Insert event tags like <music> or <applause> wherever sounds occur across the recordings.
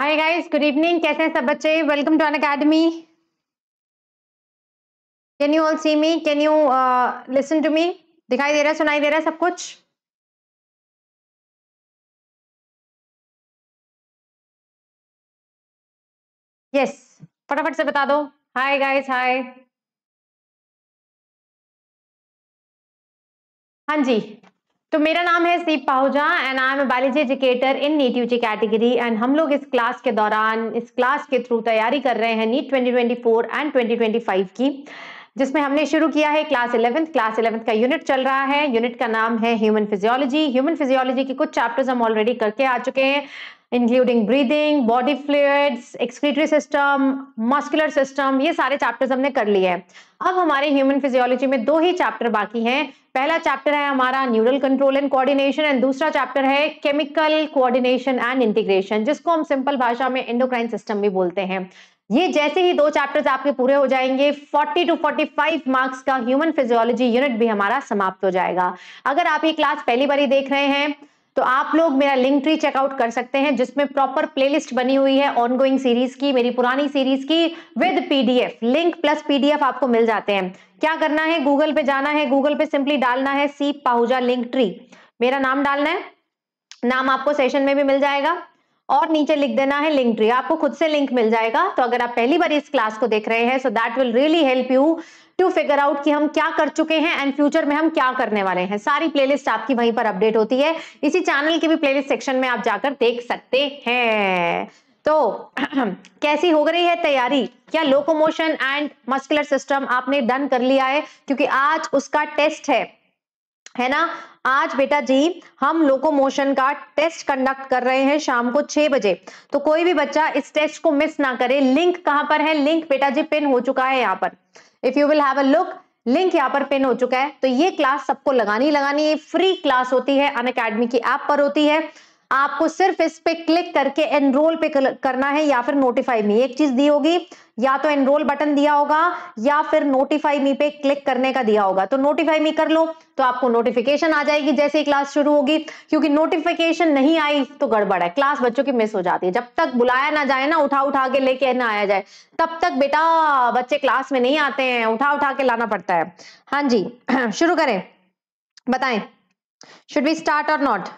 Hi guys good evening कैसे हैं सब बच्चे welcome to Unacademy can you all see me can you listen to me दिखाई दे रहा है सुनाई दे रहा है सब कुछ यस yes, फटाफट से बता दो हाय गाइस हाय हाँ जी तो मेरा नाम है Seep Pahuja and I am biology educator in NEET UG category and हम लोग इस क्लास के दौरान इस क्लास के थ्रू तैयारी कर रहे हैं नीट 2024 एंड 2025 की जिसमें हमने शुरू किया है क्लास इलेवेंथ क्लास इलेवेंथ का यूनिट चल रहा है यूनिट का नाम है ह्यूमन फिजियोलॉजी ह्यूमन फिजियोलॉजी के कुछ चैप्टर्स हम ऑलरेडी करके आ चुके हैं including breathing body fluids excretory system muscular system ये सारे चैप्टर्स हमने कर लिए हैं अब हमारे ह्यूमन फिजियोलॉजी में दो ही चैप्टर बाकी हैं पहला चैप्टर है हमारा neural control and coordination and दूसरा चैप्टर है केमिकल कोऑर्डिनेशन एंड इंटीग्रेशन जिसको हम सिंपल भाषा में इंडोक्राइन सिस्टम भी बोलते हैं ये जैसे ही दो चैप्टर्स आपके पूरे हो जाएंगे 40 टू 45 मार्क्स का ह्यूमन फिजियोलॉजी यूनिट भी हमारा समाप्त हो जाएगा अगर आप ये क्लास पहली बार देख रहे हैं तो आप लोग मेरा लिंक ट्री चेकआउट कर सकते हैं जिसमें प्रॉपर प्लेलिस्ट बनी हुई है ऑनगोइंग सीरीज की मेरी पुरानी सीरीज की with PDF link plus PDF आपको मिल जाते हैं क्या करना है गूगल पे जाना है गूगल पे सिंपली डालना है सी पाहुजा लिंक ट्री मेरा नाम डालना है नाम आपको सेशन में भी मिल जाएगा और नीचे लिख देना है लिंक ट्री आपको खुद से लिंक मिल जाएगा तो अगर आप पहली बार इस क्लास को देख रहे हैं so that will really help you to figure out कि हम क्या कर चुके हैं एंड फ्यूचर में हम क्या करने वाले हैं सारी प्लेलिस्ट आपकी वहीं पर अपडेट होती है इसी चैनल के भी प्लेलिस्ट सेक्शन में आप जाकर देख सकते हैं तो <clears throat> कैसी हो रही है तैयारी क्या लोकोमोशन एंड मस्कुलर सिस्टम आपने डन कर लिया है क्योंकि आज उसका टेस्ट है है ना आज बेटा जी हम लोकोमोशन का टेस्ट कंडक्ट कर रहे हैं शाम को छह बजे तो कोई भी बच्चा इस टेस्ट को मिस ना करे लिंक कहां पर है लिंक बेटा जी पिन हो चुका है यहां पर if you will have a look link यहाँ पर पिन हो चुका है तो ये क्लास सबको लगानी लगानी फ्री क्लास होती है अन अकेडमी की ऐप पर होती है आपको सिर्फ इस पे क्लिक करके एनरोल पे करना है या फिर नोटिफाई मी एक चीज दी होगी या तो एनरोल बटन दिया होगा या फिर नोटिफाई मी पे क्लिक करने का दिया होगा तो नोटिफाई मी कर लो तो आपको नोटिफिकेशन आ जाएगी जैसे ही क्लास शुरू होगी क्योंकि नोटिफिकेशन नहीं आई तो गड़बड़ है क्लास बच्चों की मिस हो जाती है जब तक बुलाया ना जाए ना उठा उठा के लेके ना आया जाए तब तक बेटा बच्चे क्लास में नहीं आते हैं उठा उठा के लाना पड़ता है हाँ जी <clears throat> शुरू करें बताएं should we start or not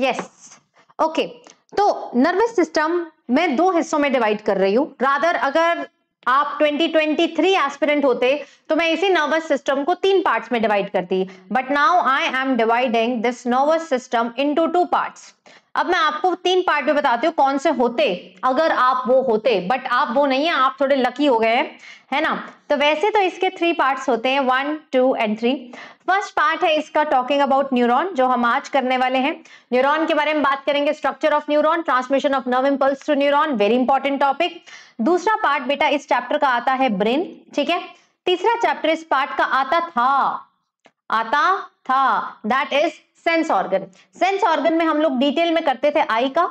yes okay तो नर्वस सिस्टम मैं दो हिस्सों में डिवाइड कर रही हूं रादर अगर आप 2023 एस्पिरेंट होते तो मैं इसी नर्वस सिस्टम को तीन पार्ट्स में डिवाइड करती but now I am dividing this nervous system into two parts अब मैं आपको तीन पार्ट में बताती हूँ कौन से होते अगर आप वो होते बट आप वो नहीं है आप थोड़े लकी हो गए हैं है ना तो वैसे तो इसके थ्री पार्ट्स होते हैं one two and three first part है इसका टॉकिंग अबाउट न्यूरॉन जो हम आज करने वाले हैं न्यूरॉन के बारे में बात करेंगे structure of neuron transmission of nerve impulse to neuron very important topic दूसरा पार्ट बेटा इस चैप्टर का आता है ब्रेन ठीक है तीसरा चैप्टर इस पार्ट का आता था आता था that is sense organ sense organ में हम लोग डिटेल में करते थे आई का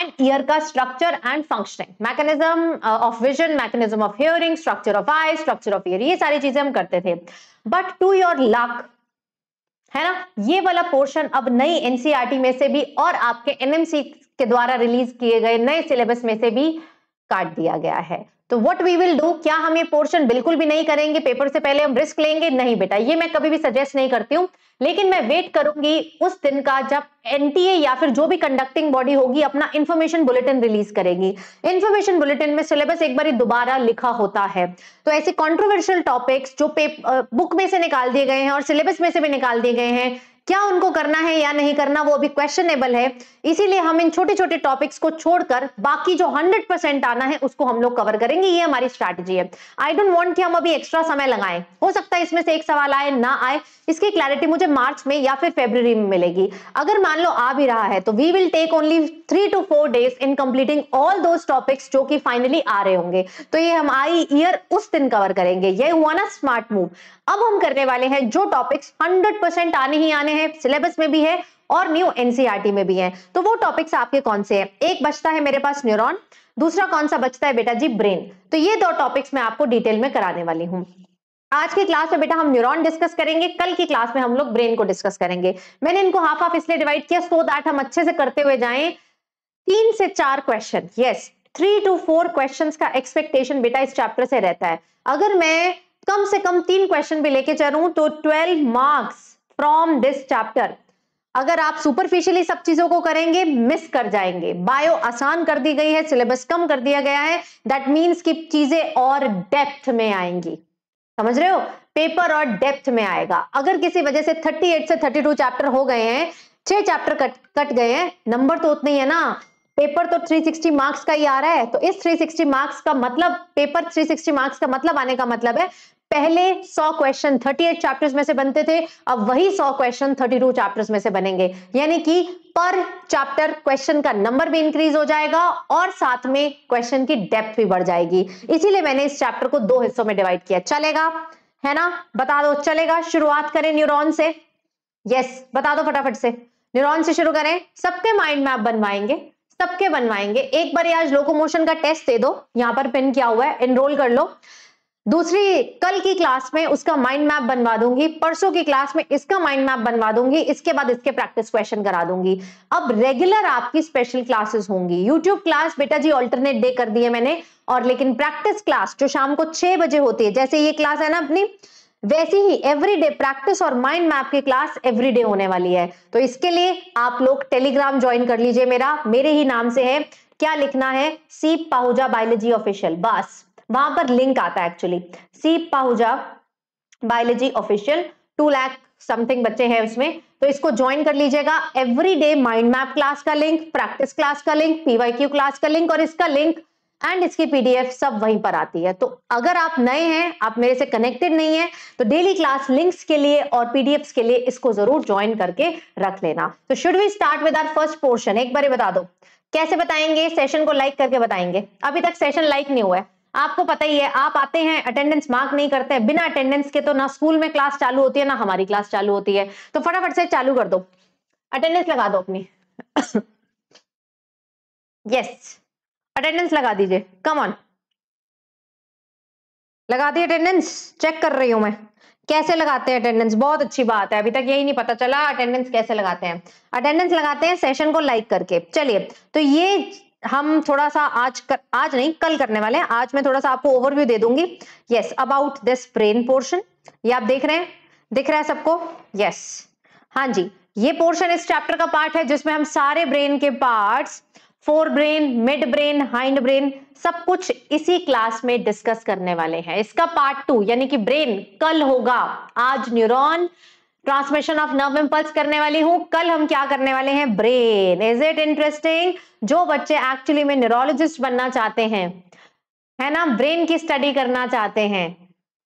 एंड ईयर का structure and functioning mechanism of vision mechanism of hearing structure of eye structure of ear ये सारी चीजें हम करते थे बट टू योर लक है ना ये वाला पोर्शन अब नई एनसीईआरटी e में से भी और आपके एनएमसी के द्वारा रिलीज किए गए नए सिलेबस में से भी काट दिया गया है तो व्हाट वी विल डू क्या हम ये पोर्शन बिल्कुल भी नहीं करेंगे पेपर से पहले हम रिस्क लेंगे नहीं बेटा ये मैं कभी भी सजेस्ट नहीं करती हूँ लेकिन मैं वेट करूंगी उस दिन का जब एनटीए या फिर जो भी कंडक्टिंग बॉडी होगी अपना इन्फॉर्मेशन बुलेटिन रिलीज करेगी इन्फॉर्मेशन बुलेटिन में सिलेबस एक बार दोबारा लिखा होता है तो ऐसे कॉन्ट्रोवर्शियल टॉपिक्स जो बुक में से निकाल दिए गए हैं और सिलेबस में से भी निकाल दिए गए हैं क्या उनको करना है या नहीं करना वो अभी क्वेश्चनेबल है इसीलिए हम इन छोटे छोटे टॉपिक्स को छोड़कर बाकी जो 100 परसेंट आना है उसको हम लोग कवर करेंगे ये हमारी स्ट्रैटेजी है आई डोंट वांट कि हम अभी एक्स्ट्रा समय लगाएं हो सकता है इसमें से एक सवाल आए ना आए इसकी क्लैरिटी मुझे मार्च में या फिर फेब्रवरी में मिलेगी अगर मान लो आ भी रहा है तो we will take only three two four days in completing all दो टॉपिक्स जो कि फाइनली आ रहे होंगे तो ये आई ईयर उस दिन कवर करेंगे ये हुआ ना स्मार्ट मूव अब हम करने वाले हैं जो टॉपिक्स 100% परसेंट आने ही आने हैं सिलेबस में भी है और न्यू एनसीआरटी e में भी है तो वो टॉपिक्स आपके कौन से हैं एक बचता है मेरे पास न्यूरॉन दूसरा कौन सा बचता है बेटा जी ब्रेन तो ये दो टॉपिक्स मैं आपको डिटेल में कराने वाली हूँ आज की क्लास में बेटा हम न्यूरॉन डिस्कस करेंगे कल की क्लास में हम लोग ब्रेन को डिस्कस करेंगे मैंने इनको हाफ हाफ इसलिए डिवाइड किया सो दैट हम अच्छे से करते हुए जाएं तीन से चार question yes three two four questions का एक्सपेक्टेशन बेटा इस चैप्टर से रहता है अगर मैं कम से कम तीन क्वेश्चन भी लेके चलूं तो twelve marks from this chapter अगर आप सुपरफिशियली सब चीजों को करेंगे मिस कर जाएंगे बायो आसान कर दी गई है सिलेबस कम कर दिया गया है दैट मीन्स कि चीजें और डेप्थ में आएंगी समझ रहे हो पेपर और डेप्थ में आएगा अगर किसी वजह से 38 से 32 चैप्टर हो गए हैं छह चैप्टर कट कट गए हैं नंबर तो उतने ही है ना पेपर तो 360 मार्क्स का ही आ रहा है तो इस 360 मार्क्स का मतलब पेपर 360 मार्क्स का मतलब आने का मतलब है पहले 100 क्वेश्चन 38 चैप्टर्स में से बनते थे अब वही 100 क्वेश्चन 32 चैप्टर्स में से बनेंगे यानी कि पर चैप्टर क्वेश्चन का नंबर भी इंक्रीज हो जाएगा और साथ में क्वेश्चन की डेप्थ भी बढ़ जाएगी इसीलिए मैंने इस चैप्टर को दो हिस्सों में डिवाइड किया चलेगा है ना बता दो चलेगा शुरुआत करें न्यूरोन से यस बता दो फटाफट से न्यूरोन से शुरू करें सबके माइंड मैप बनवाएंगे सबके बनवाएंगे एक बार आज लोकोमोशन का टेस्ट दे दो यहां पर पिन किया हुआ है एनरोल कर लो दूसरी कल की क्लास में उसका माइंड मैप बनवा दूंगी परसों की क्लास में इसका माइंड मैप बनवा दूंगी इसके बाद इसके प्रैक्टिस क्वेश्चन करा दूंगी अब रेगुलर आपकी स्पेशल क्लासेस होंगी यूट्यूब क्लास बेटा जी ऑल्टरनेट डे कर दिए मैंने और लेकिन प्रैक्टिस क्लास जो शाम को छह बजे होती है जैसे ये क्लास है ना अपनी वैसे ही डे प्रैक्टिस और माइंड मैप की क्लास एवरीडे होने वाली है तो इसके लिए आप लोग टेलीग्राम ज्वाइन कर लीजिए मेरा मेरे ही नाम से है क्या लिखना है सी पाहुजा बायोलॉजी ऑफिशियल बस वहां पर लिंक आता है actually Seep Pahuja biology official two lakh something बच्चे हैं उसमें तो इसको ज्वाइन कर लीजिएगा every day mind map class का लिंक प्रैक्टिस क्लास का लिंक पीवाईक्यू क्लास का लिंक और इसका लिंक एंड इसकी पीडीएफ सब वहीं पर आती है तो अगर आप नए हैं आप मेरे से कनेक्टेड नहीं है तो डेली क्लास लिंक्स के लिए और पीडीएफ के लिए इसको जरूर ज्वाइन करके रख लेना तो should we start with our first portion एक बार बता दो कैसे बताएंगे सेशन को लाइक करके बताएंगे अभी तक सेशन लाइक नहीं हुआ है आपको पता ही है आप आते हैं अटेंडेंस मार्क नहीं करते हैं बिना अटेंडेंस के तो ना स्कूल में क्लास चालू होती है ना हमारी क्लास चालू होती है तो फटाफट से चालू कर दो अटेंडेंस लगा दो अपनी यस <laughs> अटेंडेंस लगा दीजिए कम ऑन लगा दी अटेंडेंस चेक कर रही हूं मैं कैसे लगाते हैं अटेंडेंस बहुत अच्छी बात है अभी तक यही नहीं पता चला अटेंडेंस कैसे लगाते हैं अटेंडेंस लगाते हैं सेशन को लाइक करके चलिए तो ये हम थोड़ा सा आज कर, आज नहीं कल करने वाले हैं आज मैं थोड़ा सा आपको ओवरव्यू दे दूंगी yes about this brain portion ये आप देख रहे हैं दिख रहा है सबको यस yes. हाँ जी ये पोर्शन इस चैप्टर का पार्ट है जिसमें हम सारे ब्रेन के parts forebrain midbrain hindbrain सब कुछ इसी क्लास में डिस्कस करने वाले हैं इसका पार्ट टू यानी कि ब्रेन कल होगा आज neuron transmission of nerve impulse करने वाली हूं कल हम क्या करने वाले हैं ब्रेन इज इट इंटरेस्टिंग जो बच्चे एक्चुअली में न्यूरोलॉजिस्ट बनना चाहते हैं है ना ब्रेन की स्टडी करना चाहते हैं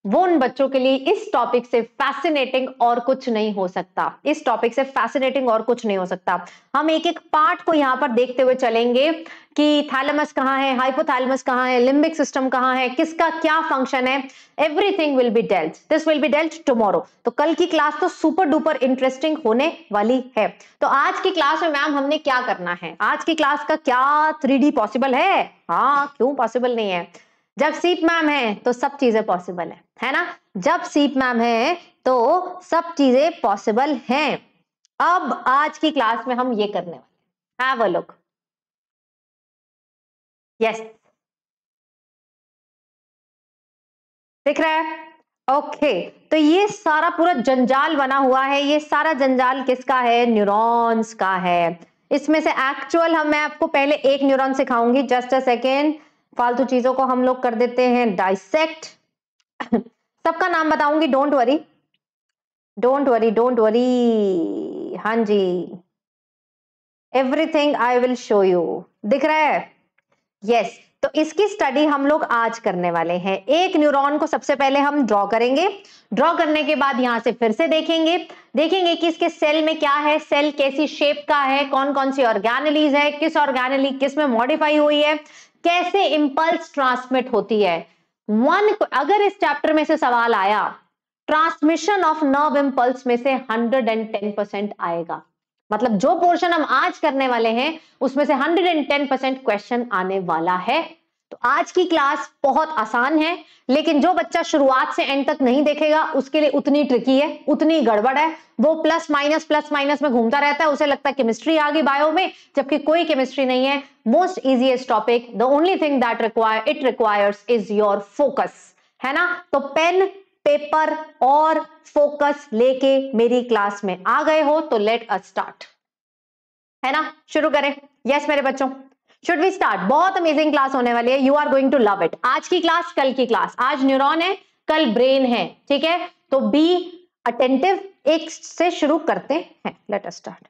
वो उन बच्चों के लिए इस टॉपिक से फैसिनेटिंग और कुछ नहीं हो सकता इस टॉपिक से फैसिनेटिंग और कुछ नहीं हो सकता हम एक एक पार्ट को यहाँ पर देखते हुए चलेंगे कि थैलमस कहाँ है हाइपोथैलमस कहाँ है लिम्बिक सिस्टम कहाँ है किसका क्या फंक्शन है everything will be dealt this will be dealt tomorrow तो कल की क्लास तो सुपर डुपर इंटरेस्टिंग होने वाली है तो आज की क्लास में मैम हमने क्या करना है आज की क्लास का क्या थ्री पॉसिबल है हाँ क्यों पॉसिबल नहीं है जब सीप मैम है तो सब चीजें पॉसिबल है है ना जब सीप मैम है तो सब चीजें पॉसिबल हैं अब आज की क्लास में हम ये करने वाले हैव अ लुक यस दिख रहा है ओके okay, तो ये सारा पूरा जंजाल बना हुआ है ये सारा जंजाल किसका है न्यूरॉन्स का है इसमें से एक्चुअल हम मैं आपको पहले एक न्यूरॉन सिखाऊंगी जस्ट अ सेकेंड फालतू चीजों को हम लोग कर देते हैं डाइसेक्ट <laughs> सबका नाम बताऊंगी don't worry don't worry don't worry हाँ जी everything I will show you दिख रहा है यस yes. तो इसकी स्टडी हम लोग आज करने वाले हैं एक न्यूरॉन को सबसे पहले हम ड्रॉ करेंगे ड्रॉ करने के बाद यहां से फिर से देखेंगे देखेंगे कि इसके सेल में क्या है सेल कैसी शेप का है कौन कौन सी ऑर्गेनलीज है किस ऑर्गेनली किस में मॉडिफाई हुई है कैसे इंपल्स ट्रांसमिट होती है वन अगर इस चैप्टर में से सवाल आया ट्रांसमिशन ऑफ नर्व इम्पल्स में से 110 परसेंट आएगा मतलब जो पोर्शन हम आज करने वाले हैं उसमें से 110 परसेंट क्वेश्चन आने वाला है तो आज की क्लास बहुत आसान है लेकिन जो बच्चा शुरुआत से एंड तक नहीं देखेगा उसके लिए उतनी ट्रिकी है उतनी गड़बड़ है वो प्लस माइनस प्लस माइनस में घूमता रहता है उसे लगता है केमिस्ट्री आ गई बायो में जबकि कोई केमिस्ट्री नहीं है most easiest topic the only thing that require it requires is your focus है ना तो पेन पेपर और फोकस लेके मेरी क्लास में आ गए हो तो लेट अस स्टार्ट है ना शुरू करें यस yes, मेरे बच्चों शुड वी स्टार्ट बहुत अमेजिंग क्लास होने वाली है you are going to love it आज की क्लास कल की क्लास आज न्यूरॉन है कल ब्रेन है ठीक है तो बी अटेंटिव एक से शुरू करते हैं लेट अस स्टार्ट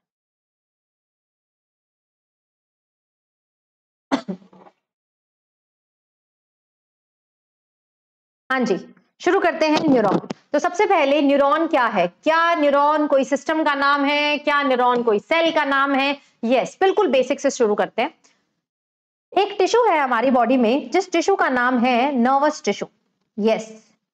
हाँ जी शुरू करते हैं न्यूरॉन तो सबसे पहले न्यूरॉन क्या है क्या न्यूरॉन कोई सिस्टम का नाम है क्या न्यूरॉन कोई सेल का नाम है यस yes, बिल्कुल बेसिक से शुरू करते हैं एक टिश्यू है हमारी बॉडी में जिस टिश्यू का नाम है nervous tissue yes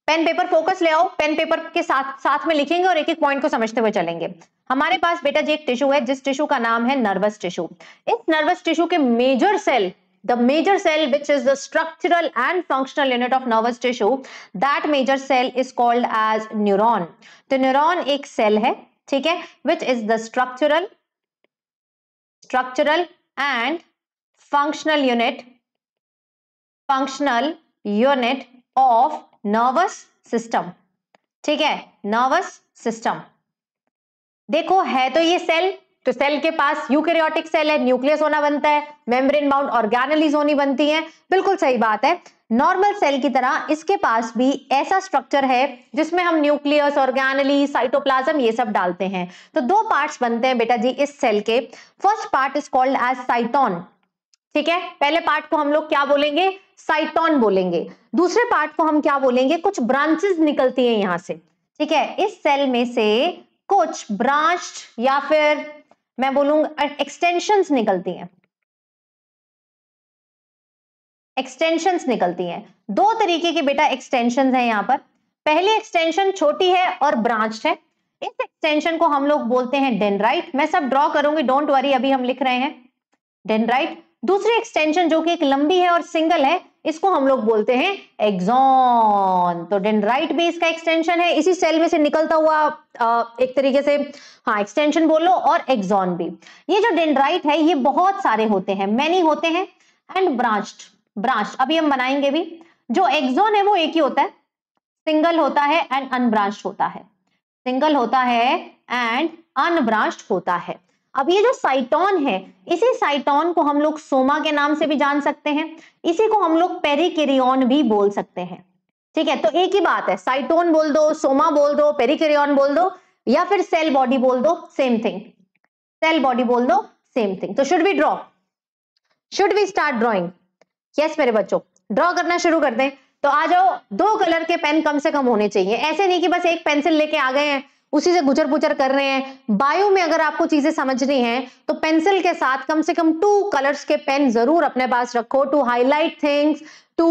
pen paper focus ले आओ पेन पेपर के साथ साथ में लिखेंगे और एक एक पॉइंट को समझते हुए चलेंगे हमारे पास बेटा जी एक टिश्यू है जिस टिश्यू का नाम है नर्वस टिश्यू इस नर्वस टिश्यू के major cell the major cell which is the structural and functional unit of nervous tissue that major cell is called as neuron तो न्यूरोन एक सेल है ठीक है which is the structural structural and functional unit functional unit of nervous system ठीक है nervous system देखो है तो ये सेल तो सेल के पास यूकैरियोटिक सेल है न्यूक्लियस होना बनता है मेम्ब्रेन बाउंड ऑर्गेनलीज होनी बनती है बिल्कुल सही बात है नॉर्मल सेल की तरह इसके पास भी ऐसा स्ट्रक्चर है जिसमें हम न्यूक्लियस ऑर्गेनली साइटोप्लाज्म ये सब डालते हैं तो दो पार्ट्स बनते हैं बेटा जी इस सेल के first part is called as cytone ठीक है पहले पार्ट को हम लोग क्या बोलेंगे साइटोन बोलेंगे दूसरे पार्ट को हम क्या बोलेंगे कुछ ब्रांचेस निकलती है यहां से ठीक है इस सेल में से कुछ ब्रांच या फिर मैं बोलूंगा एक्सटेंशन निकलती हैं एक्सटेंशन निकलती हैं दो तरीके के बेटा एक्सटेंशन है यहां पर पहली एक्सटेंशन छोटी है और ब्रांच है इस एक्सटेंशन को हम लोग बोलते हैं डेनराइट मैं सब ड्रॉ करूंगी डोंट वरी अभी हम लिख रहे हैं डेनराइट दूसरी एक्सटेंशन जो कि एक लंबी है और सिंगल है इसको हम लोग बोलते हैं एक्सॉन तो डेंड्राइट भी इसका एक्सटेंशन है इसी सेल में से निकलता हुआ एक तरीके से हाँ एक्सटेंशन बोलो और एक्सॉन भी ये जो डेंड्राइट है ये बहुत सारे होते हैं मैनी होते हैं एंड ब्रांच्ड ब्रांच अभी हम बनाएंगे भी जो एक्सॉन है वो एक ही होता है सिंगल होता है एंड अनब्रांच होता है सिंगल होता है एंड अनब्रांच होता है अब ये जो साइटोन है इसी साइटोन को हम लोग सोमा के नाम से भी जान सकते हैं इसी को हम लोग पेरिकेरियन भी बोल सकते हैं ठीक है तो एक ही बात है साइटोन बोल दो सोमा बोल दो पेरिकेरियन बोल दो या फिर सेल बॉडी बोल दो सेम थिंग सेल बॉडी बोल दो सेम थिंग तो should we draw should we start drawing yes मेरे बच्चों ड्रॉ करना शुरू कर दें तो आ जाओ दो कलर के पेन कम से कम होने चाहिए ऐसे नहीं कि बस एक पेंसिल लेके आ गए हैं उसी से गुजर पुचर कर रहे हैं बायो में अगर आपको चीजें समझनी है तो पेंसिल के साथ कम से कम टू कलर्स के पेन जरूर अपने पास रखो to highlight things to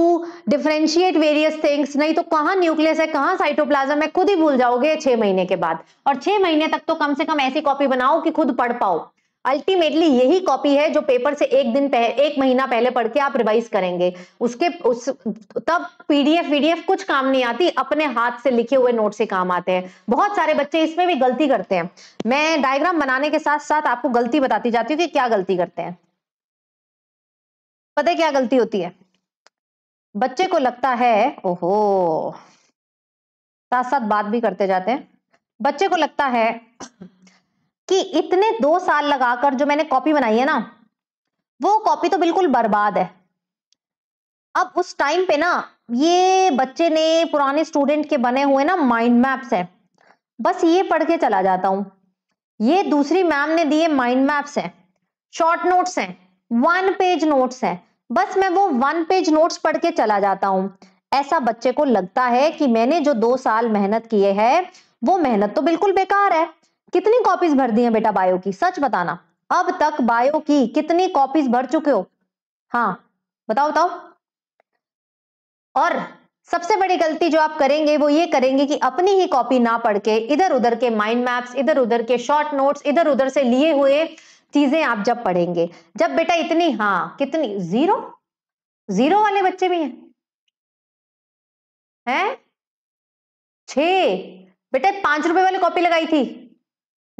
differentiate various things नहीं तो कहाँ न्यूक्लियस है कहाँ साइटोप्लाज्म है खुद ही भूल जाओगे छह महीने के बाद और छह महीने तक तो कम से कम ऐसी कॉपी बनाओ कि खुद पढ़ पाओ अल्टीमेटली यही कॉपी है जो पेपर से एक दिन पहले एक महीना पहले पढ़ के आप रिवाइज करेंगे उसके उस तब पीडीएफ वीडीएफ कुछ काम नहीं आती अपने हाथ से लिखे हुए नोट से काम आते हैं बहुत सारे बच्चे इसमें भी गलती करते हैं मैं डायग्राम बनाने के साथ साथ आपको गलती बताती जाती हूँ कि क्या गलती करते हैं पता है क्या गलती होती है बच्चे को लगता है ओहो साथ साथ बात भी करते जाते हैं बच्चे को लगता है कि इतने दो साल लगाकर जो मैंने कॉपी बनाई है ना वो कॉपी तो बिल्कुल बर्बाद है अब उस टाइम पे ना ये बच्चे ने पुराने स्टूडेंट के बने हुए ना माइंड मैप्स है बस ये पढ़ के चला जाता हूँ ये दूसरी मैम ने दिए माइंड मैप्स हैं शॉर्ट नोट्स हैं वन पेज नोट्स हैं बस मैं वो वन पेज नोट्स पढ़ के चला जाता हूँ ऐसा बच्चे को लगता है कि मैंने जो दो साल मेहनत किए है वो मेहनत तो बिल्कुल बेकार है कितनी कॉपीज भर दी है बेटा बायो की सच बताना अब तक बायो की कितनी कॉपीज भर चुके हो हाँ बताओ बताओ और सबसे बड़ी गलती जो आप करेंगे वो ये करेंगे कि अपनी ही कॉपी ना पढ़ के इधर उधर के माइंड मैप्स इधर उधर के शॉर्ट नोट्स इधर उधर से लिए हुए चीजें आप जब पढ़ेंगे जब बेटा इतनी हाँ कितनी जीरो जीरो वाले बच्चे भी हैं हैं छे बेटा पांच रुपए वाली कॉपी लगाई थी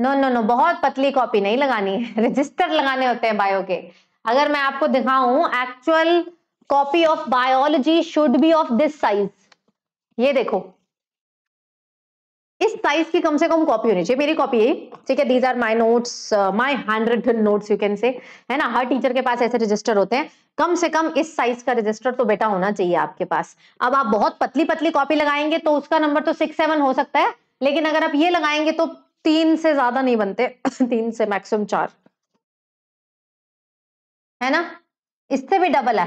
नो नो नो बहुत पतली कॉपी नहीं लगानी है रजिस्टर <laughs> लगाने होते हैं बायो के अगर मैं आपको दिखाऊं actual copy of biology should be of this size ये देखो इस साइज की कम से कम कॉपी होनी चाहिए मेरी कॉपी है ठीक है these are my notes my hundred notes you can say है ना हर टीचर के पास ऐसे रजिस्टर होते हैं कम से कम इस साइज का रजिस्टर तो बेटा होना चाहिए आपके पास अब आप बहुत पतली पतली कॉपी लगाएंगे तो उसका नंबर तो सिक्स सेवन हो सकता है लेकिन अगर आप ये लगाएंगे तो तीन से ज्यादा नहीं बनते <coughs> तीन से मैक्सिमम चार है ना इससे भी डबल है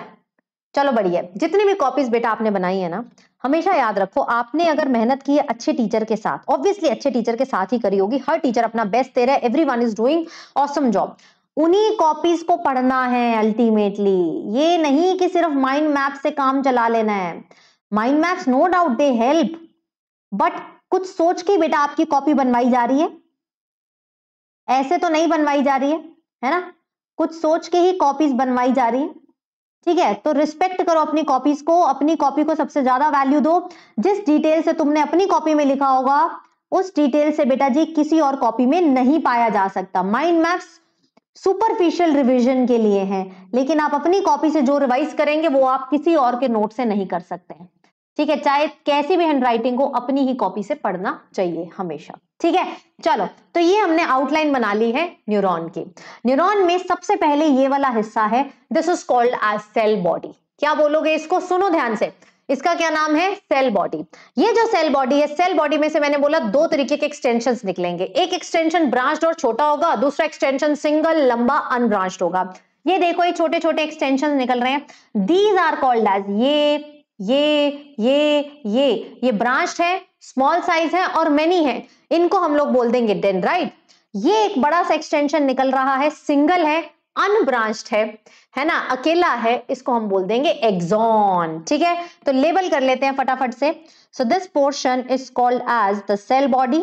चलो बढ़िया जितनी भी कॉपीज बेटा आपने बनाई है ना हमेशा याद रखो आपने अगर मेहनत की है अच्छे टीचर के साथ ऑब्वियसली अच्छे टीचर के साथ ही करी होगी हर टीचर अपना बेस्ट दे रहा है everyone is doing awesome job उन्हीं कॉपीज को पढ़ना है अल्टीमेटली ये नहीं कि सिर्फ माइंड मैप से काम चला लेना है mind maps no doubt they help but कुछ सोच के बेटा आपकी कॉपी बनवाई जा रही है ऐसे तो नहीं बनवाई जा रही है है ना कुछ सोच के ही कॉपीज बनवाई जा रही है ठीक है तो रिस्पेक्ट करो अपनी कॉपीज को अपनी कॉपी को सबसे ज्यादा वैल्यू दो जिस डिटेल से तुमने अपनी कॉपी में लिखा होगा उस डिटेल से बेटा जी किसी और कॉपी में नहीं पाया जा सकता माइंड मैप्स सुपरफिशियल रिविजन के लिए है लेकिन आप अपनी कॉपी से जो रिवाइज करेंगे वो आप किसी और के नोट से नहीं कर सकते हैं ठीक है चाहे कैसी भी हैंडराइटिंग हो अपनी ही कॉपी से पढ़ना चाहिए हमेशा ठीक है चलो तो ये हमने आउटलाइन बना ली है न्यूरॉन की न्यूरॉन में सबसे पहले ये वाला हिस्सा है this is called as cell body क्या बोलोगे इसको सुनो ध्यान से इसका क्या नाम है सेल बॉडी ये जो सेल बॉडी है सेल बॉडी में से मैंने बोला दो तरीके के एक्सटेंशन निकलेंगे एक एक्सटेंशन ब्रांच और छोटा होगा दूसरा एक्सटेंशन सिंगल लंबा अनब्रांच होगा ये देखो ये छोटे छोटे एक्सटेंशन निकल रहे हैं दीज आर कॉल्ड एज ये ये ये ये ये ब्रांच है स्मॉल साइज है और मेनी है इनको हम लोग बोल देंगे डेंड्राइट ये एक बड़ा सा एक्सटेंशन निकल रहा है सिंगल है अनब्रांच्ड है है ना अकेला है इसको हम बोल देंगे एक्सॉन ठीक है तो लेबल कर लेते हैं फटाफट से so this portion is called as the cell body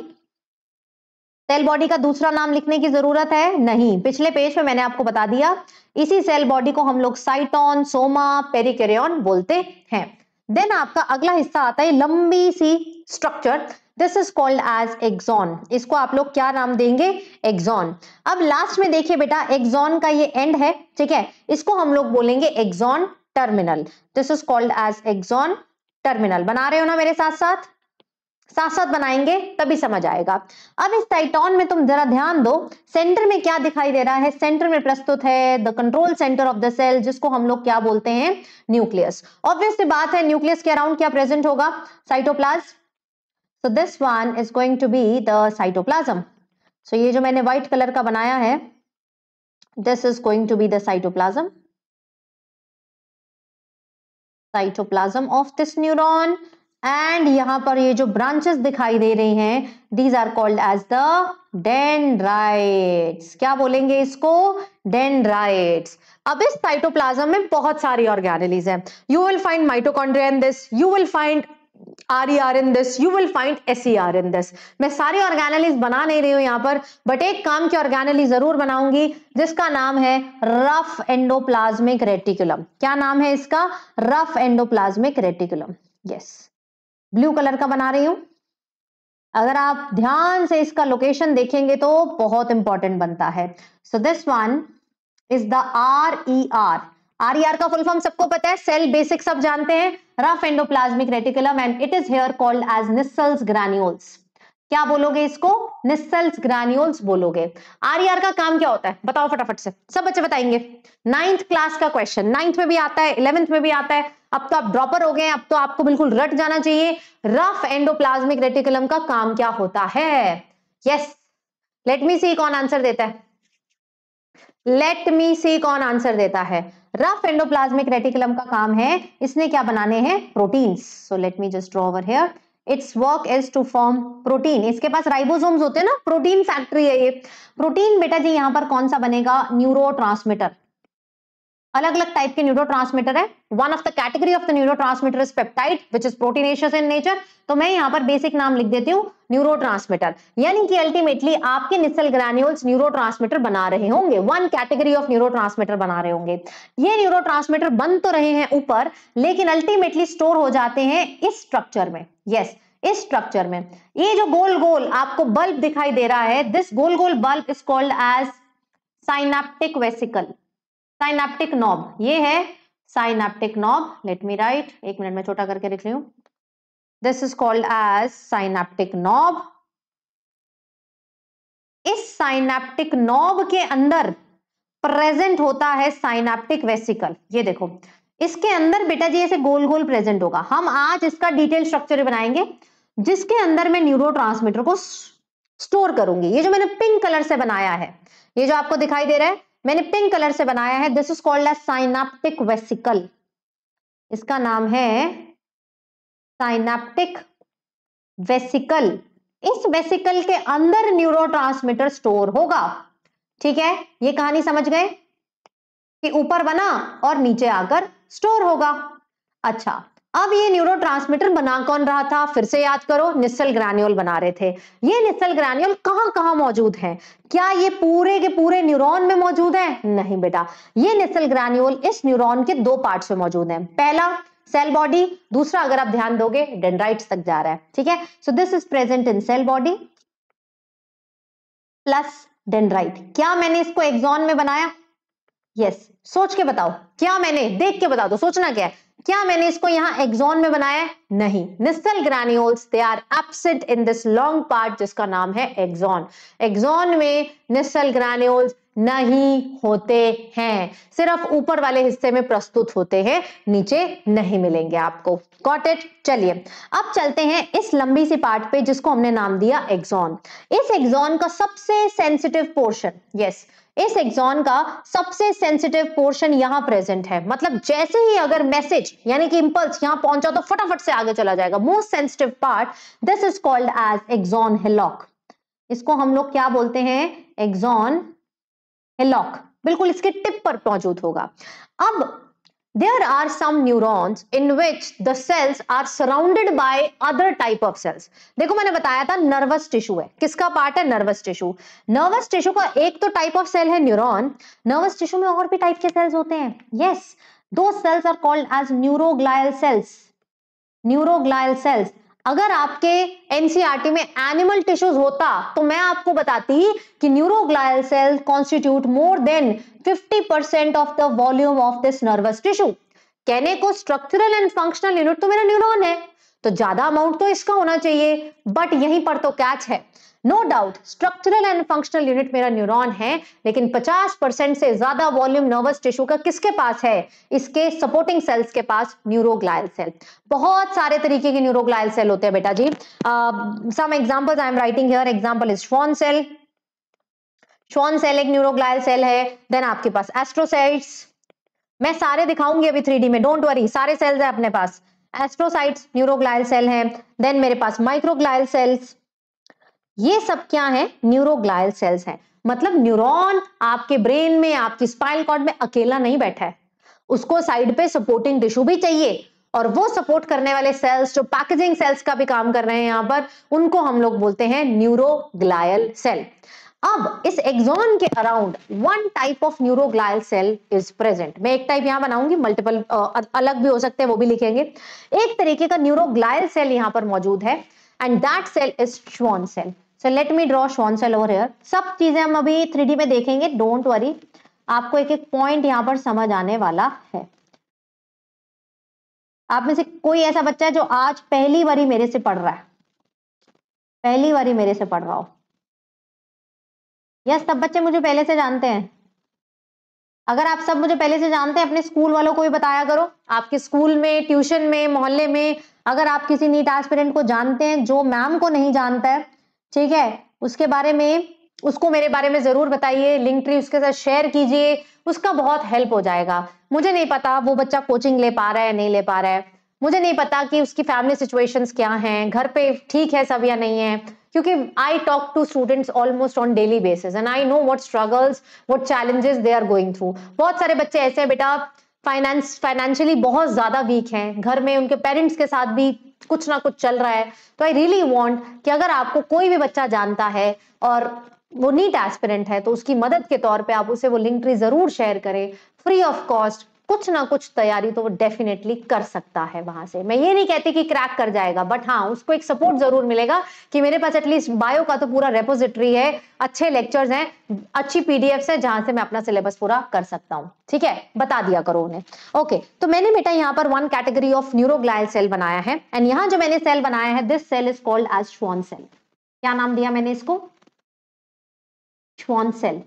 cell body का दूसरा नाम लिखने की जरूरत है नहीं पिछले पेज में मैंने आपको बता दिया इसी सेल बॉडी को हम लोग साइटॉन सोमा पेरिकेरियन बोलते हैं देन आपका अगला हिस्सा आता है लंबी सी structure this is called as axon इसको आप लोग क्या नाम देंगे एक्सॉन अब लास्ट में देखिए बेटा एक्सॉन का ये एंड है ठीक है इसको हम लोग बोलेंगे axon terminal this is called as axon terminal बना रहे हो ना मेरे साथ साथ साथ साथ बनाएंगे तभी समझ आएगा अब इस टाइटॉन में तुम जरा ध्यान दो सेंटर में क्या दिखाई दे रहा है सेंटर में प्रस्तुत है the control centre of the cell जिसको हम लोग क्या बोलते हैं न्यूक्लियस ऑब्वियसली बात है न्यूक्लियस के अराउंड क्या प्रेजेंट होगा cytoplasm so this one is going to be the cytoplasm so ये जो मैंने व्हाइट कलर का बनाया है this is going to be the cytoplasm cytoplasm of this neuron and यहां पर ये जो ब्रांचेस दिखाई दे रही हैं these are called as the dendrites क्या बोलेंगे इसको डेंड्राइट्स अब इस साइटोप्लाज्म में बहुत सारी ऑर्गेनलीज हैं you will find mitochondria in this you will find R E R in this you will find S E R in this मैं सारी ऑर्गेनलीज बना नहीं रही हूं यहाँ पर बट एक काम की ऑर्गेनली जरूर बनाऊंगी जिसका नाम है रफ एंडोप्लाज्मिक रेटिकुलम क्या नाम है इसका rough endoplasmic reticulum yes blue colour का बना रही हूं अगर आप ध्यान से इसका लोकेशन देखेंगे तो बहुत इंपॉर्टेंट बनता है so this one is the R E R R E R का फुल फॉर्म सबको पता है सेल बेसिक सब जानते हैं rough endoplasmic reticulum and it is here called as Nissl's granules क्या बोलोगे इसको निस्सेल्स ग्रैन्यूल्स बोलोगे आरईआर e का काम क्या होता है बताओ फटाफट से सब बच्चे बताएंगे नाइन्थ क्लास का क्वेश्चन नाइन्थ में भी आता है इलेवेंथ में भी आता है अब तो आप ड्रॉपर हो गए अब तो आपको बिल्कुल रट जाना चाहिए रफ एंडोप्लाज्मिक रेटिकुलम का काम क्या होता है यस लेट मी सी कौन आंसर देता है लेट मी सी कौन आंसर देता है रफ एंडोप्लाज्मिक रेटिकुलम का काम है इसने क्या बनाने हैं proteins so let me just draw over here its work is to form protein इसके पास राइबोसोम्स होते हैं ना प्रोटीन फैक्ट्री है ये प्रोटीन बेटा जी यहाँ पर कौन सा बनेगा न्यूरो अलग अलग टाइप के न्यूरोट्रांसमीटर है one of the category of the neurotransmitter is peptide which is proteinaceous in nature तो मैं यहाँ पर बेसिक नाम लिख देती हूँ न्यूरोट्रांसमीटर यानी कि अल्टीमेटली आपके निसल ग्रैन्यूल्स न्यूरोट्रांसमीटर बना रहे होंगे वन कैटेगरी ऑफ न्यूरोट्रांसमीटर बना रहे होंगे ये न्यूरोट्रांसमीटर बन तो रहे हैं ऊपर लेकिन अल्टीमेटली स्टोर हो जाते हैं इस स्ट्रक्चर में यस yes, इस स्ट्रक्चर में ये जो गोल गोल आपको बल्ब दिखाई दे रहा है दिस गोल गोल bulb is called as synaptic vesicle synaptic knob ये है synaptic knob let me write एक मिनट में छोटा करके लिख ली हूं this is called as synaptic knob इस साइनाप्टिक नॉब के अंदर प्रेजेंट होता है साइनाप्टिक वेसिकल ये देखो इसके अंदर बेटा जी ऐसे गोल गोल प्रेजेंट होगा हम आज इसका डिटेल स्ट्रक्चर बनाएंगे जिसके अंदर मैं न्यूरो को स्टोर करूंगी ये जो मैंने पिंक कलर से बनाया है ये जो आपको दिखाई दे रहा है मैंने पिंक कलर से बनाया है this is called as synaptic vesicle इसका नाम है साइनाप्टिक वेसिकल इस वेसिकल के अंदर न्यूरोट्रांसमीटर स्टोर होगा ठीक है ये कहानी समझ गए कि ऊपर बना और नीचे आकर स्टोर होगा अच्छा अब ये न्यूरोट्रांसमीटर बना कौन रहा था फिर से याद करो निस्सल ग्रैन्यूल बना रहे थे ये निस्सल ग्रैन्यूल कहां कहां मौजूद है क्या ये पूरे के पूरे न्यूरॉन में मौजूद है नहीं बेटा ये निस्सल ग्रैन्यूल इस न्यूरॉन के दो पार्ट्स में मौजूद है पहला सेल बॉडी दूसरा अगर आप ध्यान दोगे डेंड्राइट तक जा रहा है ठीक है so this is present in cell body plus dendrite क्या मैंने इसको एक्सॉन में बनाया यस yes. सोच के बताओ क्या मैंने देख के बता दो सोचना क्या है क्या मैंने इसको यहाँ एक्सोन में बनाया नहीं Nissl granules they are absent in this long part जिसका नाम है एग्जॉन एक्सॉन में निस्टल ग्रैन्यूल्स नहीं होते हैं सिर्फ ऊपर वाले हिस्से में प्रस्तुत होते हैं नीचे नहीं मिलेंगे आपको गॉट इट चलिए अब चलते हैं इस लंबी सी पार्ट पे जिसको हमने नाम दिया एग्जॉन इस एक्सॉन का सबसे सेंसिटिव पोर्शन यस इस एग्जॉन का सबसे सेंसिटिव पोर्शन यहां प्रेजेंट है मतलब जैसे ही अगर मैसेज यानी कि इंपल्स यहां पहुंचा तो फटाफट से आगे चला जाएगा most sensitive part this is called as axon hillock इसको हम लोग क्या बोलते हैं एग्जॉन हिलॉक बिल्कुल इसके टिप पर मौजूद होगा अब there are some neurons in which the cells are surrounded by other type of cells. देखो मैंने बताया था नर्वस टिश्यू है किसका पार्ट है नर्वस टिश्यू नर्वस टिश्यू का एक तो टाइप ऑफ सेल है न्यूरोन नर्वस टिश्यू में और भी टाइप के सेल्स होते हैं ये दो cells are called as neuroglial cells neuroglial cells अगर आपके एनसीआरटी e में एनिमल टिश्यूज होता तो मैं आपको बताती कि neuroglial cell constitute more than 50 percent of the volume of this nervous tissue कहने को स्ट्रक्चरल एंड फंक्शनल यूनिट तो मेरा न्यूरोन है तो ज्यादा अमाउंट तो इसका होना चाहिए बट यहीं पर तो कैच है no doubt structural and functional unit मेरा न्यूरॉन है लेकिन 50 परसेंट से ज्यादा वॉल्यूम नर्वस टिश्यू का किसके पास है इसके सपोर्टिंग सेल्स के पास न्यूरोग्लायल सेल बहुत सारे तरीके के न्यूरोग्लायल सेल होते हैं बेटा जी some examples I am writing here example is फॉन सेल श्वान सेल एक न्यूरोग्लायल सेल है देन आपके पास एस्ट्रोसाइट्स मैं सारे दिखाऊंगी अभी थ्री में डोंट वरी सारे सेल्स है अपने पास एस्ट्रोसाइट्स न्यूरोग्लायल सेल है देन मेरे पास माइक्रोग्लायल सेल्स ये सब क्या है न्यूरोग्लायल सेल्स है मतलब न्यूरॉन आपके ब्रेन में आपकी स्पाइनल कॉर्ड में अकेला नहीं बैठा है उसको साइड पे सपोर्टिंग टिश्यू भी चाहिए और वो सपोर्ट करने वाले सेल्स जो पैकेजिंग सेल्स का भी काम कर रहे हैं यहां पर उनको हम लोग बोलते हैं न्यूरोग्लायल सेल अब इस एक्सॉन के around one type of neuroglial cell is present मैं एक टाइप यहां बनाऊंगी मल्टीपल अलग भी हो सकते हैं वो भी लिखेंगे एक तरीके का न्यूरोग्लायल सेल यहां पर मौजूद है and that cell is Schwann cell so let me draw Schwann cell over here सब चीजें हम अभी थ्री में देखेंगे डोंट वरी आपको एक एक पॉइंट यहाँ पर समझ आने वाला है आप में से कोई ऐसा बच्चा है जो आज पहली बारी मेरे से पढ़ रहा है पहली बारी मेरे से पढ़ रहा हो यस सब बच्चे मुझे पहले से जानते हैं अगर आप सब मुझे पहले से जानते हैं अपने स्कूल वालों को भी बताया करो आपके स्कूल में ट्यूशन में मोहल्ले में अगर आप किसी नीट एस्पिरेंट को जानते हैं जो मैम को नहीं जानता है ठीक है उसके बारे में उसको मेरे बारे में जरूर बताइए लिंक ट्री उसके साथ शेयर कीजिए उसका बहुत हेल्प हो जाएगा मुझे नहीं पता वो बच्चा कोचिंग ले पा रहा है नहीं ले पा रहा है मुझे नहीं पता कि उसकी फैमिली सिचुएशंस क्या हैं घर पे ठीक है सब या नहीं है क्योंकि I talk to students almost on daily basis and I know what struggles what challenges they are going through बहुत सारे बच्चे ऐसे हैं बेटा फाइनेंस फाइनेंशियली बहुत ज्यादा वीक हैं घर में उनके पेरेंट्स के साथ भी कुछ ना कुछ चल रहा है तो आई रियली वॉन्ट कि अगर आपको कोई भी बच्चा जानता है और वो नीट एस्पिरेंट है तो उसकी मदद के तौर पे आप उसे वो लिंक ट्री जरूर शेयर करें फ्री ऑफ कॉस्ट कुछ ना कुछ तैयारी तो वो डेफिनेटली कर सकता है वहां से मैं ये नहीं कहती कि क्रैक कर जाएगा बट हाँ उसको एक सपोर्ट जरूर मिलेगा कि मेरे पास एटलीस्ट बायो का तो पूरा रेपोजिटरी है अच्छे लेक्चर्स हैं अच्छी पीडीएफ है जहां से मैं अपना सिलेबस पूरा कर सकता हूँ ठीक है बता दिया करो उन्हें ओके तो मैंने बेटा यहाँ पर one category of neuroglial cell बनाया है एंड यहाँ जो मैंने सेल बनाया है this cell is called as Schwann cell क्या नाम दिया मैंने इसको श्वान सेल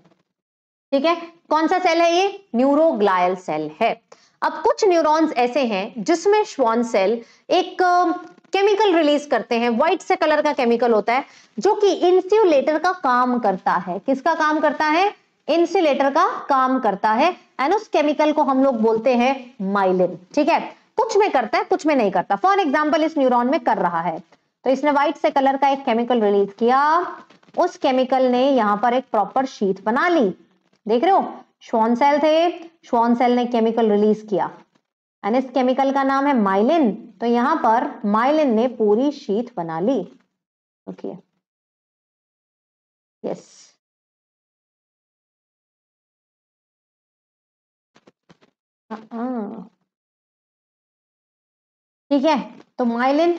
ठीक है कौन सा सेल है ये न्यूरोग्लायल सेल है अब कुछ न्यूरॉन्स ऐसे हैं जिसमें श्वान सेल एक केमिकल रिलीज करते हैं व्हाइट से कलर का केमिकल होता है जो कि इंसुलेटर का काम करता है किसका काम करता है इंसुलेटर का काम करता है एंड उस केमिकल को हम लोग बोलते हैं माइलिन ठीक है कुछ में करता है कुछ में नहीं करता फॉर एग्जाम्पल इस न्यूरोन में कर रहा है तो इसने व्हाइट से कलर का एक केमिकल रिलीज किया उस केमिकल ने यहां पर एक प्रॉपर शीट बना ली देख रहे हो श्वान सेल थे श्वान सेल ने केमिकल रिलीज किया एंड इस केमिकल का नाम है माइलिन तो यहां पर माइलिन ने पूरी शीत बना ली ओके यस uh-uh. ठीक है तो माइलिन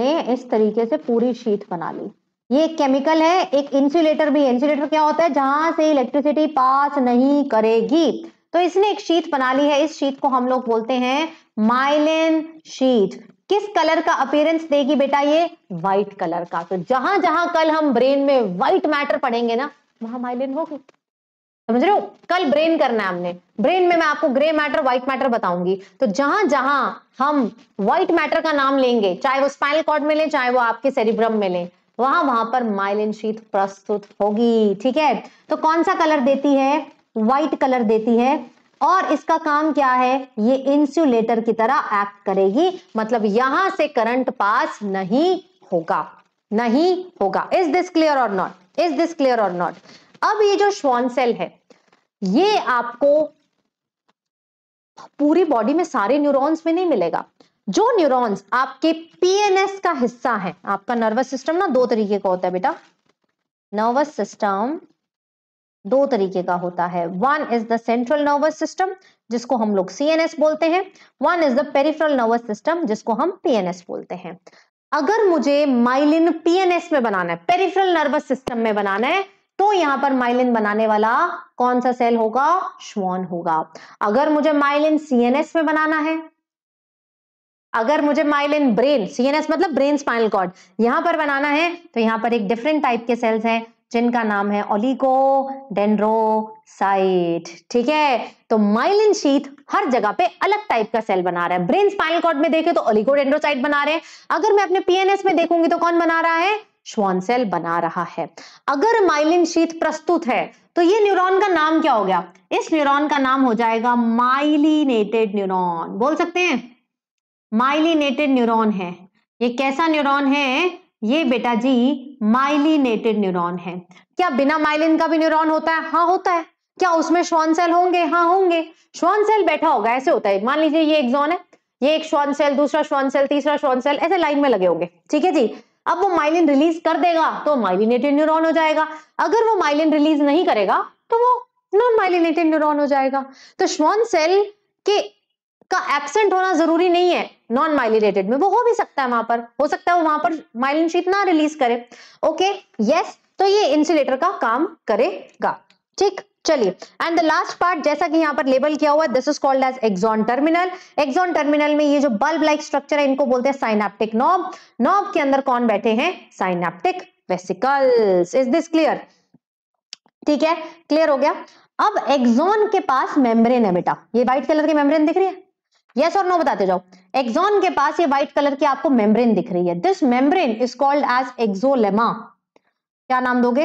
ने इस तरीके से पूरी शीत बना ली ये केमिकल है एक इंसुलेटर भी इंसुलेटर क्या होता है जहां से इलेक्ट्रिसिटी पास नहीं करेगी तो इसने एक शीट बना ली है इस शीट को हम लोग बोलते हैं माइलेन शीट किस कलर का अपियरेंस देगी बेटा ये व्हाइट कलर का तो जहां जहां कल हम ब्रेन में व्हाइट मैटर पढ़ेंगे ना वहां माइलेन होगी समझ रहे हो कल ब्रेन करना है हमने ब्रेन में मैं आपको ग्रे मैटर व्हाइट मैटर बताऊंगी तो जहां जहां हम व्हाइट मैटर का नाम लेंगे चाहे वो स्पाइनल कॉर्ड में लें चाहे वो आपके सेरिब्रम में लें वहां वहां पर माइलिन शीत प्रस्तुत होगी ठीक है तो कौन सा कलर देती है व्हाइट कलर देती है और इसका काम क्या है ये इंसुलेटर की तरह एक्ट करेगी मतलब यहां से करंट पास नहीं होगा नहीं होगा इज दिस क्लियर और नॉट इज दिस क्लियर और नॉट अब ये जो श्वान सेल है ये आपको पूरी बॉडी में सारे न्यूरॉन्स में नहीं मिलेगा जो न्यूरॉन्स आपके पीएनएस का हिस्सा है आपका नर्वस सिस्टम ना दो तरीके का होता है बेटा नर्वस सिस्टम दो तरीके का होता है one is the central nervous system जिसको हम लोग सीएनएस बोलते हैं one is the peripheral nervous system जिसको हम पीएनएस बोलते हैं अगर मुझे माइलिन पीएनएस में बनाना है पेरिफेरल नर्वस सिस्टम में बनाना है तो यहां पर माइलिन बनाने वाला कौन सा सेल होगा श्वान होगा अगर मुझे माइलिन सीएनएस में बनाना है अगर मुझे माइलिन ब्रेन सीएनएस मतलब ब्रेन स्पाइनल कॉर्ड यहां पर बनाना है तो यहां पर एक डिफरेंट टाइप के सेल्स हैं जिनका नाम है ओलिको डेंड्रोसाइट ठीक है तो माइलिन शीथ हर जगह पे अलग टाइप का सेल बना रहा है ब्रेन स्पाइनल कॉर्ड में देखे तो डेंड्रोसाइट बना रहे हैं अगर मैं अपने पीएनएस में देखूंगी तो कौन बना रहा है श्वान सेल बना रहा है अगर माइलिन शीथ प्रस्तुत है तो ये न्यूरॉन का नाम क्या हो गया इस न्यूरॉन का नाम हो जाएगा माइलिनेटेड न्यूरॉन बोल सकते हैं माइलीनेटेड न्यूरॉन है ये कैसा न्यूरॉन है ये बेटा जी माइलीनेटेड न्यूरॉन है क्या बिना माइलिन का भी न्यूरॉन होता है हाँ होता है क्या उसमें श्वान सेल होंगे हाँ होंगे श्वान सेल बैठा होगा ऐसे होता है मान लीजिए ये एक्सॉन है ये एक श्वान सेल दूसरा श्वान सेल तीसरा श्वान सेल ऐसे लाइन में लगे होंगे ठीक है जी अब वो माइलिन रिलीज कर देगा तो माइलिनेटेड न्यूरॉन हो जाएगा अगर वो माइलिन रिलीज नहीं करेगा तो वो नॉन माइलिनेटेड न्यूरॉन हो जाएगा तो श्वान सेल के का एबसेंट होना जरूरी नहीं है नॉन माइलिनेटेड में वो हो भी सकता है वहां पर हो सकता है वो वहां पर माइलिन शीट ना रिलीज करे ओके यस तो ये इंसुलेटर का काम करेगा ठीक चलिए एंड द लास्ट पार्ट जैसा कि यहाँ पर लेबल किया हुआ है this is called as axon terminal axon terminal में ये जो बल्ब लाइक स्ट्रक्चर है इनको बोलते हैं साइनाप्टिक नॉब नॉब के अंदर कौन बैठे हैं synaptic vesicles is this clear ठीक है क्लियर हो गया अब एक्सॉन के पास मेम्ब्रेन है बेटा ये व्हाइट कलर के मेम्ब्रेन दिख रही है यस और नो बताते जाओ एक्सोन के पास ये व्हाइट कलर की आपको मेम्ब्रेन दिख रही है this membrane is called as axolemma क्या नाम दोगे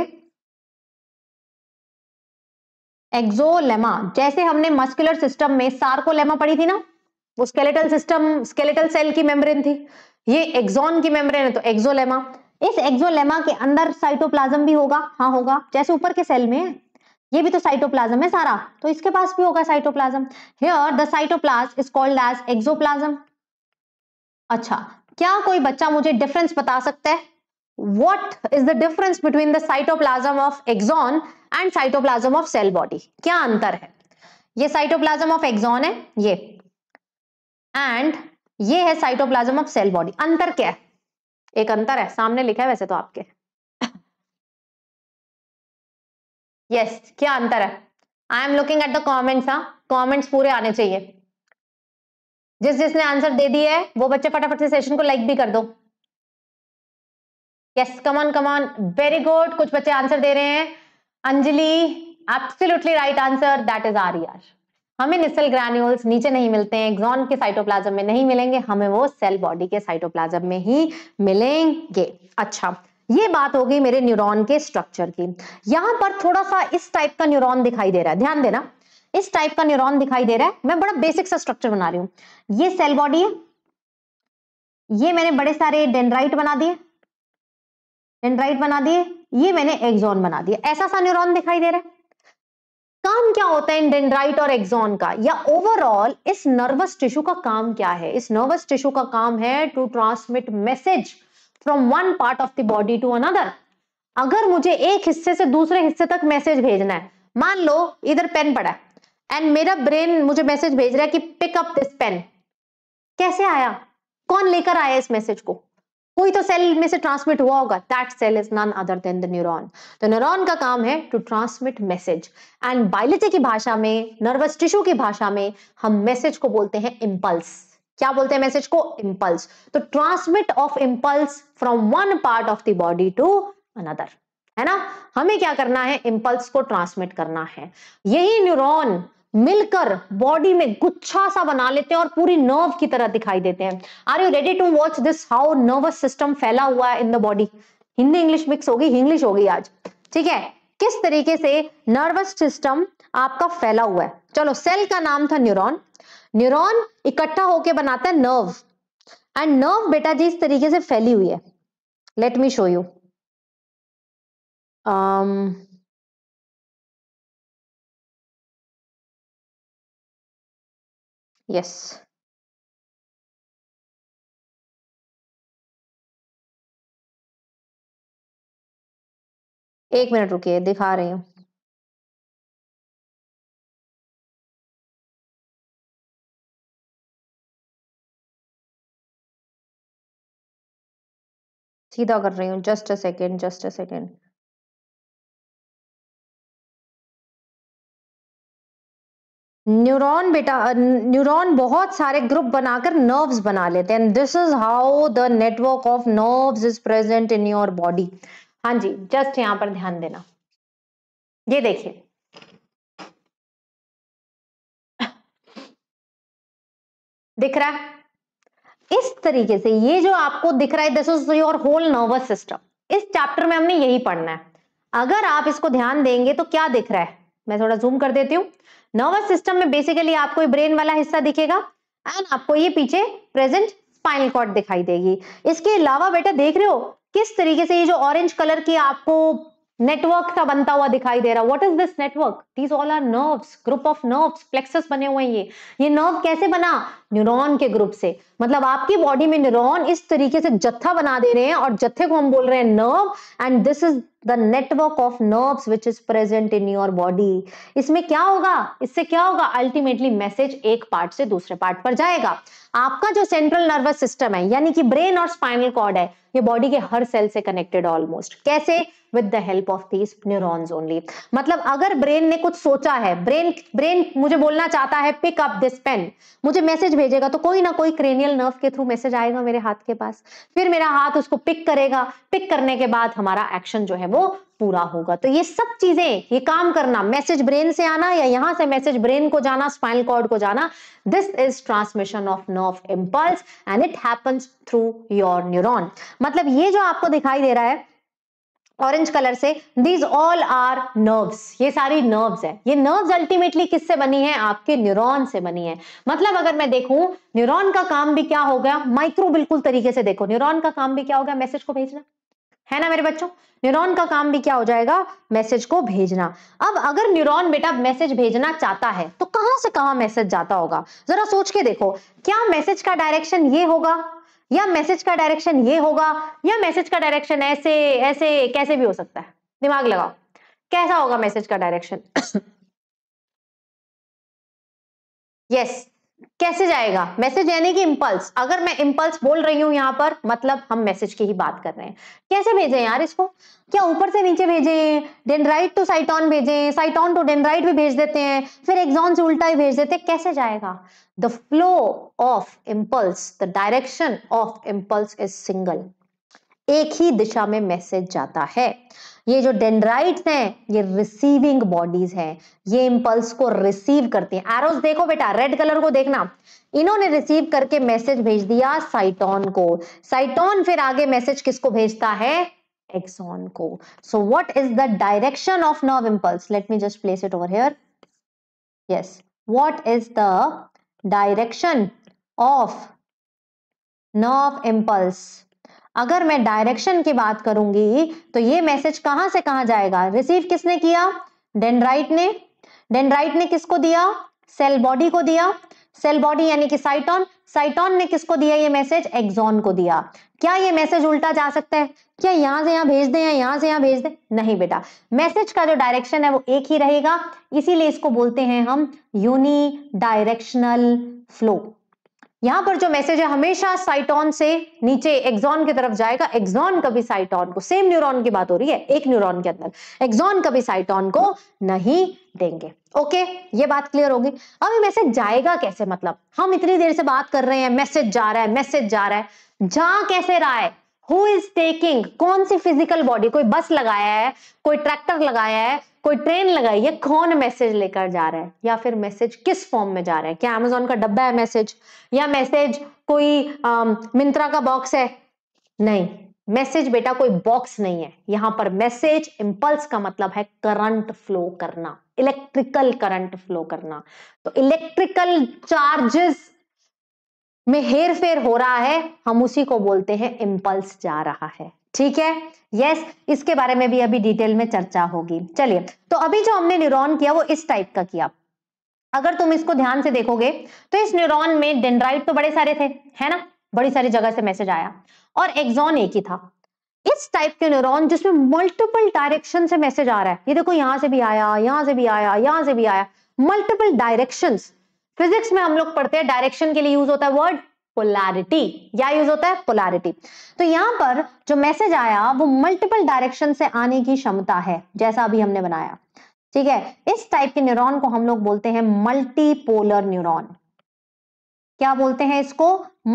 एक्सोलेमा जैसे हमने मस्कुलर सिस्टम में सार्कोलेमा पढ़ी थी ना वो स्केलेटल सिस्टम स्केलेटल सेल की मेम्ब्रेन थी ये एक्सोन की मेम्ब्रेन है तो एक्सोलेमा इस एक्सोलेमा के अंदर साइटोप्लाज्म भी होगा हाँ होगा जैसे ऊपर के सेल में है ये भी तो साइटोप्लाज्म है सारा तो इसके पास भी होगा cytoplasm here the cytoplasm is called as axoplasm अच्छा क्या कोई बच्चा मुझे डिफरेंस बता सकता है what is the difference between the cytoplasm of axon and cytoplasm of cell body क्या अंतर है ये साइटोप्लाज्म ऑफ एक्सॉन है ये एंड ये है साइटोप्लाज्म ऑफ सेल बॉडी अंतर क्या है एक अंतर है सामने लिखा है वैसे तो आपके यस क्या अंतर है I am looking at the comments हाँ कॉमेंट्स पूरे आने चाहिए जिस जिसने आंसर दे दिया है वो बच्चे फटाफट से सेशन को लाइक भी कर दो yes come on come on very good कुछ बच्चे आंसर दे रहे हैं Anjali absolutely right answer that is are हमें निसल ग्रैन्यूल्स नीचे नहीं मिलते हैं एक्सॉन के साइटोप्लाज्म में नहीं मिलेंगे हमें वो सेल बॉडी के साइटोप्लाज्म में ही मिलेंगे अच्छा ये बात हो गई मेरे न्यूरॉन के स्ट्रक्चर की यहां पर थोड़ा सा इस टाइप का न्यूरॉन दिखाई दे रहा है ध्यान देना इस टाइप का न्यूरॉन दिखाई दे रहा है मैं बड़ा बेसिक सा स्ट्रक्चर बना रही हूं ये सेल बॉडी है ये मैंने बड़े सारे डेंड्राइट बना दिए डेंड्राइट बना दिए ये मैंने एक्सॉन बना दिया ऐसा सा न्यूरॉन दिखाई दे रहा है काम क्या होता है इन डेंड्राइट और एक्सॉन का या ओवरऑल इस नर्वस टिश्यू का काम क्या है इस नर्वस टिश्यू का काम है to transmit message from one part of the body to another अगर मुझे एक हिस्से से दूसरे हिस्से तक मैसेज भेजना है मान लो इधर पेन पड़ा है एंड मेरा ब्रेन मुझे मैसेज भेज रहा है कि पिक अप दिस पेन कैसे आया कौन लेकर आया इस मैसेज को कोई तो सेल में से ट्रांसमिट हुआ होगा that cell is none other than the neuron तो न्यूरॉन का काम है to transmit message and biology की भाषा में नर्वस टिश्यू की भाषा में हम मैसेज को बोलते हैं इम्पल्स क्या बोलते हैं मैसेज को इम्पल्स तो transmit of impulse from one part of the body to another है ना हमें क्या करना है इम्पल्स को ट्रांसमिट करना है यही न्यूरॉन मिलकर बॉडी में गुच्छा सा बना लेते हैं और पूरी नर्व की तरह दिखाई देते हैं are you ready to watch this how nervous system फैला हुआ है in the body Hindi English mix होगी इंग्लिश होगी आज ठीक है किस तरीके से नर्वस सिस्टम आपका फैला हुआ है चलो सेल का नाम था न्यूरॉन न्यूरॉन इकट्ठा होके बनाता है नर्व एंड नर्व बेटा जी इस तरीके से फैली हुई है let me show you yes एक मिनट रुकिए दिखा रही हूं सीधा कर रही हूँ just a second just a second neuron बेटा न्यूरॉन बहुत सारे ग्रुप बनाकर नर्व्स बना लेते हैं this is how the network of nerves is present in your body हाँ जी जस्ट यहां पर ध्यान देना ये देखिए <laughs> दिख रहा है इस तरीके से ये जो आपको दिख रहा है this is your whole nervous system इस चैप्टर में हमने यही पढ़ना है अगर आप इसको ध्यान देंगे तो क्या दिख रहा है मैं थोड़ा जूम कर देती हूँ नर्वस सिस्टम में बेसिकली आपको ये ब्रेन वाला हिस्सा दिखेगा एंड आपको ये पीछे प्रेजेंट स्पाइनल कॉर्ड दिखाई देगी इसके अलावा बेटा देख रहे हो किस तरीके से ये जो ऑरेंज कलर की आपको नेटवर्क सा बनता हुआ दिखाई दे रहा what is this network these all are nerves group of nerves plexus बने हुए हैं ये ये नर्व कैसे बना न्यूरॉन के ग्रुप से मतलब आपकी बॉडी में न्यूरॉन इस तरीके से जत्था बना दे रहे हैं और जत्थे को हम बोल रहे हैं nerve and this is the network of nerves which is present in your body इसमें क्या होगा इससे क्या होगा अल्टीमेटली मैसेज एक पार्ट से दूसरे पार्ट पर जाएगा आपका जो सेंट्रल नर्वस सिस्टम है यानी कि ब्रेन और स्पाइनल कॉर्ड है ये बॉडी के हर सेल से कनेक्टेड ऑलमोस्ट कैसे with the help of these neurons only मतलब अगर ब्रेन ने कुछ सोचा है ब्रेन ब्रेन मुझे बोलना चाहता है पिक अप दिस पेन मुझे मैसेज भेजेगा तो कोई ना कोई क्रेनियल नर्व के थ्रू मैसेज आएगा मेरे हाथ के पास फिर मेरा हाथ उसको पिक करेगा पिक करने के बाद हमारा एक्शन जो है वो पूरा होगा तो ये सब चीजें ये काम करना मैसेज ब्रेन से आना या यहां से मैसेज ब्रेन को जाना स्पाइनल कॉर्ड को जाना this is transmission of nerve impulse and it happens through your neuron मतलब ये जो आपको दिखाई दे रहा है ऑरेंज कलर से दीज ऑल आर नर्व्स ये सारी नर्व्स है ये नर्व्स अल्टीमेटली किससे बनी है आपके न्यूरॉन से बनी है मतलब अगर मैं देखूं न्यूरॉन का काम भी क्या हो गया माइक्रो बिल्कुल तरीके से देखो न्यूरॉन का काम भी क्या हो गया मैसेज को भेजना है ना मेरे बच्चों न्यूरॉन का काम भी क्या हो जाएगा मैसेज को भेजना अब अगर न्यूरॉन बेटा मैसेज भेजना चाहता है तो कहां से कहां मैसेज जाता होगा जरा सोच के देखो क्या मैसेज का डायरेक्शन ये होगा या मैसेज का डायरेक्शन ये होगा या मैसेज का डायरेक्शन ऐसे ऐसे कैसे भी हो सकता है दिमाग लगाओ कैसा होगा मैसेज का डायरेक्शन यस <coughs> yes, कैसे जाएगा मैसेज यानी कि इम्पल्स अगर मैं इम्पल्स बोल रही हूं यहाँ पर मतलब हम मैसेज की ही बात कर रहे हैं कैसे भेजें यार इसको क्या ऊपर से नीचे भेजें डेंड्राइट टू साइटॉन भेजें साइटॉन टू डेंड्राइट भी भेज देते हैं फिर एग्जॉन से उल्टा ही भेज देते हैं कैसे जाएगा the flow of impulse the direction of impulse is single एक ही दिशा में मैसेज जाता है ये जो डेंड्राइट्स हैं ये रिसीविंग बॉडीज हैं ये इम्पल्स को रिसीव करते हैं एरोस देखो बेटा रेड कलर को देखना इन्होंने रिसीव करके मैसेज भेज दिया साइटॉन को साइटॉन फिर आगे मैसेज किसको भेजता है एक्सॉन को so what is the direction of nerve impulse let me just place it over here yes what is the direction of nerve impulse अगर मैं डायरेक्शन की बात करूंगी तो ये मैसेज कहां से कहां जाएगा रिसीव किसने किया डेंड्राइट ने डेंड्राइट ने किसको दिया सेल बॉडी को दिया सेल बॉडी यानी कि साइटॉन साइटॉन ने किसको दिया ये मैसेज एक्सॉन को दिया क्या ये मैसेज उल्टा जा सकता है क्या यहां से यहां भेज दें या यहां से यहां भेज दे नहीं बेटा मैसेज का जो डायरेक्शन है वो एक ही रहेगा इसीलिए इसको बोलते हैं हम यूनी डायरेक्शनल फ्लो यहां पर जो मैसेज है हमेशा साइटॉन से नीचे एक्सॉन की तरफ जाएगा एक्सॉन कभी साइटॉन को सेम न्यूरॉन की बात हो रही है एक न्यूरॉन के अंदर एक्सॉन कभी साइटॉन को नहीं देंगे ओके ये बात क्लियर होगी अब ये मैसेज जाएगा कैसे मतलब हम इतनी देर से बात कर रहे हैं मैसेज जा रहा है मैसेज जा रहा है जा कैसे रहा है हु इज टेकिंग कौन सी फिजिकल बॉडी कोई बस लगाया है कोई ट्रैक्टर लगाया है कोई ट्रेन लगाई है कौन मैसेज लेकर जा रहा है या फिर मैसेज किस फॉर्म में जा रहा है क्या अमेजोन का डब्बा है मैसेज या मैसेज कोई मिंत्रा का बॉक्स है नहीं मैसेज बेटा कोई बॉक्स नहीं है यहां पर मैसेज इंपल्स का मतलब है करंट फ्लो करना इलेक्ट्रिकल करंट फ्लो करना तो इलेक्ट्रिकल चार्जेस में हेर फेर हो रहा है हम उसी को बोलते हैं इम्पल्स जा रहा है ठीक है यस yes, इसके बारे में भी अभी डिटेल में चर्चा होगी चलिए तो अभी जो हमने न्यूरॉन किया वो इस टाइप का किया अगर तुम इसको ध्यान से देखोगे तो इस न्यूरॉन में डेंड्राइट तो बड़े सारे थे है ना बड़ी सारी जगह से मैसेज आया और एक्सॉन एक ही था इस टाइप के न्यूरॉन जिसमें मल्टीपल डायरेक्शन से मैसेज आ रहा है ये देखो यहां से भी आया यहां से भी आया यहां से भी आया मल्टीपल डायरेक्शन फिजिक्स में हम लोग पढ़ते हैं डायरेक्शन के लिए यूज होता है वर्ड पोलैरिटी या यूज होता है पोलैरिटी तो यहां पर जो मैसेज आया वो मल्टीपल डायरेक्शन से आने की क्षमता है जैसा अभी हमने बनाया ठीक है इस टाइप के न्यूरॉन को हम लोग बोलते हैं मल्टीपोलर न्यूरॉन क्या बोलते हैं इसको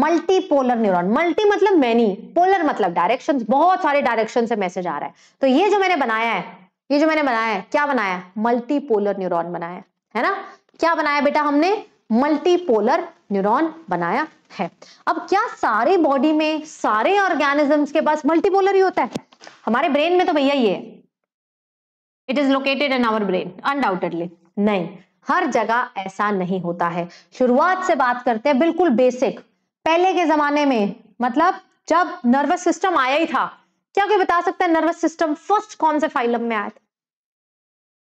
मल्टीपोलर न्यूरॉन मल्टी मतलब मैनी पोलर मतलब डायरेक्शन बहुत सारे डायरेक्शन से मैसेज आ रहा है तो ये जो मैंने बनाया है ये जो मैंने बनाया है क्या बनाया मल्टीपोलर न्यूरॉन बनाया है ना क्या बनाया बेटा हमने मल्टीपोलर न्यूरॉन बनाया है अब क्या सारे बॉडी में सारे ऑर्गेनिजम्स के पास मल्टीपोलर ही होता है हमारे ब्रेन में तो भैया ये है it is located in our brain undoubtedly नहीं हर जगह ऐसा नहीं होता है शुरुआत से बात करते हैं बिल्कुल बेसिक पहले के जमाने में मतलब जब नर्वस सिस्टम आया ही था क्या कोई बता सकता है नर्वस सिस्टम फर्स्ट कौन से फाइलम में आया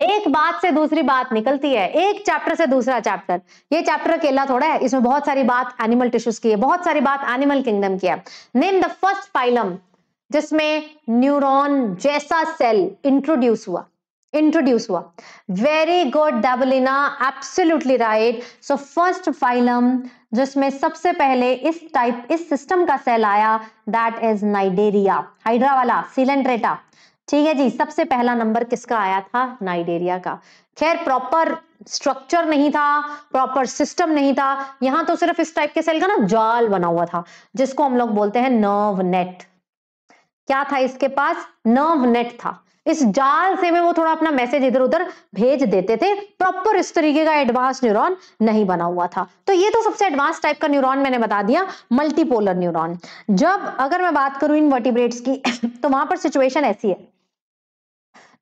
एक बात से दूसरी बात निकलती है एक चैप्टर से दूसरा चैप्टर ये चैप्टर अकेला थोड़ा है इसमें बहुत सारी बात एनिमल टिश्यूज की है बहुत सारी बात एनिमल किंगडम की है नेम द फर्स्ट फाइलम जिसमें न्यूरॉन जैसा सेल इंट्रोड्यूस हुआ इंट्रोड्यूस हुआ very good Debalina absolutely right so first phylum जिसमें सबसे पहले इस टाइप इस सिस्टम का सेल आया दैट इज नाइडेरिया हाइड्रा वाला सिलेंट्रेटा ठीक है जी सबसे पहला नंबर किसका आया था नाइडेरिया का खैर प्रॉपर स्ट्रक्चर नहीं था प्रॉपर सिस्टम नहीं था यहां तो सिर्फ इस टाइप के सेल का ना जाल बना हुआ था जिसको हम लोग बोलते हैं नर्व नेट क्या था इसके पास नर्व नेट था इस जाल से में वो थोड़ा अपना मैसेज इधर उधर भेज देते थे प्रॉपर इस तरीके का एडवांस न्यूरॉन नहीं बना हुआ था तो ये तो सबसे एडवांस टाइप का न्यूरॉन मैंने बता दिया मल्टीपोलर न्यूरॉन जब अगर मैं बात करूं इन वर्टिब्रेट्स की <coughs> तो वहां पर सिचुएशन ऐसी है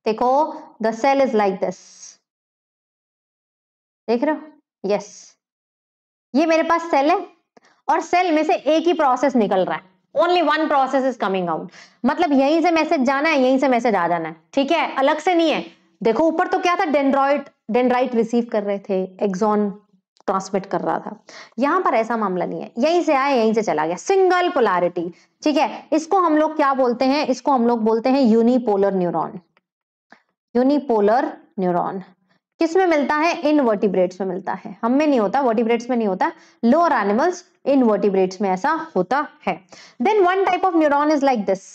देखो the cell is like this देख रहे हो यस ये मेरे पास सेल है और सेल में से एक ही प्रोसेस निकल रहा है only one process is coming out मतलब यहीं से मैसेज जाना है यहीं से मैसेज आ जाना है ठीक है अलग से नहीं है देखो ऊपर तो क्या था डेंड्रॉइड डेंड्राइट रिसीव कर रहे थे एक्सॉन ट्रांसमिट कर रहा था यहां पर ऐसा मामला नहीं है यहीं से आया यहीं से चला गया सिंगल पोलारिटी ठीक है इसको हम लोग क्या बोलते हैं इसको हम लोग बोलते हैं यूनिपोलर न्यूरॉन यूनिपोलर न्यूरोन किसमें मिलता है इन वर्टिब्रेट्स में मिलता है हम में नहीं होता वर्टिब्रेट्स में नहीं होता लोअर एनिमल्स इन वर्टिब्रेट्स में ऐसा होता है then one type of neuron is like this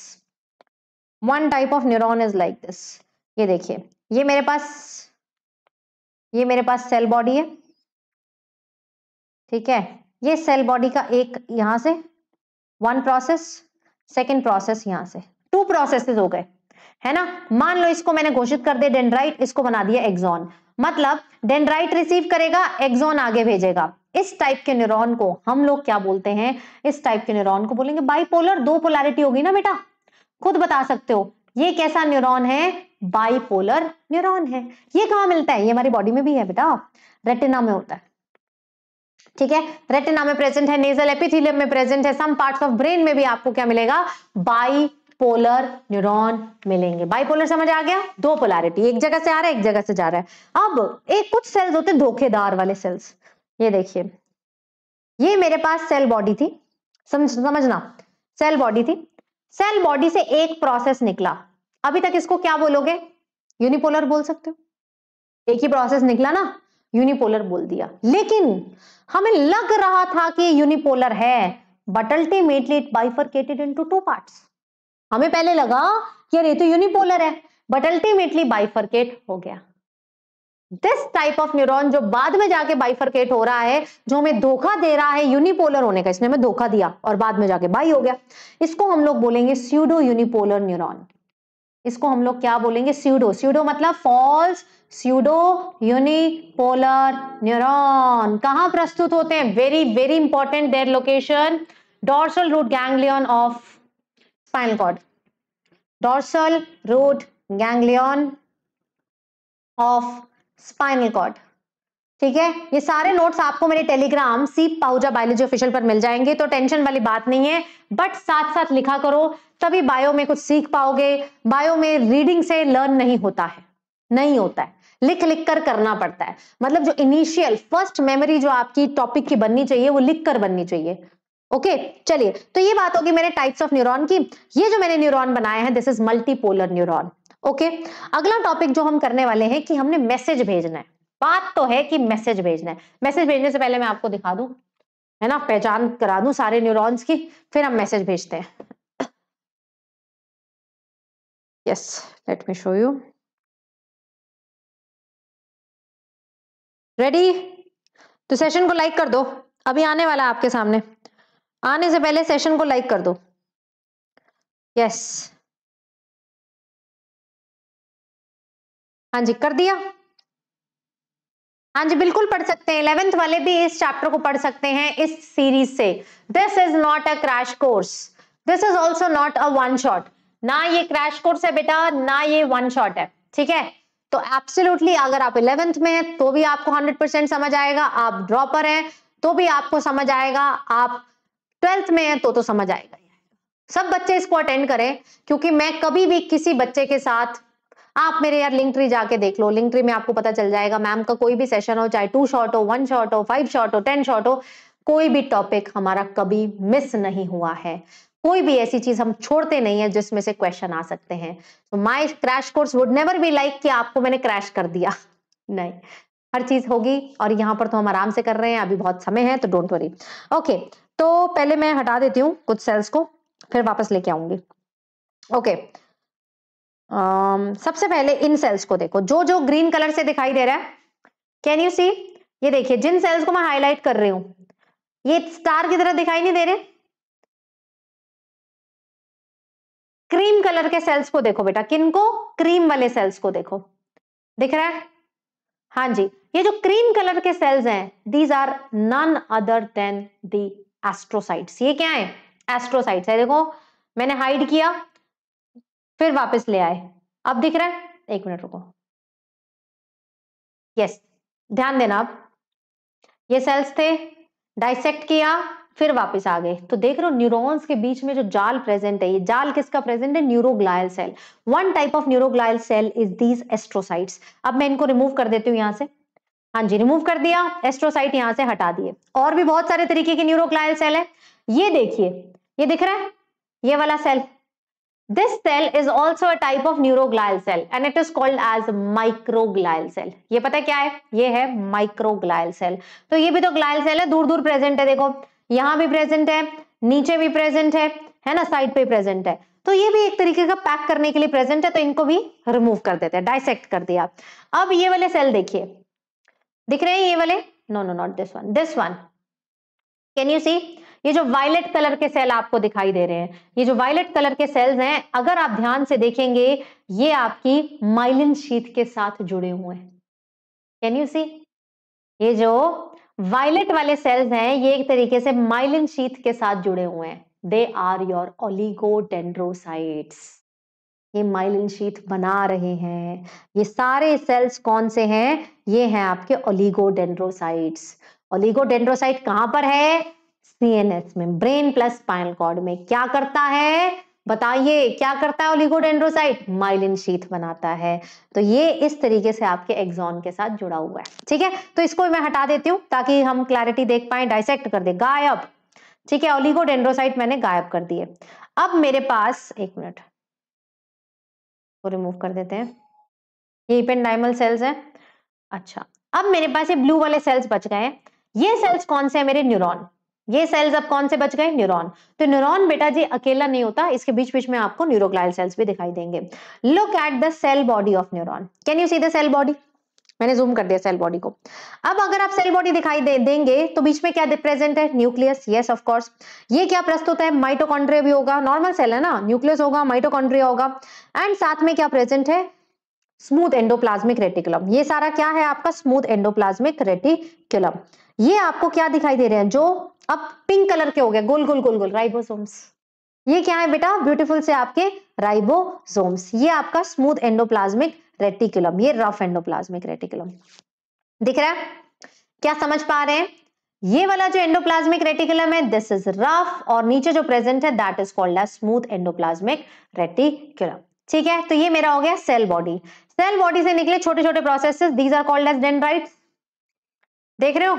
one type of neuron is like this ये देखिए ये मेरे पास ये मेरे पास सेल बॉडी है ठीक है ये सेल बॉडी का एक यहां से वन प्रोसेस सेकेंड प्रोसेस यहां से टू प्रोसेसेस हो गए है ना मान लो इसको मैंने घोषित कर दिया डेंड्राइट इसको बना दिया एक्सॉन मतलब डेंड्राइट रिसीव करेगा एक्सॉन आगे भेजेगा इस टाइप के न्यूरॉन को हम लोग क्या बोलते हैं इस टाइप के न्यूरॉन को बोलेंगे बाइपोलर दो पोलैरिटी होगी ना बेटा खुद बता सकते हो ये कैसा न्यूरॉन है बाइपोलर न्यूरॉन है ये कहां मिलता है ये हमारी बॉडी में भी है बेटा रेटिना में होता है ठीक है रेटिना में प्रेजेंट है नेजल एपिथेलियम में प्रेजेंट है सम पार्ट्स ऑफ ब्रेन में भी आपको क्या मिलेगा बाई पोलर न्यूरॉन मिलेंगे बाइपोलर समझ आ गया दो पोलैरिटी एक जगह से आ रहा है एक जगह से जा रहा है अब एक कुछ सेल्स होते धोखेदार वाले सेल्स ये देखिए ये मेरे पास सेल बॉडी थी समझ समझना सेल बॉडी थी सेल बॉडी से एक प्रोसेस निकला अभी तक इसको क्या बोलोगे यूनिपोलर बोल सकते हो एक ही प्रोसेस निकला ना यूनिपोलर बोल दिया लेकिन हमें लग रहा था कि यूनिपोलर है but ultimately it bifurcated into two parts हमें पहले लगा कि अरे तो यूनिपोलर है बट अल्टीमेटली बाइफरकेट हो गया दिस टाइप ऑफ न्यूरॉन जो बाद में जाके बाइफरकेट हो रहा है जो हमें धोखा दे रहा है यूनिपोलर होने का इसने हमें धोखा दिया और बाद में जाके बाई हो गया इसको हम लोग बोलेंगे स्यूडो यूनिपोलर न्यूरोन इसको हम लोग क्या बोलेंगे स्यूडो स्यूडो मतलब फॉल्स स्यूडो यूनिपोलर न्यूरॉन कहां प्रस्तुत होते हैं very very important their location dorsal root ganglion of spinal cord dorsal root ganglion of spinal cord ठीक है ये सारे नोट्स आपको मेरे टेलीग्राम सी पाउजा बायोलॉजी ऑफिशियल पर मिल जाएंगे तो टेंशन वाली बात नहीं है बट साथ साथ लिखा करो तभी बायो में कुछ सीख पाओगे बायो में रीडिंग से लर्न नहीं होता है नहीं होता है लिख लिख कर करना पड़ता है मतलब जो इनिशियल फर्स्ट मेमोरी जो आपकी टॉपिक की बननी चाहिए वो लिख कर बननी चाहिए ओके चलिए तो ये बात होगी मेरे टाइप्स ऑफ न्यूरॉन की ये जो मैंने न्यूरॉन बनाए हैं this is multipolar neuron okay अगला टॉपिक जो हम करने वाले हैं कि हमने मैसेज भेजना है बात तो है कि मैसेज भेजना है मैसेज भेजने से पहले मैं आपको दिखा दू है ना पहचान करा दू सारे न्यूरॉन्स की फिर हम मैसेज भेजते हैं yes let me show you ready तो सेशन को लाइक कर दो अभी आने वाला है आपके सामने आने से पहले सेशन को लाइक कर दो यस हाँ जी कर दिया हाँ जी बिल्कुल पढ़ सकते हैं इलेवेंथ वाले भी इस चैप्टर को पढ़ सकते हैं इस सीरीज से this is not a crash course this is also not a one shot ना ये क्रैश कोर्स है बेटा ना ये वन शॉट है ठीक है तो एब्सोल्युटली अगर आप इलेवेंथ में हैं तो भी आपको 100% समझ आएगा आप ड्रॉपर हैं तो भी आपको समझ आएगा आप ट्वेल्थ में है तो तो समझ आएगा सब बच्चे इसको अटेंड करें क्योंकि मैं कभी भी किसी बच्चे के साथ आप मेरे यार लिंक ट्री जाके देख लो लिंक ट्री में आपको पता चल जाएगा मैम का कोई भी सेशन हो चाहे टू शॉर्ट हो वन शॉर्ट हो फाइव शॉर्ट हो टेन शॉर्ट हो कोई भी टॉपिक हमारा कभी मिस नहीं हुआ है कोई भी ऐसी चीज हम छोड़ते नहीं है जिसमें से क्वेश्चन आ सकते हैं तो my crash course would never be like कि आपको मैंने क्रैश कर दिया <laughs> नहीं हर चीज होगी और यहाँ पर तो हम आराम से कर रहे हैं अभी बहुत समय है तो डोंट वरी ओके तो पहले मैं हटा देती हूँ कुछ सेल्स को फिर वापस लेके आऊंगी ओके um, सबसे पहले इन सेल्स को देखो जो जो ग्रीन कलर से दिखाई दे रहा है कैन यू सी ये देखिए जिन सेल्स को मैं हाईलाइट कर रही हूं ये स्टार की तरह दिखाई नहीं दे रहे क्रीम कलर के सेल्स को देखो बेटा किन को क्रीम वाले सेल्स को देखो दिख रहा है हाँ जी ये जो क्रीम कलर के सेल्स हैं these are none other than the astrocytes ये क्या है एस्ट्रोसाइट्स है देखो मैंने हाइड किया फिर वापस ले आए अब दिख रहा है एक मिनट रुको यस ध्यान देना अब ये सेल्स थे डाइसेक्ट किया फिर वापस आ गए तो देख रहे हो न्यूरॉन्स के बीच में जो जाल प्रेजेंट है ये जाल किसका प्रेजेंट है neuroglial cell one type of neuroglial cell is these astrocytes अब मैं इनको रिमूव कर देती हूँ यहाँ से हाँ जी रिमूव कर दिया एस्ट्रोसाइट यहां से हटा दिए और भी बहुत सारे तरीके के न्यूरोक्लायल सेल है ये देखिए ये दिख रहा है ये वाला cell this cell is also a type of neuroglial cell and it is called as microglial cell ये पता है क्या है ये है माइक्रोग्लायल सेल तो ये भी तो ग्लायल सेल है दूर दूर प्रेजेंट है देखो यहां भी प्रेजेंट है नीचे भी प्रेजेंट है है ना साइड पे प्रेजेंट है तो ये भी एक तरीके का पैक करने के लिए प्रेजेंट है तो इनको भी रिमूव कर देते हैं डाइसेक्ट कर दिया अब ये वाले सेल देखिए दिख रहे हैं ये वाले no no not this one this one can you see ये जो वायलेट कलर के सेल आपको दिखाई दे रहे हैं ये जो वायलेट कलर के सेल्स हैं अगर आप ध्यान से देखेंगे ये आपकी माइलिन शीत के साथ जुड़े हुए हैं कैन यू सी ये जो वायलेट वाले सेल्स हैं ये एक तरीके से माइलिन शीत के साथ जुड़े हुए हैं दे आर योर ओलिगोडेंड्रोसाइट्स ये माइलिन शीथ बना रहे हैं ये सारे सेल्स कौन से हैं ये हैं आपके ओलिगोडेंड्रोसाइट्स ओलिगोडेंड्रोसाइट कहां पर है सीएनएस में ब्रेन प्लस स्पाइनल कॉर्ड में क्या करता है बताइए क्या करता है ओलिगोडेंड्रोसाइट माइलिन शीथ बनाता है तो ये इस तरीके से आपके एग्जॉन के साथ जुड़ा हुआ है ठीक है तो इसको मैं हटा देती हूँ ताकि हम क्लैरिटी देख पाए डाइसेक्ट कर दे गायब ठीक है ओलिगोडेंड्रोसाइट मैंने गायब कर दिए अब मेरे पास एक मिनट को रिमूव कर देते हैं ये इपेंडाइमल सेल्स हैं अच्छा अब मेरे पास ये ब्लू वाले सेल्स बच गए हैं ये सेल्स कौन से हैं मेरे न्यूरॉन ये सेल्स अब कौन से बच गए न्यूरॉन तो न्यूरॉन बेटा जी अकेला नहीं होता इसके बीच बीच में आपको न्यूरोग्लाइल सेल्स भी दिखाई देंगे look at the cell body of neuron can you see the cell body मैंने जूम कर दिया सेल बॉडी को अब अगर आप सेल बॉडी दिखाई दे, देंगे तो बीच में क्या प्रेजेंट है न्यूक्लियस येस ऑफकोर्स ये क्या प्रस्तुत है माइटोकॉन्ड्रिया भी होगा नॉर्मल सेल है ना न्यूक्लियस होगा माइटोकॉन्ड्रिया होगा एंड साथ में क्या प्रेजेंट है स्मूथ एंडोप्लाज्मिक रेटिकुलम ये सारा क्या है आपका स्मूथ एंडोप्लाज्मिक रेटिकुलम ये आपको क्या दिखाई दे रहे हैं जो अब पिंक कलर के हो गए गोल गोल गोल गोल राइबोसोम्स ये क्या है बेटा ब्यूटीफुल से आपके राइबोसोम्स ये आपका स्मूथ एंडोप्लाज्मिक रेटिकुलम ये रफ एंडोप्लाज्मिक रेटिकुलम दिख रहा है क्या समझ पा रहे हैं ये वाला जो एंडोप्लाज्मिक रेटिकुलम है दिस इज रफ और नीचे जो प्रेजेंट है that is called as smooth endoplasmic reticulum ठीक है तो ये मेरा हो गया सेल बॉडी सेल बॉडी से निकले छोटे छोटे processes these are called as dendrite देख रहे हो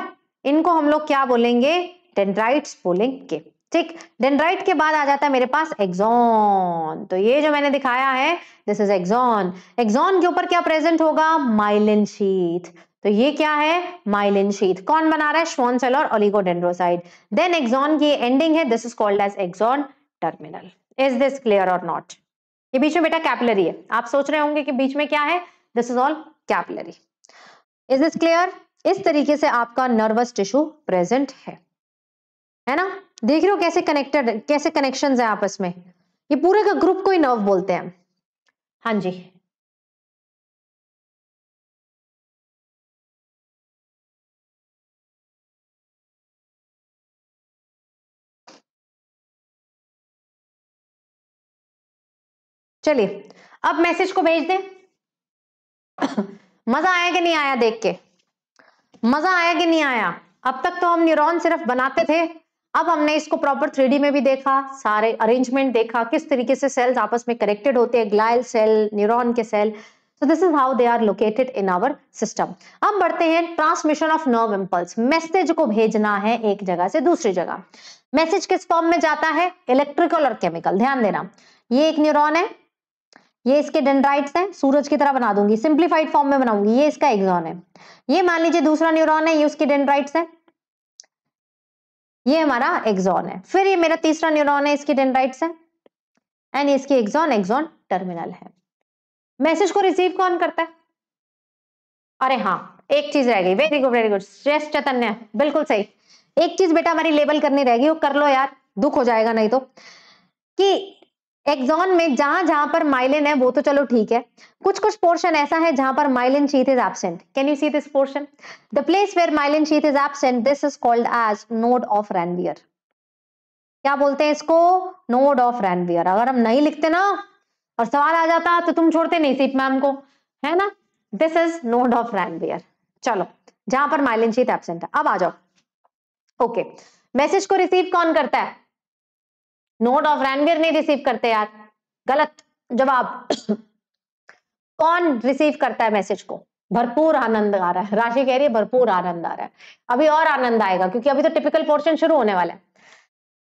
इनको हम लोग क्या बोलेंगे डेंड्राइट्स बोलेंगे ठीक डेंड्राइट के बाद आ जाता है मेरे पास एक्सॉन तो ये जो मैंने दिखाया है दिस इज एक्सॉन एक्सॉन के ऊपर क्या प्रेजेंट होगा माइलिन शीथ तो ये क्या है माइलिन शीथ कौन बना रहा है श्वान सेल और ओलिगोडेंड्रोसाइड देन एक्सॉन की एंडिंग है this is called as axon terminal is this clear और नॉट ये बीच में बेटा कैपिलरी है आप सोच रहे होंगे कि बीच में क्या है this is all capillary is this clear इस तरीके से आपका नर्वस टिश्यू प्रेजेंट है है ना देख रहे हो कैसे कनेक्टेड कैसे कनेक्शन है आपस में ये पूरे का ग्रुप को ही नर्व बोलते हैं हाँ जी चलिए अब मैसेज को भेज दें मजा आया कि नहीं आया देख के मजा आया कि नहीं आया अब तक तो हम न्यूरॉन सिर्फ बनाते थे अब हमने इसको प्रॉपर थ्री में भी देखा सारे अरेंजमेंट देखा किस तरीके से सेल्स आपस में कनेक्टेड होते हैं ग्लाइल सेल न्यूरोन के cell so this is how they are located in our system अब बढ़ते हैं transmission of nerve impulse message को भेजना है एक जगह से दूसरी जगह मैसेज किस फॉर्म में जाता है इलेक्ट्रिकल और केमिकल ध्यान देना ये एक न्यूरॉन है ये इसके डेंड्राइट्स हैं सूरज की तरह बना दूंगी सिंप्लीफाइड फॉर्म में बनाऊंगी ये इसका एग्जॉन है ये मान लीजिए दूसरा न्यूरॉन है ये उसके डेंड्राइट्स है ये हमारा एक्सॉन है फिर ये मेरा तीसरा न्यूरॉन है इसकी डेंड्राइट्स है एंड इसकी एक्सॉन एक्सॉन टर्मिनल है मैसेज को रिसीव कौन करता है अरे हाँ एक चीज रह गई वेरी गुड वेरी गुड श्रेष्ठ चैतन्य बिल्कुल सही एक चीज बेटा हमारी लेबल करनी रहेगी वो कर लो यार दुख हो जाएगा नहीं तो कि एक्सॉन में जहां जहां पर माइलिन है वो तो चलो ठीक है कुछ कुछ पोर्शन ऐसा है जहां पर myelin sheath is absent can you see this portion the place where myelin sheath is absent this is called as node of Ranvier क्या बोलते हैं इसको नोड ऑफ रैनवियर अगर हम नहीं लिखते ना और सवाल आ जाता तो तुम छोड़ते नहीं सीट मैम को है ना this is node of Ranvier चलो जहां पर माइलिन शीथ एबसेंट है अब आ जाओ ओके okay. मैसेज को रिसीव कौन करता है नोट ऑफ रणवीर नहीं रिसीव करते यार गलत जवाब <coughs> कौन रिसीव करता है मैसेज को भरपूर आनंद आ रहा है राशि कह रही है भरपूर आनंद आ रहा है अभी और आनंद आएगा क्योंकि अभी तो टिपिकल पोर्शन शुरू होने वाला है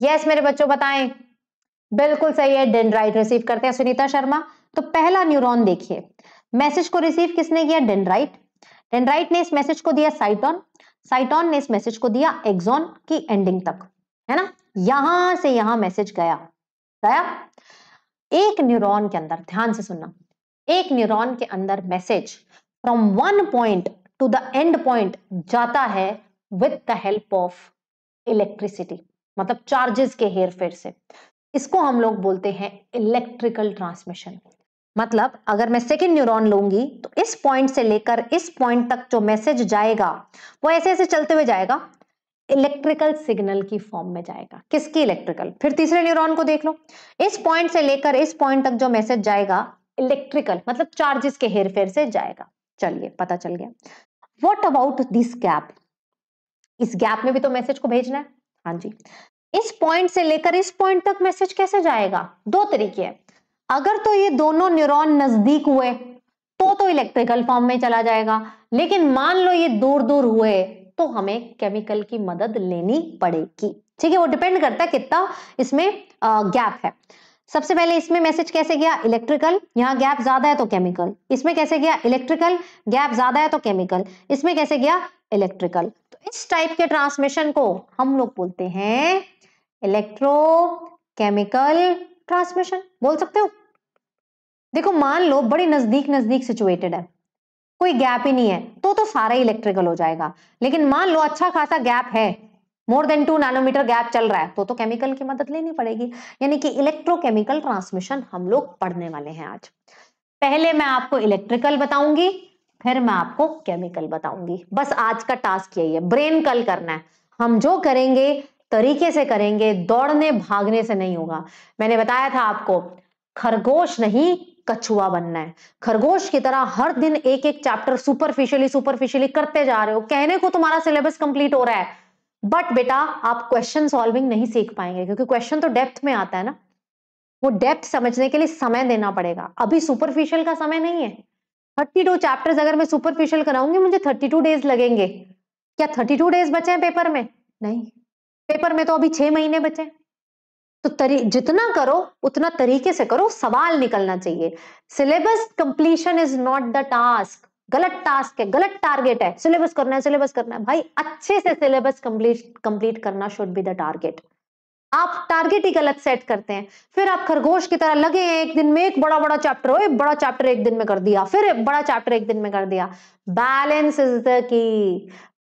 यस मेरे बच्चों बताएं बिल्कुल सही है डेंड्राइट रिसीव करते हैं सुनीता शर्मा तो पहला न्यूरॉन देखिए मैसेज को रिसीव किसने किया डेंड्राइट डेंड्राइट ने इस मैसेज को दिया साइटॉन साइटॉन ने इस मैसेज को दिया एग्जॉन की एंडिंग तक है ना यहां से यहां मैसेज गया गया एक न्यूरॉन के अंदर ध्यान से सुनना एक न्यूरॉन के अंदर message from one point to the end point जाता है with the help of electricity मतलब चार्जेस के हेर फेर से इसको हम लोग बोलते हैं इलेक्ट्रिकल ट्रांसमिशन मतलब अगर मैं सेकेंड न्यूरॉन लूंगी तो इस पॉइंट से लेकर इस पॉइंट तक जो मैसेज जाएगा वो ऐसे ऐसे चलते हुए जाएगा इलेक्ट्रिकल सिग्नल की फॉर्म में जाएगा किसकी इलेक्ट्रिकल फिर तीसरे न्यूरॉन को देख लो इस पॉइंट से लेकर इस पॉइंट तक जो मैसेज जाएगा इलेक्ट्रिकल मतलब चार्जेस के हेरफेर से जाएगा चलिए पता चल गया वॉट अबाउट दिस गैप इस गैप में भी तो मैसेज को भेजना है हाँ जी इस पॉइंट से लेकर इस पॉइंट तक मैसेज कैसे जाएगा दो तरीके हैं अगर तो ये दोनों न्यूरॉन नजदीक हुए तो तो इलेक्ट्रिकल फॉर्म में चला जाएगा लेकिन मान लो ये दूर दूर हुए तो हमें केमिकल की मदद लेनी पड़ेगी ठीक है वो डिपेंड करता है कितना इसमें गैप है सबसे पहले इसमें मैसेज कैसे गया इलेक्ट्रिकल यहाँ गैप ज्यादा है तो केमिकल इसमें कैसे गया इलेक्ट्रिकल गैप ज्यादा है तो केमिकल इसमें कैसे गया इलेक्ट्रिकल तो इस टाइप के ट्रांसमिशन को हम लोग बोलते हैं इलेक्ट्रो केमिकल ट्रांसमिशन बोल सकते हो देखो मान लो बड़ी नजदीक नजदीक सिचुएटेड है कोई गैप ही नहीं है तो तो सारा इलेक्ट्रिकल हो जाएगा लेकिन मान लो अच्छा खासा गैप है more than two nanometer gap चल रहा है तो तो केमिकल की मदद लेनी पड़ेगी यानी कि इलेक्ट्रोकेमिकल ट्रांसमिशन हम लोग पढ़ने वाले हैं आज पहले मैं आपको इलेक्ट्रिकल बताऊंगी फिर मैं आपको केमिकल बताऊंगी बस आज का टास्क यही है ब्रेन कल करना है हम जो करेंगे तरीके से करेंगे दौड़ने भागने से नहीं होगा मैंने बताया था आपको खरगोश नहीं कछुआ बनना है खरगोश की तरह हर दिन एक एक चैप्टर सुपरफिशियली सुपरफिशियली करते जा रहे हो कहने को तुम्हारा सिलेबस कंप्लीट हो रहा है बट बेटा आप क्वेश्चन सॉल्विंग नहीं सीख पाएंगे क्योंकि क्वेश्चन तो डेप्थ में आता है ना वो डेप्थ समझने के लिए समय देना पड़ेगा अभी सुपरफिशियल का समय नहीं है थर्टी टू चैप्टर अगर मैं सुपरफिशियल कराऊंगी मुझे थर्टी टू डेज लगेंगे क्या थर्टी टू डेज बचे हैं पेपर में नहीं पेपर में तो अभी छह महीने बचे हैं तो तरी जितना करो उतना तरीके से करो सवाल निकलना चाहिए syllabus completion is not the task गलत टास्क है गलत टारगेट है सिलेबस करना है सिलेबस करना है भाई अच्छे से सिलेबस कंप्लीट कंप्लीट करना शुड बी द टारगेट आप टारगेट ही गलत सेट करते हैं फिर आप खरगोश की तरह लगे हैं एक दिन में एक बड़ा बड़ा चैप्टर हो एक बड़ा चैप्टर एक दिन में कर दिया फिर एक बड़ा चैप्टर एक दिन में कर दिया balance is the key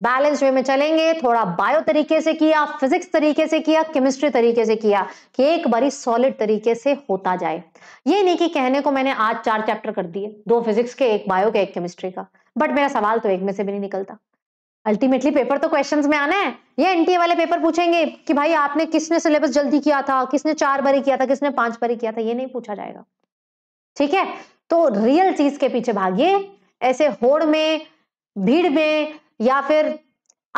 balance way में चलेंगे थोड़ा बायो तरीके से किया फिजिक्स तरीके से किया केमिस्ट्री तरीके से किया कि एक बारी सॉलिड तरीके से होता जाए ये नहीं कि कहने को मैंने आज चार चैप्टर कर दिए दो फिजिक्स के एक बायो के एक केमिस्ट्री का बट मेरा सवाल तो एक में से भी नहीं निकलता अल्टीमेटली पेपर तो क्वेश्चंस में आना है ये एनटीए वाले पेपर पूछेंगे कि भाई आपने किसने सिलेबस जल्दी किया था किसने चार बारी किया था किसने पांच बारी किया था ये नहीं पूछा जाएगा ठीक है तो रियल चीज के पीछे भागिए ऐसे होड़ में भीड़ में या फिर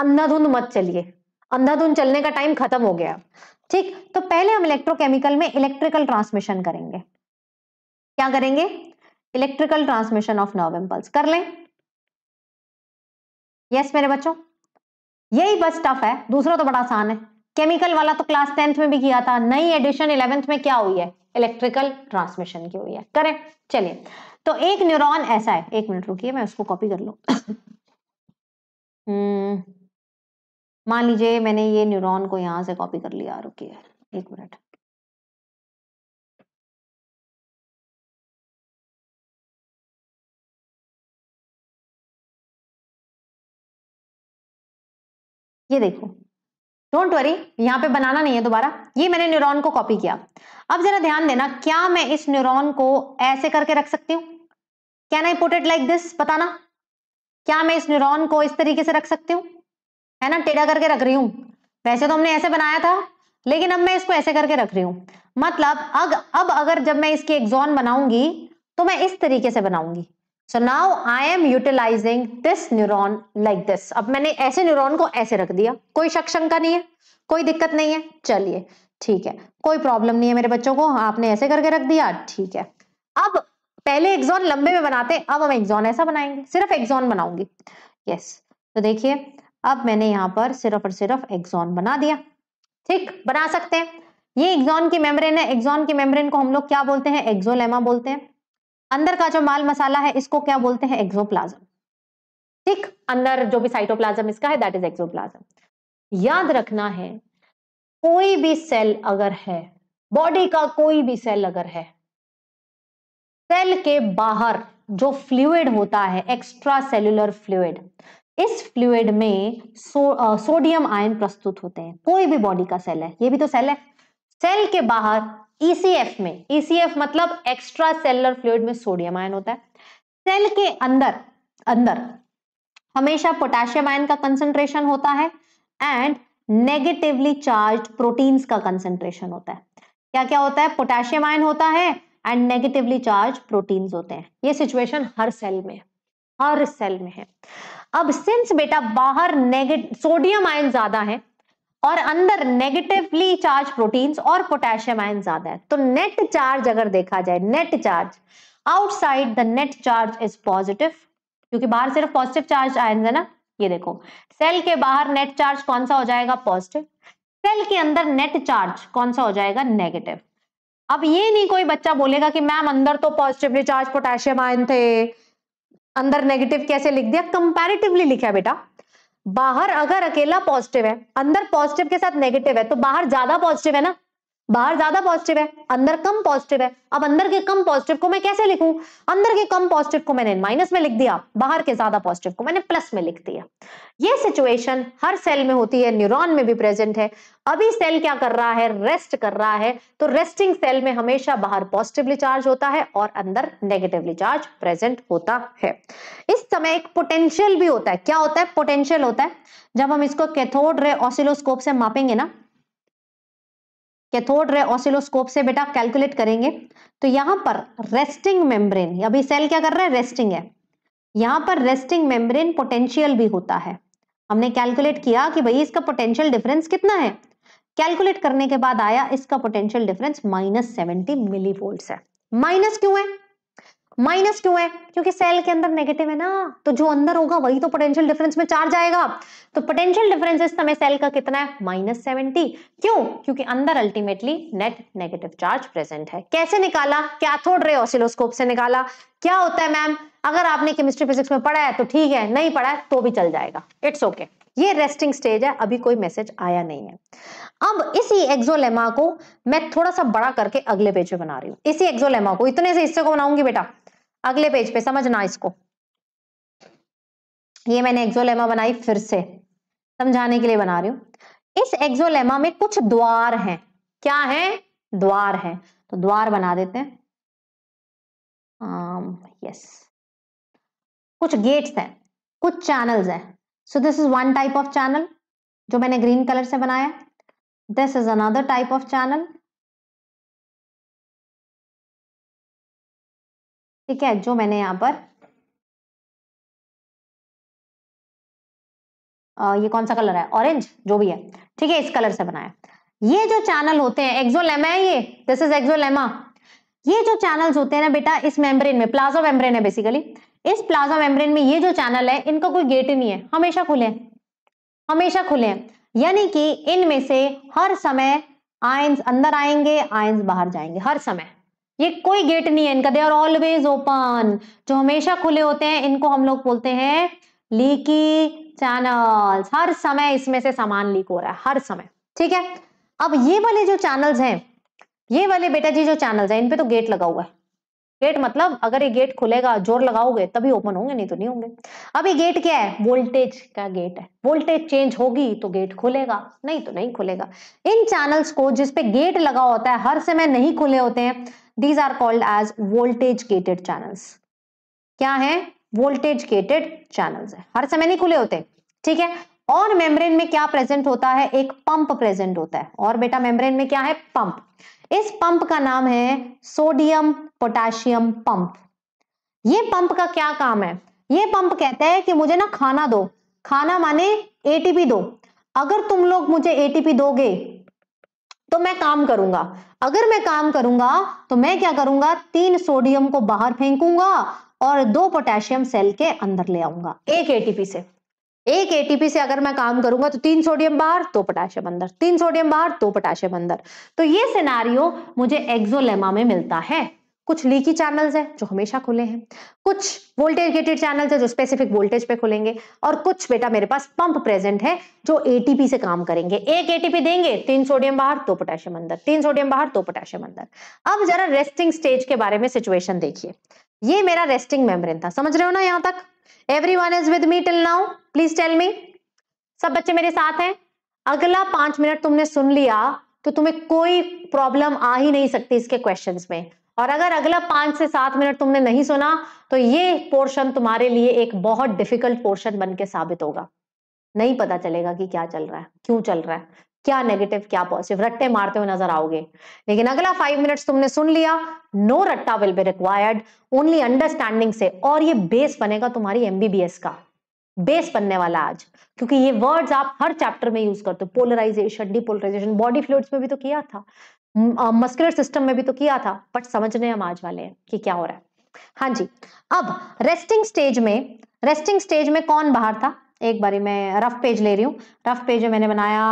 अंधाधुंध मत चलिए अंधाधुंध चलने का टाइम खत्म हो गया ठीक तो पहले हम इलेक्ट्रोकेमिकल में इलेक्ट्रिकल ट्रांसमिशन करेंगे क्या करेंगे electrical transmission of nerve impulse कर लें यस मेरे बच्चों यही बस टफ है दूसरा तो बड़ा आसान है केमिकल वाला तो क्लास टेंथ में भी किया था नई एडिशन इलेवेंथ में क्या हुई है इलेक्ट्रिकल ट्रांसमिशन की हुई है करें चलिए तो एक न्यूरॉन ऐसा है एक मिनट रुकिए मैं उसको कॉपी कर लू हम्म। मान लीजिए मैंने ये न्यूरॉन को यहां से कॉपी कर लिया है एक मिनट ये देखो डोंट वरी यहां पे बनाना नहीं है दोबारा ये मैंने न्यूरॉन को कॉपी किया अब जरा ध्यान देना क्या मैं इस न्यूरॉन को ऐसे करके रख सकती हूँ can I put it like this बताना क्या मैं इस न्यूरॉन को इस तरीके से रख सकती हूँ है ना टेढ़ा करके रख रही हूँ वैसे तो हमने ऐसे बनाया था लेकिन अब मैं इसको ऐसे करके रख रही हूँ मतलब अग, अब अगर जब मैं इसकी एक्सॉन बनाऊंगी तो मैं इस तरीके से बनाऊंगी so now I am utilising this neuron like this अब मैंने ऐसे न्यूरॉन को ऐसे रख दिया कोई शक शंका नहीं है कोई दिक्कत नहीं है चलिए ठीक है कोई प्रॉब्लम नहीं है मेरे बच्चों को आपने ऐसे करके रख दिया ठीक है अब पहले एक्सॉन लंबे में बनाते हैं अब हम एक्सॉन ऐसा बनाएंगे सिर्फ एक्सॉन बनाऊंगी यस तो देखिए अब मैंने यहाँ पर सिर्फ और सिर्फ एक्सॉन बना दिया ठीक बना सकते हैं ये एक्सॉन की मेम्ब्रेन है एक्सॉन की मेम्ब्रेन को हम लोग क्या बोलते हैं एक्सोलेमा बोलते हैं अंदर का जो माल मसाला है इसको क्या बोलते हैं एक्सोप्लाज्म ठीक अंदर जो भी साइटोप्लाज्म इसका है दैट इज एक्सोप्लाज्म याद रखना है कोई भी सेल अगर है बॉडी का कोई भी सेल अगर है सेल के बाहर जो फ्लूड होता है एक्स्ट्रा सेल्युलर फ्लूड इस फ्लूड में सो, आ, सोडियम आयन प्रस्तुत होते हैं कोई भी बॉडी का सेल है ये भी तो सेल है सेल के बाहर ईसीएफ e में ईसीएफ e मतलब एक्स्ट्रा सेलुलर फ्लूड में सोडियम आयन होता है सेल के अंदर अंदर हमेशा पोटेशियम आयन का कंसंट्रेशन होता है एंड नेगेटिवली चार्ज प्रोटीन्स का कंसंट्रेशन होता है क्या क्या होता है पोटेशियम आयन होता है एंड नेगेटिवली चार्ज प्रोटीन होते हैं ये सिचुएशन हर सेल में हर सेल में है अब सिंस बेटा बाहर सोडियम आयन ज्यादा है और अंदर नेगेटिवली चार्ज प्रोटीन और पोटेशियम आयन ज्यादा है तो नेट चार्ज अगर देखा जाए net charge outside the net charge is positive क्योंकि बाहर सिर्फ पॉजिटिव चार्ज आयन है ना ये देखो सेल के बाहर नेट चार्ज कौन सा हो जाएगा पॉजिटिव सेल के अंदर नेट चार्ज कौन सा हो जाएगा नेगेटिव अब ये नहीं कोई बच्चा बोलेगा कि मैम अंदर तो पॉजिटिवली चार्ज पोटेशियम आयन थे अंदर नेगेटिव कैसे लिख दिया कंपेरेटिवली लिखा बेटा बाहर अगर अकेला पॉजिटिव है अंदर पॉजिटिव के साथ नेगेटिव है तो बाहर ज्यादा पॉजिटिव है ना बाहर ज्यादा पॉजिटिव है अंदर कम पॉजिटिव है अब अंदर के कम पॉजिटिव को मैं कैसे लिखूं अंदर के कम पॉजिटिव को मैंने माइनस में लिख दिया बाहर के ज्यादा पॉजिटिव को मैंने प्लस में लिख दिया ये सिचुएशन हर सेल में होती है न्यूरॉन में भी प्रेजेंट है अभी सेल क्या कर रहा है रेस्ट कर रहा है तो रेस्टिंग सेल में हमेशा बाहर पॉजिटिवली चार्ज होता है और अंदर नेगेटिवली चार्ज प्रेजेंट होता है इस समय एक पोटेंशियल भी होता है क्या होता है पोटेंशियल होता है जब हम इसको कैथोड रे ऑसिलोस्कोप से मापेंगे ना कैथोड रे ऑसिलोस्कोप से बेटा कैलकुलेट करेंगे तो यहां पर रेस्टिंग मेम्ब्रेन अभी सेल क्या कर रहा है रेस्टिंग है यहां पर रेस्टिंग मेम्ब्रेन पोटेंशियल भी होता है हमने कैलकुलेट किया कि भाई इसका पोटेंशियल डिफरेंस कितना है कैलकुलेट करने के बाद आया इसका potential difference minus seventy millivolt है माइनस क्यों है माइनस क्यों है क्योंकि सेल के अंदर नेगेटिव है ना तो जो अंदर होगा वही तो पोटेंशियल डिफरेंस में चार्ज आएगा तो पोटेंशियल डिफरेंस इस समय सेल का कितना है माइनस सेवेंटी क्यों क्योंकि अंदर ultimately net negative charge present है कैसे निकाला कैथोड रे ऑसिलोस्कोप से निकाला क्या होता है मैम अगर आपने केमिस्ट्री फिजिक्स में पढ़ा है तो ठीक है नहीं पढ़ा है तो भी चल जाएगा इट्स ओके okay. ये रेस्टिंग स्टेज है अभी कोई मैसेज आया नहीं है अब इसी एक्सोलेमा को मैं थोड़ा सा बड़ा करके अगले पेज पे बना रही हूँ इसी एक्सोलेमा को इतने से हिस्से को बनाऊंगी बेटा अगले पेज पे समझना इसको ये मैंने एक्सोलेमा बनाई फिर से समझाने के लिए बना रही हूं इस एक्सोलेमा में कुछ द्वार हैं क्या है द्वार है तो द्वार बना देते हैं um, कुछ गेट्स हैं कुछ चैनल्स हैं so this is one type of channel जो मैंने ग्रीन कलर से बनाया this is another type of channel ठीक है जो मैंने यहाँ पर आ, ये कौन सा कलर है ऑरेंज जो भी है ठीक है इस कलर से बनाया ये जो चैनल होते हैं एक्सोलेमा है ये दिस इज एक्सोलेमा ये जो चैनल्स होते हैं ना बेटा इस मेम्ब्रेन में प्लाजो मेम्ब्रेन है बेसिकली इस प्लाजो मेम्ब्रेन में ये जो चैनल है इनका कोई गेट ही नहीं है हमेशा खुले हैं हमेशा खुले हैं यानी कि इनमें से हर समय आयंस अंदर आएंगे आयंस बाहर जाएंगे हर समय ये कोई गेट नहीं है इनका दे आर ऑलवेज ओपन जो हमेशा खुले होते हैं इनको हम लोग बोलते हैं लीकी चैनल्स हर समय इसमें से सामान लीक हो रहा है हर समय ठीक है अब ये वाले जो चैनल्स हैं ये वाले बेटा जी जो चैनल्स हैं इन पे तो गेट लगा हुआ है गेट मतलब अगर ये गेट खुलेगा जोर लगाओगे तभी ओपन होंगे नहीं तो नहीं होंगे अब ये गेट क्या है वोल्टेज का गेट है वोल्टेज चेंज होगी तो गेट खुलेगा नहीं तो नहीं खुलेगा इन चैनल्स को जिसपे गेट लगा होता है हर समय नहीं खुले होते हैं these are called as voltage gated channels क्या है वोल्टेज गेटेड चैनल्स है हर समय नहीं खुले होते ठीक है और मेम्ब्रेन में क्या प्रेजेंट होता है एक पंप प्रेजेंट होता है और बेटा मेम्ब्रेन में क्या है पंप इस पंप का नाम है सोडियम पोटेशियम पंप ये पंप का क्या काम है ये पंप कहता है कि मुझे ना खाना दो खाना माने एटीपी दो अगर तुम लोग मुझे एटीपी दोगे तो मैं काम करूंगा अगर मैं काम करूंगा तो मैं क्या करूंगा तीन सोडियम को बाहर फेंकूंगा और दो पोटेशियम सेल के अंदर ले आऊंगा एक एटीपी से एक एटीपी से अगर मैं काम करूंगा तो तीन सोडियम बाहर दो पोटेशियम अंदर तीन सोडियम बाहर दो पोटेशियम अंदर तो ये सिनारियो मुझे एक्सोलेमा में मिलता है कुछ लीकी चैनल्स हैं जो हमेशा खुले हैं कुछ वोल्टेज गेटेड चैनल्स हैं जो स्पेसिफिक वोल्टेज पे खुलेंगे और कुछ बेटा मेरे पास पंप प्रेजेंट है जो एटीपी से काम करेंगे एक एटीपी देंगे तीन सोडियम बाहर दो तो पोटेशियम अंदर तीन सोडियम बाहर दो तो पोटेशियम अंदर अब जरा रेस्टिंग स्टेज के बारे में सिचुएशन देखिए ये मेरा रेस्टिंग मेम्ब्रेन था समझ रहे हो ना यहाँ तक everyone is with me till now please tell me सब बच्चे मेरे साथ हैं अगला पांच मिनट तुमने सुन लिया तो तुम्हें कोई प्रॉब्लम आ ही नहीं सकती इसके क्वेश्चंस में और अगर अगला पांच से सात मिनट तुमने नहीं सुना तो ये पोर्शन तुम्हारे लिए एक बहुत डिफिकल्ट पोर्शन बन के साबित होगा नहीं पता चलेगा कि क्या चल रहा है क्यों चल रहा है क्या नेगेटिव क्या पॉजिटिव रट्टे मारते हुए नजर आओगे लेकिन अगला फाइव मिनट्स तुमने सुन लिया नो रट्टा will be required only understanding से और ये बेस बनेगा तुम्हारी एमबीबीएस का बेस बनने वाला आज क्योंकि ये वर्ड्स आप हर चैप्टर में यूज करते हो पोलराइजेशन डिपोलराइजेशन बॉडी फ्लूड्स में भी तो किया था मस्कुलर सिस्टम में भी तो किया था बट समझने हम आज वाले हैं कि क्या हो रहा है हाँ जी अब रेस्टिंग स्टेज में रेस्टिंग स्टेज में कौन बाहर था एक बारी मैं रफ पेज ले रही हूँ रफ पेज मैंने बनाया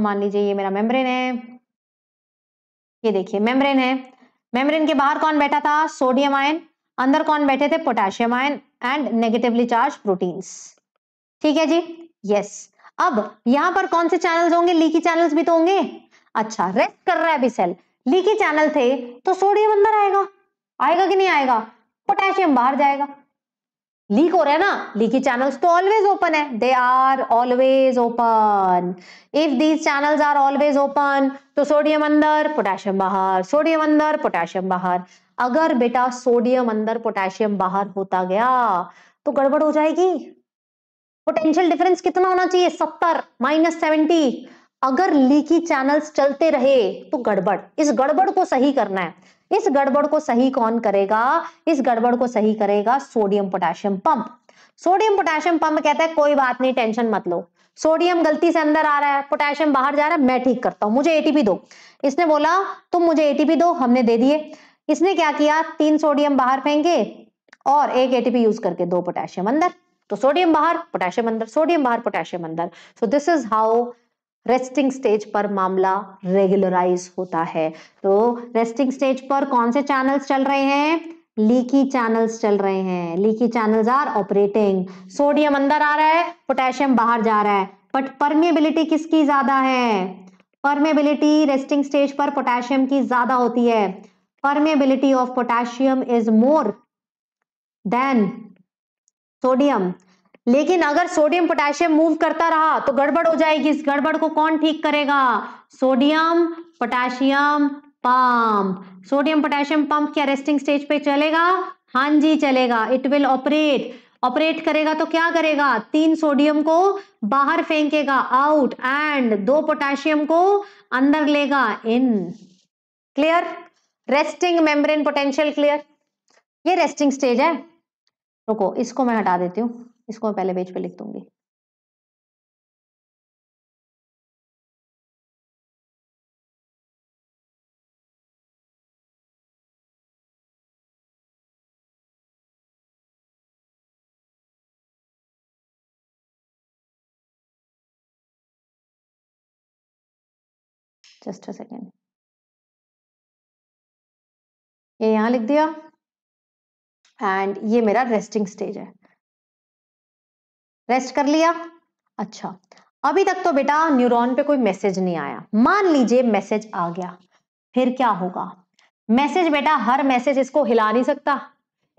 मान लीजिए ये मेरा मेम्ब्रेन है ये देखिए मेम्ब्रेन है मेम्ब्रेन के बाहर कौन बैठा था सोडियम आयन अंदर कौन बैठे थे potassium ion and negatively charge proteins ठीक है जी यस अब यहां पर कौन से चैनल्स होंगे लीकी चैनल्स भी तो होंगे अच्छा रेस्ट कर रहा है अभी सेल लीकी चैनल थे तो सोडियम अंदर आएगा आएगा कि नहीं आएगा पोटेशियम बाहर जाएगा लीक हो रहा है ना लीकी चैनल्स तो ऑलवेज ओपन है they are always open if these channel are always open तो सोडियम अंदर पोटेशियम बाहर सोडियम अंदर पोटेशियम बाहर अगर बेटा सोडियम अंदर पोटेशियम बाहर होता गया तो गड़बड़ हो जाएगी पोटेंशियल डिफरेंस कितना होना चाहिए सत्तर माइनस सेवेंटी अगर लीकी चैनल्स चलते रहे तो गड़बड़ इस गड़बड़ को सही करना है इस गड़बड़ को सही कौन करेगा इस गड़बड़ को सही करेगा sodium potassium pump sodium potassium pump कहता है कोई बात नहीं टेंशन मत लो सोडियम गलती से अंदर आ रहा है पोटेशियम बाहर जा रहा है मैं ठीक करता हूं मुझे एटीपी दो इसने बोला तुम मुझे एटीपी दो हमने दे दिए इसने क्या किया तीन सोडियम बाहर फेंके और एक एटीपी यूज करके दो पोटेशियम अंदर तो सोडियम बाहर पोटेशियम अंदर सोडियम बाहर पोटेशियम अंदर so this is how resting stage पर मामला रेगुलराइज होता है तो रेस्टिंग स्टेज पर कौन से चैनल्स चल रहे हैं लीकी चैनल्स चल रहे हैं leaky channels are operating sodium अंदर आ रहा है पोटेशियम बाहर जा रहा है बट परमेबिलिटी किसकी ज्यादा है परमेबिलिटी रेस्टिंग स्टेज पर पोटेशियम की ज्यादा होती है permeability of potassium is more than sodium लेकिन अगर सोडियम पोटेशियम मूव करता रहा तो गड़बड़ हो जाएगी इस गड़बड़ को कौन ठीक करेगा sodium potassium pump sodium potassium pump क्या रेस्टिंग स्टेज पे चलेगा हाँ जी चलेगा इट विल ऑपरेट ऑपरेट करेगा तो क्या करेगा तीन सोडियम को बाहर फेंकेगा आउट एंड दो पोटेशियम को अंदर लेगा in clear resting membrane potential clear ये रेस्टिंग स्टेज है रुको इसको मैं हटा देती हूँ इसको मैं पहले पेज पे लिख दूंगी जस्ट अ सेकेंड ये यहां लिख दिया एंड ये मेरा रेस्टिंग स्टेज है रेस्ट कर लिया अच्छा अभी तक तो बेटा न्यूरॉन पे कोई मैसेज नहीं आया मान लीजिए मैसेज आ गया फिर क्या होगा मैसेज बेटा हर मैसेज इसको हिला नहीं सकता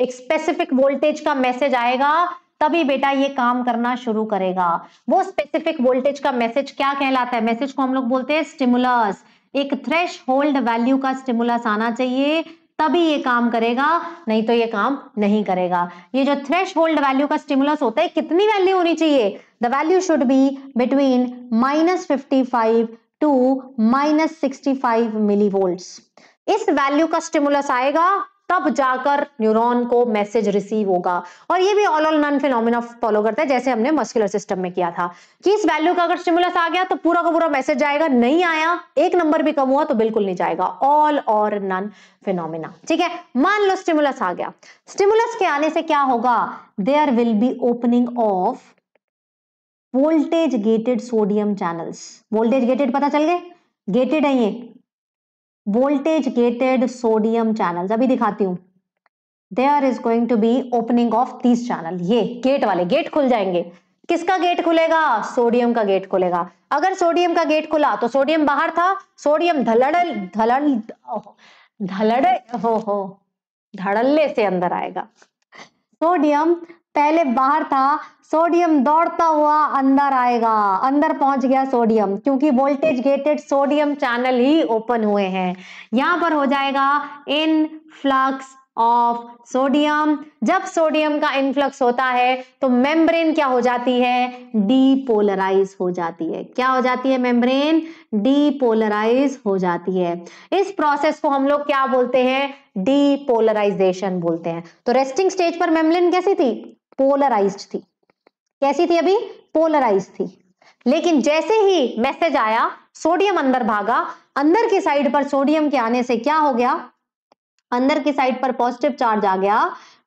एक स्पेसिफिक वोल्टेज का मैसेज आएगा तभी बेटा ये काम करना शुरू करेगा वो स्पेसिफिक वोल्टेज का मैसेज क्या कहलाता है मैसेज को हम लोग बोलते हैं स्टिमुलस एक थ्रेश होल्ड वैल्यू का स्टिमुलस आना चाहिए तभी ये काम करेगा नहीं तो ये काम नहीं करेगा ये जो थ्रेश होल्ड वैल्यू का स्टिमुलस होता है कितनी वैल्यू होनी चाहिए the value should be between minus fifty five to minus sixty five millivolt इस वैल्यू का स्टिमुलस आएगा तब जाकर न्यूरॉन को मैसेज रिसीव होगा और ये भी all all none phenomena follow करता है जैसे हमने मस्कुलर सिस्टम में किया था कि इस वैल्यू का अगर स्टिमुलस आ गया तो पूरा का पूरा मैसेज जाएगा नहीं आया एक नंबर भी कम हुआ तो बिल्कुल नहीं जाएगा ऑल और नन फिनोमिना ठीक है मान लो स्टिमुलस आ गया स्टिमुलस के आने से क्या होगा there will be opening of voltage gated sodium channels voltage gated पता चल गए गेटेड है ये वोल्टेज गेटेड सोडियम चैनल अभी दिखाती हूँ there is going to be opening of this channel ये गेट वाले गेट खुल जाएंगे किसका गेट खुलेगा सोडियम का गेट खुलेगा अगर सोडियम का गेट खुला तो सोडियम बाहर था सोडियम धलड़ल धलन धलड़ हो हो धड़ल्ले से अंदर आएगा सोडियम पहले बाहर था सोडियम दौड़ता हुआ अंदर आएगा अंदर पहुंच गया सोडियम क्योंकि वोल्टेज गेटेड सोडियम चैनल ही ओपन हुए हैं यहां पर हो जाएगा इन फ्लक्स ऑफ सोडियम जब सोडियम का इनफ्लक्स होता है तो मेम्ब्रेन क्या हो जाती है डीपोलराइज हो जाती है क्या हो जाती है मेम्ब्रेन डीपोलराइज हो जाती है इस प्रोसेस को हम लोग क्या बोलते हैं डीपोलराइजेशन बोलते हैं तो रेस्टिंग स्टेज पर मेम्ब्रेन कैसी थी पोलराइज थी कैसी थी अभी पोलराइज थी लेकिन जैसे ही मैसेज आया सोडियम अंदर भागा अंदर की साइड पर सोडियम के आने से क्या हो गया अंदर की साइड पर पॉजिटिव चार्ज आ गया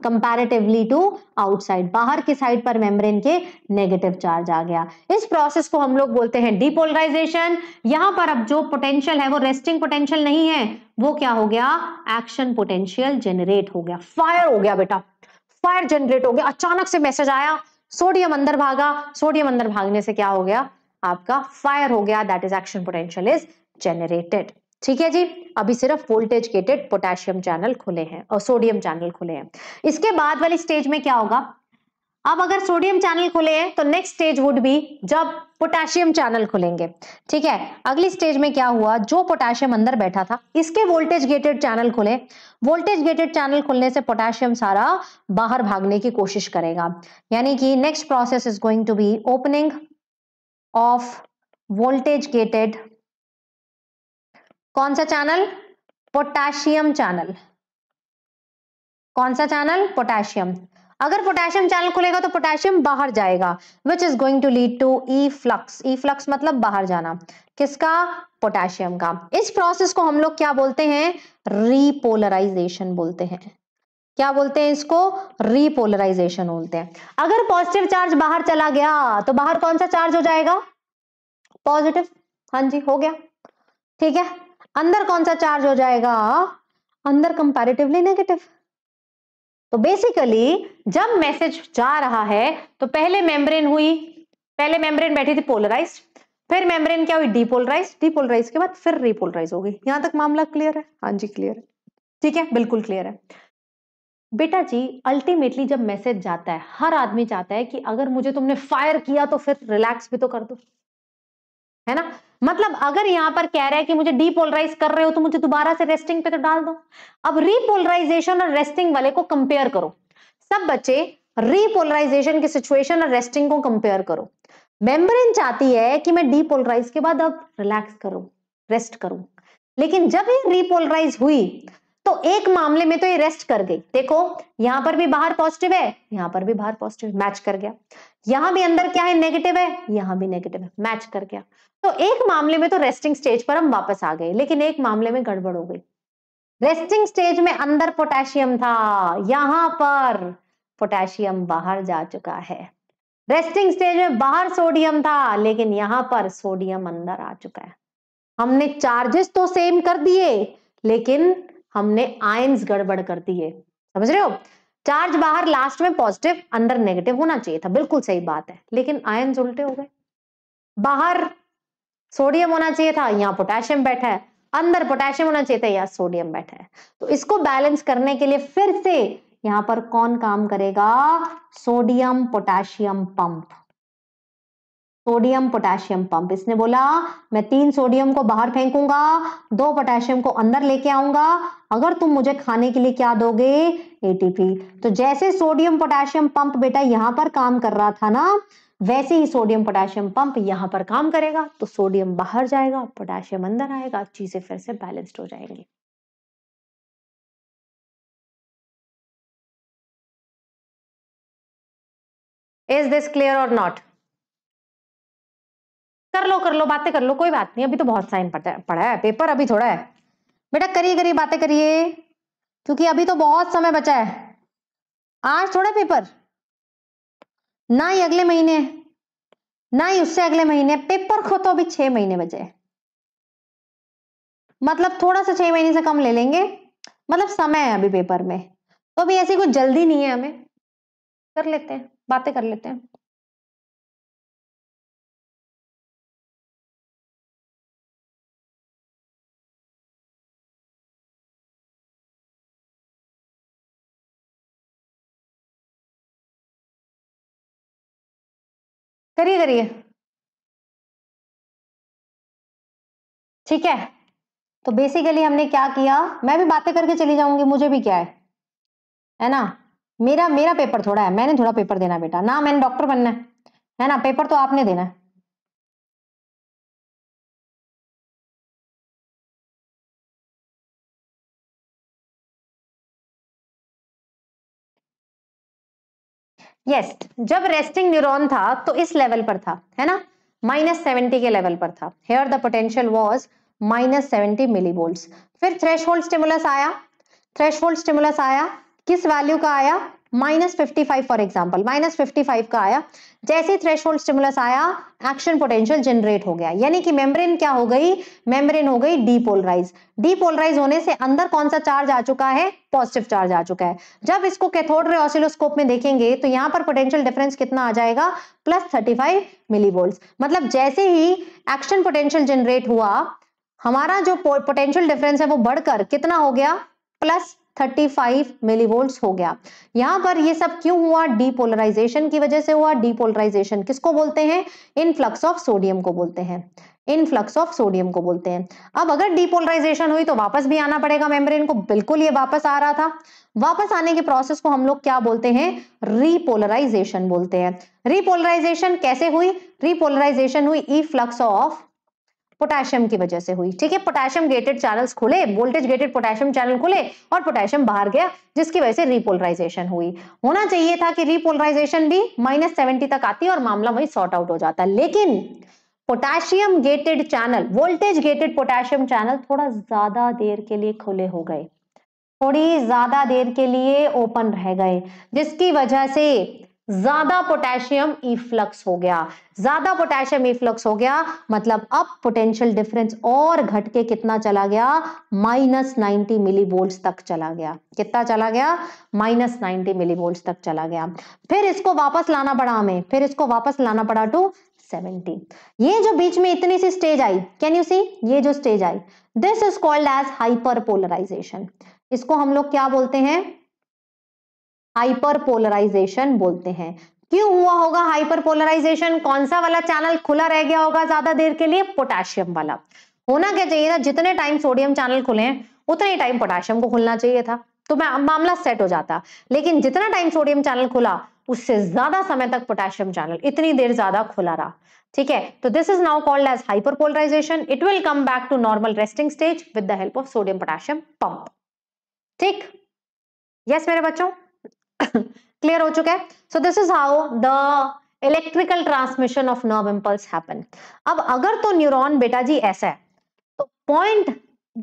कंपैरेटिवली टू आउटसाइड बाहर की साइड पर मेम्ब्रेन के नेगेटिव चार्ज आ गया इस प्रोसेस को हम लोग बोलते हैं डिपोलराइजेशन यहां पर अब जो पोटेंशियल है वो रेस्टिंग पोटेंशियल नहीं है वो क्या हो गया एक्शन पोटेंशियल जेनरेट हो गया फायर हो गया बेटा फायर जनरेट हो गया अचानक से मैसेज आया सोडियम अंदर भागा सोडियम अंदर भागने से क्या हो गया आपका फायर हो गया that is action potential is generated ठीक है जी अभी सिर्फ वोल्टेज गेटेड पोटेशियम चैनल खुले हैं और सोडियम चैनल खुले हैं इसके बाद वाली स्टेज में क्या होगा अब अगर सोडियम चैनल खुले हैं तो नेक्स्ट स्टेज वुड भी जब पोटेशियम चैनल खुलेंगे ठीक है अगली स्टेज में क्या हुआ जो पोटेशियम अंदर बैठा था इसके वोल्टेज गेटेड चैनल खुले वोल्टेज गेटेड चैनल खुलने से पोटेशियम सारा बाहर भागने की कोशिश करेगा यानी कि next process is going to be opening of voltage gated कौन सा चैनल पोटेशियम चैनल कौन सा चैनल पोटेशियम अगर पोटेशियम चैनल खुलेगा तो पोटेशियम बाहर जाएगा which is going to lead to efflux efflux मतलब बाहर जाना किसका पोटेशियम का इस प्रोसेस को हम लोग क्या बोलते हैं रीपोलराइजेशन बोलते हैं क्या बोलते हैं इसको रीपोलराइजेशन बोलते हैं अगर पॉजिटिव चार्ज बाहर चला गया तो बाहर कौन सा चार्ज हो जाएगा पॉजिटिव हाँ जी हो गया ठीक है अंदर कौन सा चार्ज हो जाएगा अंदर कंपैरेटिवली नेगेटिव तो बेसिकली जब मैसेज जा रहा है तो पहले मेम्ब्रेन हुई पहले मेम्ब्रेन बैठी थी पोलराइज फिर मेम्ब्रेन क्या हुई डीपोलराइज डीपोलराइज के बाद फिर रिपोलराइज हो गई यहां तक मामला क्लियर है हाँ जी क्लियर है ठीक है बिल्कुल क्लियर है बेटा जी अल्टीमेटली जब मैसेज जाता है हर आदमी चाहता है कि अगर मुझे तुमने फायर किया तो फिर रिलैक्स भी तो कर दो है ना मतलब अगर यहां पर कह रहा है कि मुझे डीपोलराइज कर रहे हो तो मुझे दोबारा से रेस्टिंग पे तो डाल दो अब रीपोलराइजेशन और रेस्टिंग वाले को कंपेयर करो सब बच्चे रीपोलराइजेशन की सिचुएशन और रेस्टिंग को कंपेयर करो मेम्ब्रेन चाहती है कि मैं डीपोलराइज के बाद अब रिलैक्स करूं रेस्ट करूं लेकिन जब ये रीपोलराइज हुई तो एक मामले में तो ये रेस्ट कर गई देखो यहां पर भी बाहर पॉजिटिव है यहां पर भी बाहर पॉजिटिव मैच कर गया यहां भी अंदर क्या है नेगेटिव है यहां भी नेगेटिव है मैच कर गया तो एक मामले में तो रेस्टिंग स्टेज पर हम वापस आ गए लेकिन एक मामले में गड़बड़ हो गई रेस्टिंग स्टेज में अंदर पोटेशियम था यहां पर पोटेशियम बाहर जा चुका है रेस्टिंग स्टेज में बाहर सोडियम था लेकिन यहां पर सोडियम अंदर आ चुका है हमने चार्जेस तो सेम कर दिए लेकिन हमने आयंस गड़बड़ कर दिए समझ रहे हो चार्ज बाहर लास्ट में पॉजिटिव अंदर नेगेटिव होना चाहिए था बिल्कुल सही बात है लेकिन आयन उल्टे हो गए बाहर सोडियम होना चाहिए था यहाँ पोटेशियम बैठा है अंदर पोटेशियम होना चाहिए था यहाँ सोडियम बैठा है तो इसको बैलेंस करने के लिए फिर से यहाँ पर कौन काम करेगा sodium potassium pump sodium potassium pump इसने बोला मैं तीन सोडियम को बाहर फेंकूंगा दो पोटेशियम को अंदर लेके आऊंगा अगर तुम मुझे खाने के लिए क्या दोगे एटीपी तो जैसे सोडियम पोटेशियम पंप बेटा यहां पर काम कर रहा था ना वैसे ही सोडियम पोटेशियम पंप यहां पर काम करेगा तो सोडियम बाहर जाएगा पोटेशियम अंदर आएगा चीजें फिर से बैलेंस्ड हो जाएंगी इज दिस क्लियर और नॉट कर लो कर लो बातें कर लो कोई बात नहीं अभी तो बहुत साइन पड़ा है पेपर अभी थोड़ा है बेटा करिए करिए बातें करिए क्योंकि अभी तो बहुत समय बचा है आज थोड़ा पेपर ना ही अगले महीने ना ही उससे अगले महीने पेपर खो तो अभी छह महीने बचे मतलब थोड़ा सा छह महीने से कम ले लेंगे मतलब समय है अभी पेपर में तो अभी ऐसी कुछ जल्दी नहीं है हमें कर लेते हैं बातें कर लेते हैं करिए करिए ठीक है तो बेसिकली हमने क्या किया मैं भी बातें करके चली जाऊंगी मुझे भी क्या है है ना मेरा मेरा पेपर थोड़ा है मैंने थोड़ा पेपर देना बेटा ना मैंने डॉक्टर बनना है है ना पेपर तो आपने देना है yes, जब रेस्टिंग न्यूरोन था तो इस लेवल पर था है ना माइनस सेवेंटी के लेवल पर था here the potential was minus seventy milli फिर थ्रेश होल्ड स्टिमुलस आया थ्रेश होल्ड स्टिमुलस आया किस वैल्यू का आया minus fifty five for example minus fifty five का आया जैसे थ्रेश होल्ड स्टिमुलस आया एक्शन पोटेंशियल जनरेट हो गया यानी कि मेम्ब्रेन क्या हो गई मेम्ब्रेन हो गई डीपोलराइज डीपोलराइज होने से अंदर कौन सा चार्ज आ चुका है पॉजिटिव चार्ज आ चुका है जब इसको कैथोड रे ऑसिलोस्कोप में देखेंगे तो यहाँ पर पोटेंशियल डिफरेंस कितना आ जाएगा प्लस थर्टी फाइव मिलीवोल्ट मतलब जैसे ही एक्शन पोटेंशियल जनरेट हुआ हमारा जो पोटेंशियल डिफरेंस है वो बढ़कर कितना हो गया प्लस 35 मिलीवोल्ट्स हो गया यहां पर ये सब क्यों हुआ डीपोलराइजेशन की वजह से हुआ डीपोलराइजेशन किसको बोलते हैं इनफ्लक्स ऑफ सोडियम को बोलते हैं इनफ्लक्स ऑफ सोडियम को बोलते हैं अब अगर डीपोलराइजेशन हुई तो वापस भी आना पड़ेगा मेम्ब्रेन को बिल्कुल ये वापस आ रहा था वापस आने के प्रोसेस को हम लोग क्या बोलते हैं रीपोलराइजेशन बोलते हैं रीपोलराइजेशन कैसे हुई रीपोलराइजेशन हुई ई फ्लक्स ऑफ पोटेशियम की वजह से हुई ठीक है पोटेशियम गेटेड चैनल्स खुले वोल्टेज गेटेड पोटेशियम चैनल खुले और पोटेशियम बाहर गया जिसकी वजह से रिपोलराइजेशन हुई होना चाहिए था कि रिपोलराइजेशन भी माइनस सेवेंटी तक आती और मामला वही सॉर्ट आउट हो जाता लेकिन potassium gated channel voltage gated potassium channel थोड़ा ज्यादा देर के लिए खुले हो गए थोड़ी ज्यादा देर के लिए ओपन रह गए जिसकी वजह से ज्यादा पोटेशियम इफ्लक्स हो गया ज्यादा पोटेशियम इफ्लक्स हो गया मतलब अब पोटेंशियल डिफरेंस और घट के कितना चला गया माइनस नाइनटी मिली तक चला गया कितना चला गया माइनस नाइनटी मिली तक चला गया फिर इसको वापस लाना पड़ा हमें फिर इसको वापस लाना पड़ा टू सेवेंटी ये जो बीच में इतनी सी स्टेज आई कैन यू सी ये जो स्टेज आई this is called as hyperpolarisation इसको हम लोग क्या बोलते हैं हाइपर पोलराइजेशन बोलते हैं क्यों हुआ होगा हाइपर पोलराइजेशन कौन सा वाला चैनल खुला रह गया होगा ज्यादा देर के लिए पोटेशियम वाला होना क्या चाहिए था जितने टाइम सोडियम चैनल खुले हैं उतने ही टाइम पोटेशियम को खुलना चाहिए था तो मैं मामला सेट हो जाता लेकिन जितना टाइम सोडियम चैनल खुला उससे ज्यादा समय तक पोटेशियम चैनल इतनी देर ज्यादा खुला रहा ठीक है तो this is now called as hyperpolarisation it will come back to normal resting stage with the help of sodium potassium pump ठीक यस मेरे बच्चों क्लियर <coughs> हो चुका है so this is how the electrical transmission of nerve impulse happen अब अगर तो neuron बेटा जी ऐसा है तो पॉइंट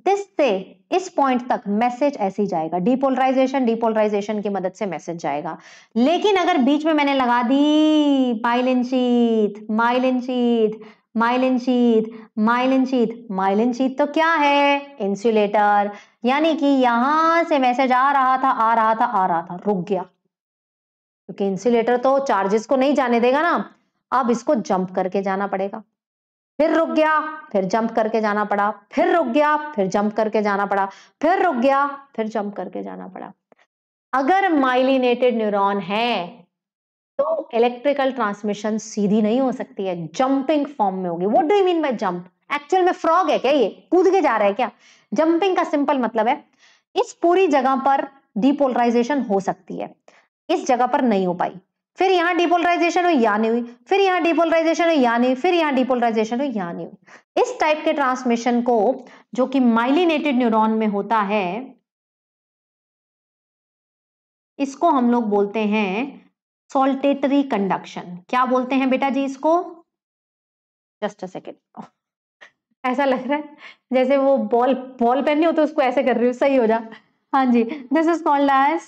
दिस से इस पॉइंट तक मैसेज ऐसे ही जाएगा डिपोलराइजेशन डिपोलराइजेशन की मदद से मैसेज जाएगा लेकिन अगर बीच में मैंने लगा दी myelin sheath myelin sheath myelin sheath myelin sheath myelin sheath तो क्या है इंसुलेटर यानी कि यहां से मैसेज आ रहा था आ रहा था आ रहा था रुक गया क्योंकि इंसुलेटर तो चार्जेस को नहीं जाने देगा ना अब इसको जंप करके जाना पड़ेगा फिर रुक गया फिर जंप करके जाना पड़ा फिर रुक गया फिर जंप करके जाना पड़ा फिर रुक गया फिर जंप करके जाना पड़ा अगर माइलिनेटेड न्यूरॉन है तो इलेक्ट्रिकल ट्रांसमिशन सीधी नहीं हो सकती है जंपिंग फॉर्म में होगी what do you mean by jump actual में फ्रॉग है क्या ये कूद के जा रहा है क्या जंपिंग का सिंपल मतलब है इस पूरी जगह पर डिपोलराइजेशन हो सकती है इस जगह पर नहीं हो पाई फिर यहाँ डिपोलराइजेशन हुई या नहीं हुई फिर यहाँ डिपोलराइजेशन हुई या नहीं फिर यहाँ डिपोलराइजेशन हुई या नहीं हुई इस टाइप के ट्रांसमिशन को जो कि माइलिनेटेड न्यूरॉन में होता है इसको हम लोग बोलते हैं सोल्टेटरी कंडक्शन क्या बोलते हैं बेटा जी इसको जस्ट अ सेकेंड ऐसा लग रहा है जैसे वो बॉल बॉल पेन नहीं होते तो उसको ऐसे कर रही हूँ सही हो जा हाँ जी this is called as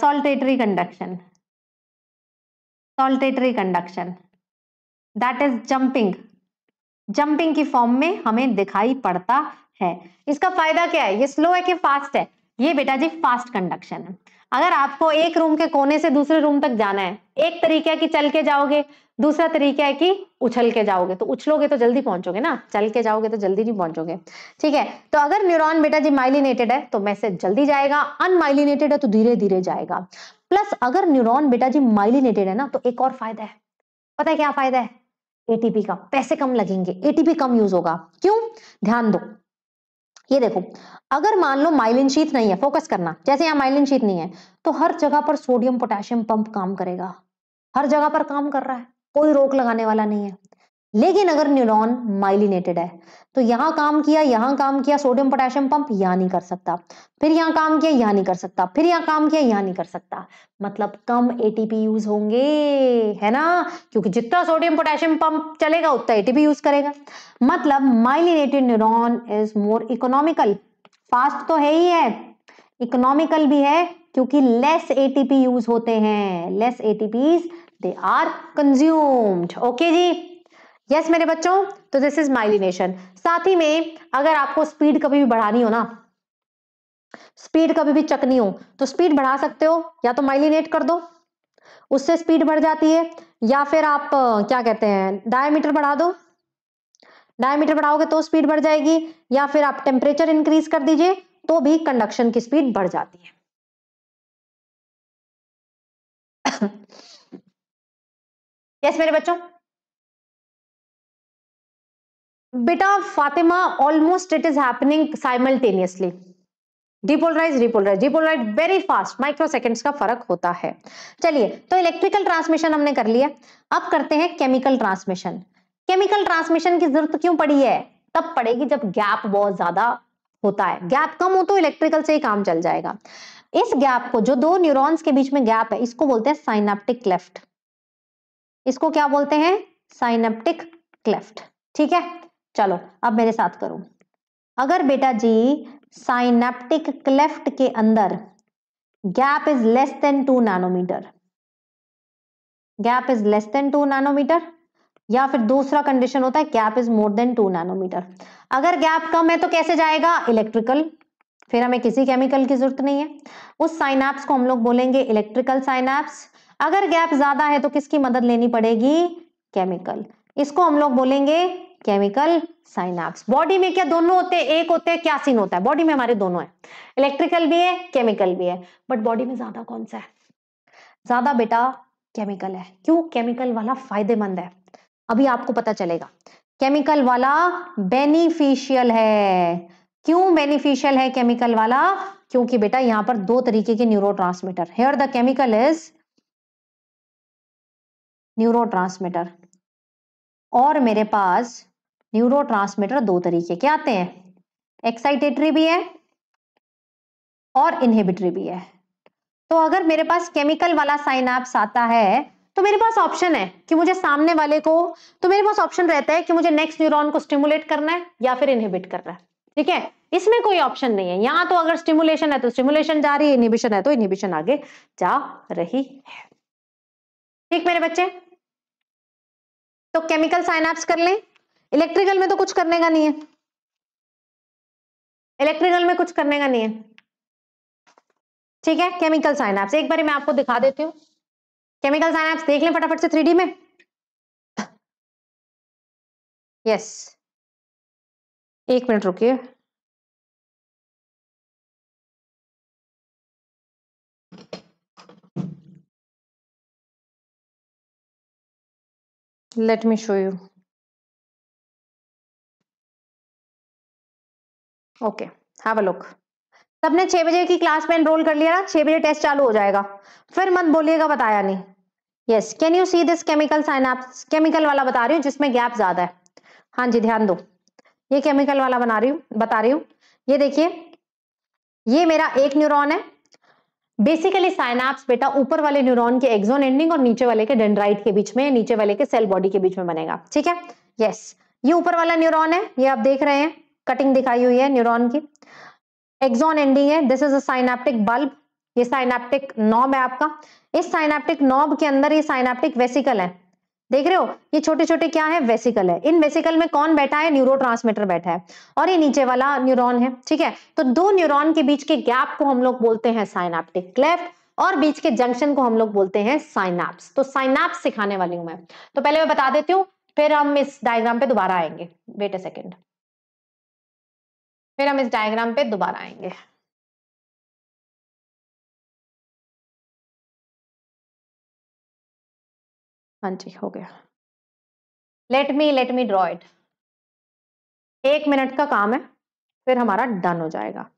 saltatory conduction saltatory conduction that is jumping jumping की फॉर्म में हमें दिखाई पड़ता है इसका फायदा क्या है ये स्लो है कि फास्ट है ये बेटा जी फास्ट कंडक्शन है अगर आपको एक रूम के कोने से दूसरे रूम तक जाना है एक तरीका है कि चल के जाओगे दूसरा तरीका है कि उछल के जाओगे तो उछलोगे तो जल्दी पहुंचोगे ना चल के जाओगे तो जल्दी नहीं पहुंचोगे ठीक है तो अगर न्यूरॉन बेटा जी माइलिनेटेड है तो मैसेज जल्दी जाएगा अनमाइलिनेटेड है तो धीरे धीरे जाएगा प्लस अगर न्यूरॉन बेटा जी माइलिनेटेड है ना तो एक और फायदा है पता है क्या फायदा है एटीपी का पैसे कम लगेंगे एटीपी कम यूज होगा क्यों ध्यान दो ये देखो अगर मान लो माइलिन शीत नहीं है फोकस करना जैसे यहाँ माइलिन शीत नहीं है तो हर जगह पर सोडियम पोटेशियम पंप काम करेगा हर जगह पर काम कर रहा है कोई रोक लगाने वाला नहीं है लेकिन अगर न्यूरॉन माइलिनेटेड है तो यहाँ काम किया यहाँ काम किया सोडियम पोटेशियम पंप यहाँ नहीं कर सकता फिर यहाँ काम किया यहाँ नहीं कर सकता फिर यहाँ काम किया यहाँ नहीं कर सकता मतलब कम एटीपी यूज होंगे है ना क्योंकि जितना सोडियम पोटेशियम पंप चलेगा उतना एटीपी यूज करेगा मतलब myelinated neuron is more economical fast तो है ही है इकोनॉमिकल भी है क्योंकि लेस एटीपी यूज होते हैं less ATPs they are consumed okay जी यस yes, मेरे बच्चों तो दिस इज माइलिनेशन साथ ही में अगर आपको स्पीड कभी भी बढ़ानी हो ना स्पीड कभी भी चकनी हो तो स्पीड बढ़ा सकते हो या तो माइलिनेट कर दो उससे स्पीड बढ़ जाती है या फिर आप क्या कहते हैं डायमीटर बढ़ा दो डायमीटर बढ़ाओगे तो स्पीड बढ़ जाएगी या फिर आप टेम्परेचर इंक्रीज कर दीजिए तो भी कंडक्शन की स्पीड बढ़ जाती है यस <coughs> yes, मेरे बच्चों बेटा Fatima almost it is happening simultaneously depolarise repolarise depolarise very fast microseconds का फर्क होता है चलिए तो इलेक्ट्रिकल ट्रांसमिशन हमने कर लिया अब करते हैं केमिकल ट्रांसमिशन केमिकल ट्रांसमिशन की जरूरत क्यों पड़ी है तब पड़ेगी जब गैप बहुत ज्यादा होता है गैप कम हो तो इलेक्ट्रिकल से ही काम चल जाएगा इस गैप को जो दो न्यूरॉन्स के बीच में गैप है इसको बोलते हैं साइनेप्टिक क्लेफ्ट इसको क्या बोलते हैं साइनेप्टिक क्लेफ्ट ठीक है चलो अब मेरे साथ करो अगर बेटा जी साइनेप्टिक क्लेफ्ट के अंदर gap is less than two nanometer gap is less than two nanometer या फिर दूसरा कंडीशन होता है gap is more than two nanometer अगर गैप कम है तो कैसे जाएगा इलेक्ट्रिकल फिर हमें किसी केमिकल की जरूरत नहीं है उस साइनाप्स को हम लोग बोलेंगे इलेक्ट्रिकल साइनाप्स अगर गैप ज्यादा है तो किसकी मदद लेनी पड़ेगी केमिकल इसको हम लोग बोलेंगे केमिकल साइनाप्स बॉडी में क्या दोनों होते हैं एक होते हैं क्या सीन होता है बॉडी में हमारे दोनों है इलेक्ट्रिकल भी है केमिकल भी है बट बॉडी में ज्यादा कौन सा है ज्यादा बेटा केमिकल है क्यों केमिकल वाला फायदेमंद है अभी आपको पता चलेगा केमिकल वाला बेनिफिशियल है क्यों बेनिफिशियल है केमिकल वाला क्योंकि बेटा यहां पर दो तरीके के neurotransmitter here the chemical is neurotransmitter और मेरे पास न्यूरो दो तरीके के आते हैं एक्साइटेटरी भी है और इनहिबिटरी भी है तो अगर मेरे पास केमिकल वाला साइन आता है तो मेरे पास ऑप्शन है कि मुझे सामने वाले को तो मेरे पास ऑप्शन रहता है कि मुझे नेक्स्ट न्यूरॉन को स्टिमुलेट करना है या फिर इनहिबिट करना है ठीक है इसमें कोई ऑप्शन नहीं है यहां तो अगर स्टिमुलेशन है तो स्टिमुलेशन जा रही है इनहिबिशन है तो इनहिबिशन आगे जा रही है ठीक मेरे बच्चे तो केमिकल साइनाप्स कर लें इलेक्ट्रिकल में तो कुछ करने का नहीं है इलेक्ट्रिकल में कुछ करने का नहीं है ठीक है केमिकल साइनाप्स एक बार मैं आपको दिखा देती हूँ केमिकल साइनाप्स देख लें फटाफट से थ्री में यस एक मिनट रुकिए let me show you okay have a look सबने छह बजे की क्लास में एनरोल कर लिया ना छह बजे टेस्ट चालू हो जाएगा फिर मत बोलिएगा बताया नहीं yes can you see this chemical synapse chemical वाला बता रही हूँ जिसमें गैप ज्यादा है हाँ जी ध्यान दो ये केमिकल वाला बना रही हूँ बता रही हूँ ये देखिए ये मेरा एक न्यूरॉन है बेसिकली साइनाप्स बेटा ऊपर वाले न्यूरॉन के एक्सोन एंडिंग और नीचे वाले के डेंड्राइट के बीच में नीचे वाले के सेल बॉडी के बीच में बनेगा ठीक है यस yes. ये ऊपर वाला न्यूरॉन है ये आप देख रहे हैं कटिंग दिखाई हुई है न्यूरॉन की एक्सॉन एंडिंग है दिस इज अप्टिक बल्ब ये साइनाप्टिक नॉब है आपका इस साइनाप्टिक नॉब के अंदर ये साइनाप्टिक वेसिकल है देख रहे हो ये छोटे छोटे क्या है वेसिकल है इन वेसिकल में कौन बैठा है न्यूरो बैठा है और ये नीचे वाला न्यूरॉन है ठीक है तो दो न्यूरॉन के बीच के गैप को हम लोग बोलते हैं साइनाप्टिक क्लेफ्ट और बीच के जंक्शन को हम लोग बोलते हैं साइनाप्स तो साइनाप्स सिखाने वाली हूं मैं तो पहले मैं बता देती हूँ फिर हम इस डायग्राम पे दोबारा आएंगे वेट अ सेकेंड फिर हम इस डायग्राम पे दोबारा आएंगे हाँ जी हो गया let me let me draw it एक मिनट का काम है फिर हमारा डन हो जाएगा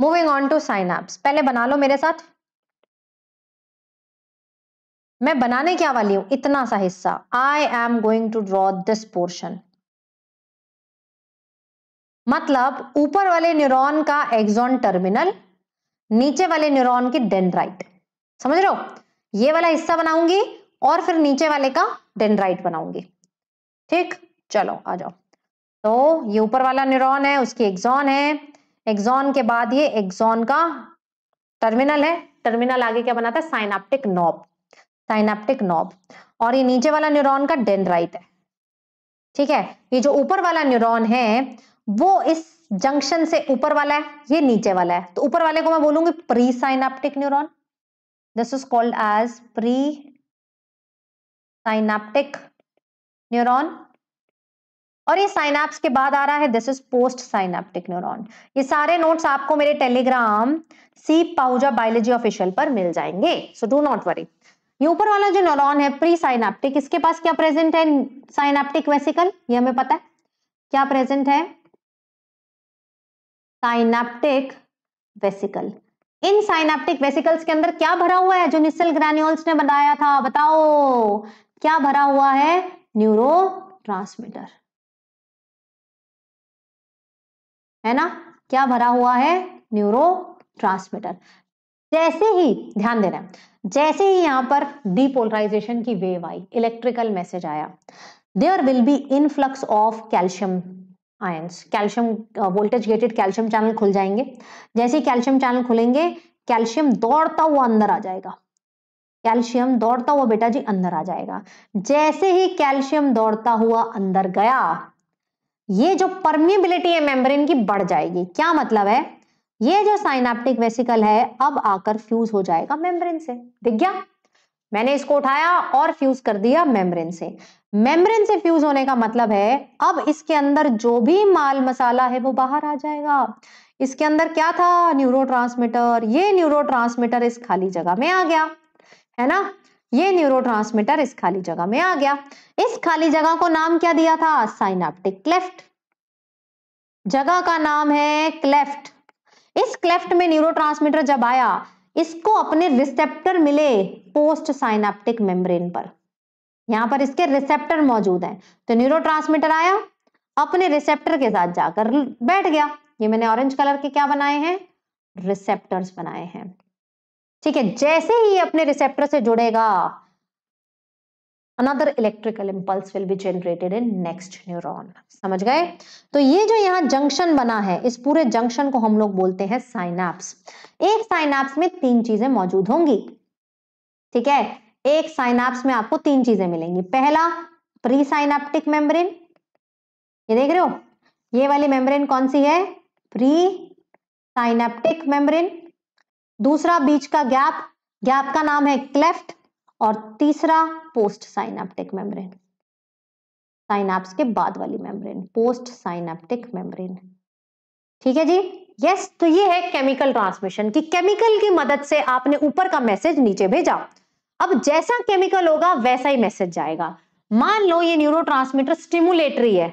moving on to synapse पहले बना लो मेरे साथ मैं बनाने क्या वाली हूं इतना सा हिस्सा I am going to draw this portion मतलब ऊपर वाले न्यूरॉन का एक्सॉन टर्मिनल नीचे वाले न्यूरॉन की डेंड्राइट समझ रहे हो ये वाला हिस्सा बनाऊंगी और फिर नीचे वाले का डेंड्राइट बनाऊंगी ठीक चलो आ जाओ तो ये ऊपर वाला न्यूरॉन है उसकी एक्सॉन है एक्सॉन के बाद ये एक्सॉन का टर्मिनल है टर्मिनल आगे क्या बनाता है साइनाप्टिक नॉब साइनाप्टिक नॉब और ये नीचे वाला न्यूरॉन का डेंड्राइट है ठीक है ये जो ऊपर वाला न्यूरॉन है वो इस जंक्शन से ऊपर वाला है ये नीचे वाला है तो ऊपर वाले को मैं बोलूंगी pre synaptic neuron this is called as pre synaptic neuron और ये साइनाप्स के बाद आ रहा है this is post synaptic neuron ये सारे नोट्स आपको मेरे टेलीग्राम सी पाउजा बायोलॉजी ऑफिशियल पर मिल जाएंगे सो डू नॉट वरी ये ऊपर वाला जो न्यूरॉन है प्री साइनाप्टिक इसके पास क्या प्रेजेंट है साइनाप्टिक वेसिकल ये हमें पता है क्या प्रेजेंट है साइनाप्टिक वेसिकल इन साइनाप्टिक वेसिकल्स के अंदर क्या भरा हुआ है जो निस्सल ग्रेन्यूल्स ने बताया था बताओ क्या भरा हुआ है न्यूरो ट्रांसमीटर है ना क्या भरा हुआ है न्यूरो ट्रांसमीटर जैसे ही ध्यान देना जैसे ही यहां पर डीपोलराइजेशन की वेव आई इलेक्ट्रिकल मैसेज आया there will be influx of calcium ions calcium voltage gated calcium channel खुल जाएंगे जैसे ही कैल्शियम चैनल खुलेंगे कैल्शियम दौड़ता हुआ अंदर आ जाएगा कैल्शियम दौड़ता हुआ बेटा जी अंदर आ जाएगा जैसे ही कैल्शियम दौड़ता हुआ अंदर गया ये जो परमिबिलिटी है मेम्ब्रेन की बढ़ जाएगी क्या मतलब है ये जो साइनाप्टिक वेसिकल है अब आकर फ्यूज हो जाएगा मेम्ब्रेन से दिख गया मैंने इसको उठाया और फ्यूज कर दिया मेम्ब्रेन से मेम्ब्रेन से फ्यूज होने का मतलब है अब इसके अंदर जो भी माल मसाला है वो बाहर आ जाएगा इसके अंदर क्या था न्यूरोट्रांसमीटर ये ट्रांसमीटर इस खाली जगह में आ गया है ना ये ट्रांसमीटर इस खाली जगह में आ गया इस खाली जगह को नाम क्या दिया था साइनाप्टिक क्लेफ्ट जगह का नाम है क्लेफ्ट इस क्लेफ्ट में ट्रांसमीटर जब आया इसको अपने रिसेप्टर मिले पोस्ट साइनाप्टिक मेम्ब्रेन पर यहां पर इसके रिसेप्टर मौजूद हैं तो न्यूरो आया अपने रिसेप्टर के साथ जाकर बैठ गया ये मैंने ऑरेंज कलर के क्या बनाए हैं रिसेप्टर्स बनाए हैं ठीक है जैसे ही ये अपने रिसेप्टर से जुड़ेगा another electrical impulse will be generated in next neuron समझ गए तो ये जो यहाँ जंक्शन बना है इस पूरे जंक्शन को हम लोग बोलते हैं साइनाप्स एक साइनाप्स में तीन चीजें मौजूद होंगी ठीक है एक साइनाप्स में आपको तीन चीजें मिलेंगी पहला प्री साइनाप्टिक मेम्ब्रेन ये देख रहे हो ये वाली मेम्ब्रेन कौन सी है प्री साइनाप्टिक मेम्ब्रेन दूसरा बीच का गैप गैप का नाम है क्लेफ्ट और तीसरा पोस्ट साइनाप्टिक मेम्ब्रेन साइनाप्स के बाद वाली मेम्ब्रेन पोस्ट साइनाप्टिक मेम्ब्रेन ठीक है जी यस yes, तो ये है केमिकल ट्रांसमिशन कि केमिकल की मदद से आपने ऊपर का मैसेज नीचे भेजा अब जैसा केमिकल होगा वैसा ही मैसेज जाएगा मान लो ये न्यूरो स्टिमुलेटरी है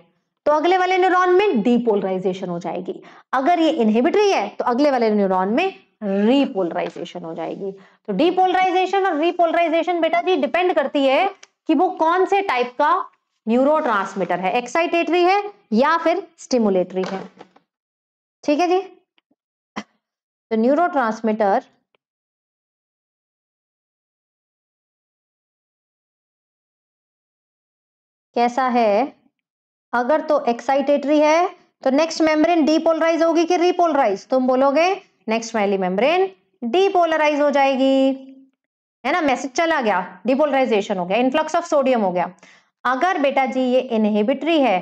तो अगले वाले न्यूरॉन में डीपोलराइजेशन हो जाएगी अगर ये इनहिबिटरी है तो अगले वाले न्यूरॉन में रीपोलराइजेशन हो जाएगी तो डीपोलराइजेशन और रीपोलराइजेशन बेटा जी डिपेंड करती है कि वो कौन से टाइप का न्यूरो है एक्साइटेटरी है या फिर स्टिमुलेटरी है ठीक है जी तो न्यूरो ट्रांसमीटर कैसा है अगर तो एक्साइटेटरी है तो नेक्स्ट मेम्ब्रेन डीपोलराइज होगी कि रिपोलराइज तुम बोलोगे नेक्स्ट वाली मेम्ब्रेन डीपोलराइज हो जाएगी है ना मैसेज चला गया डिपोलराइजेशन हो गया इनफ्लक्स ऑफ सोडियम हो गया अगर बेटा जी ये इनहिबिटरी है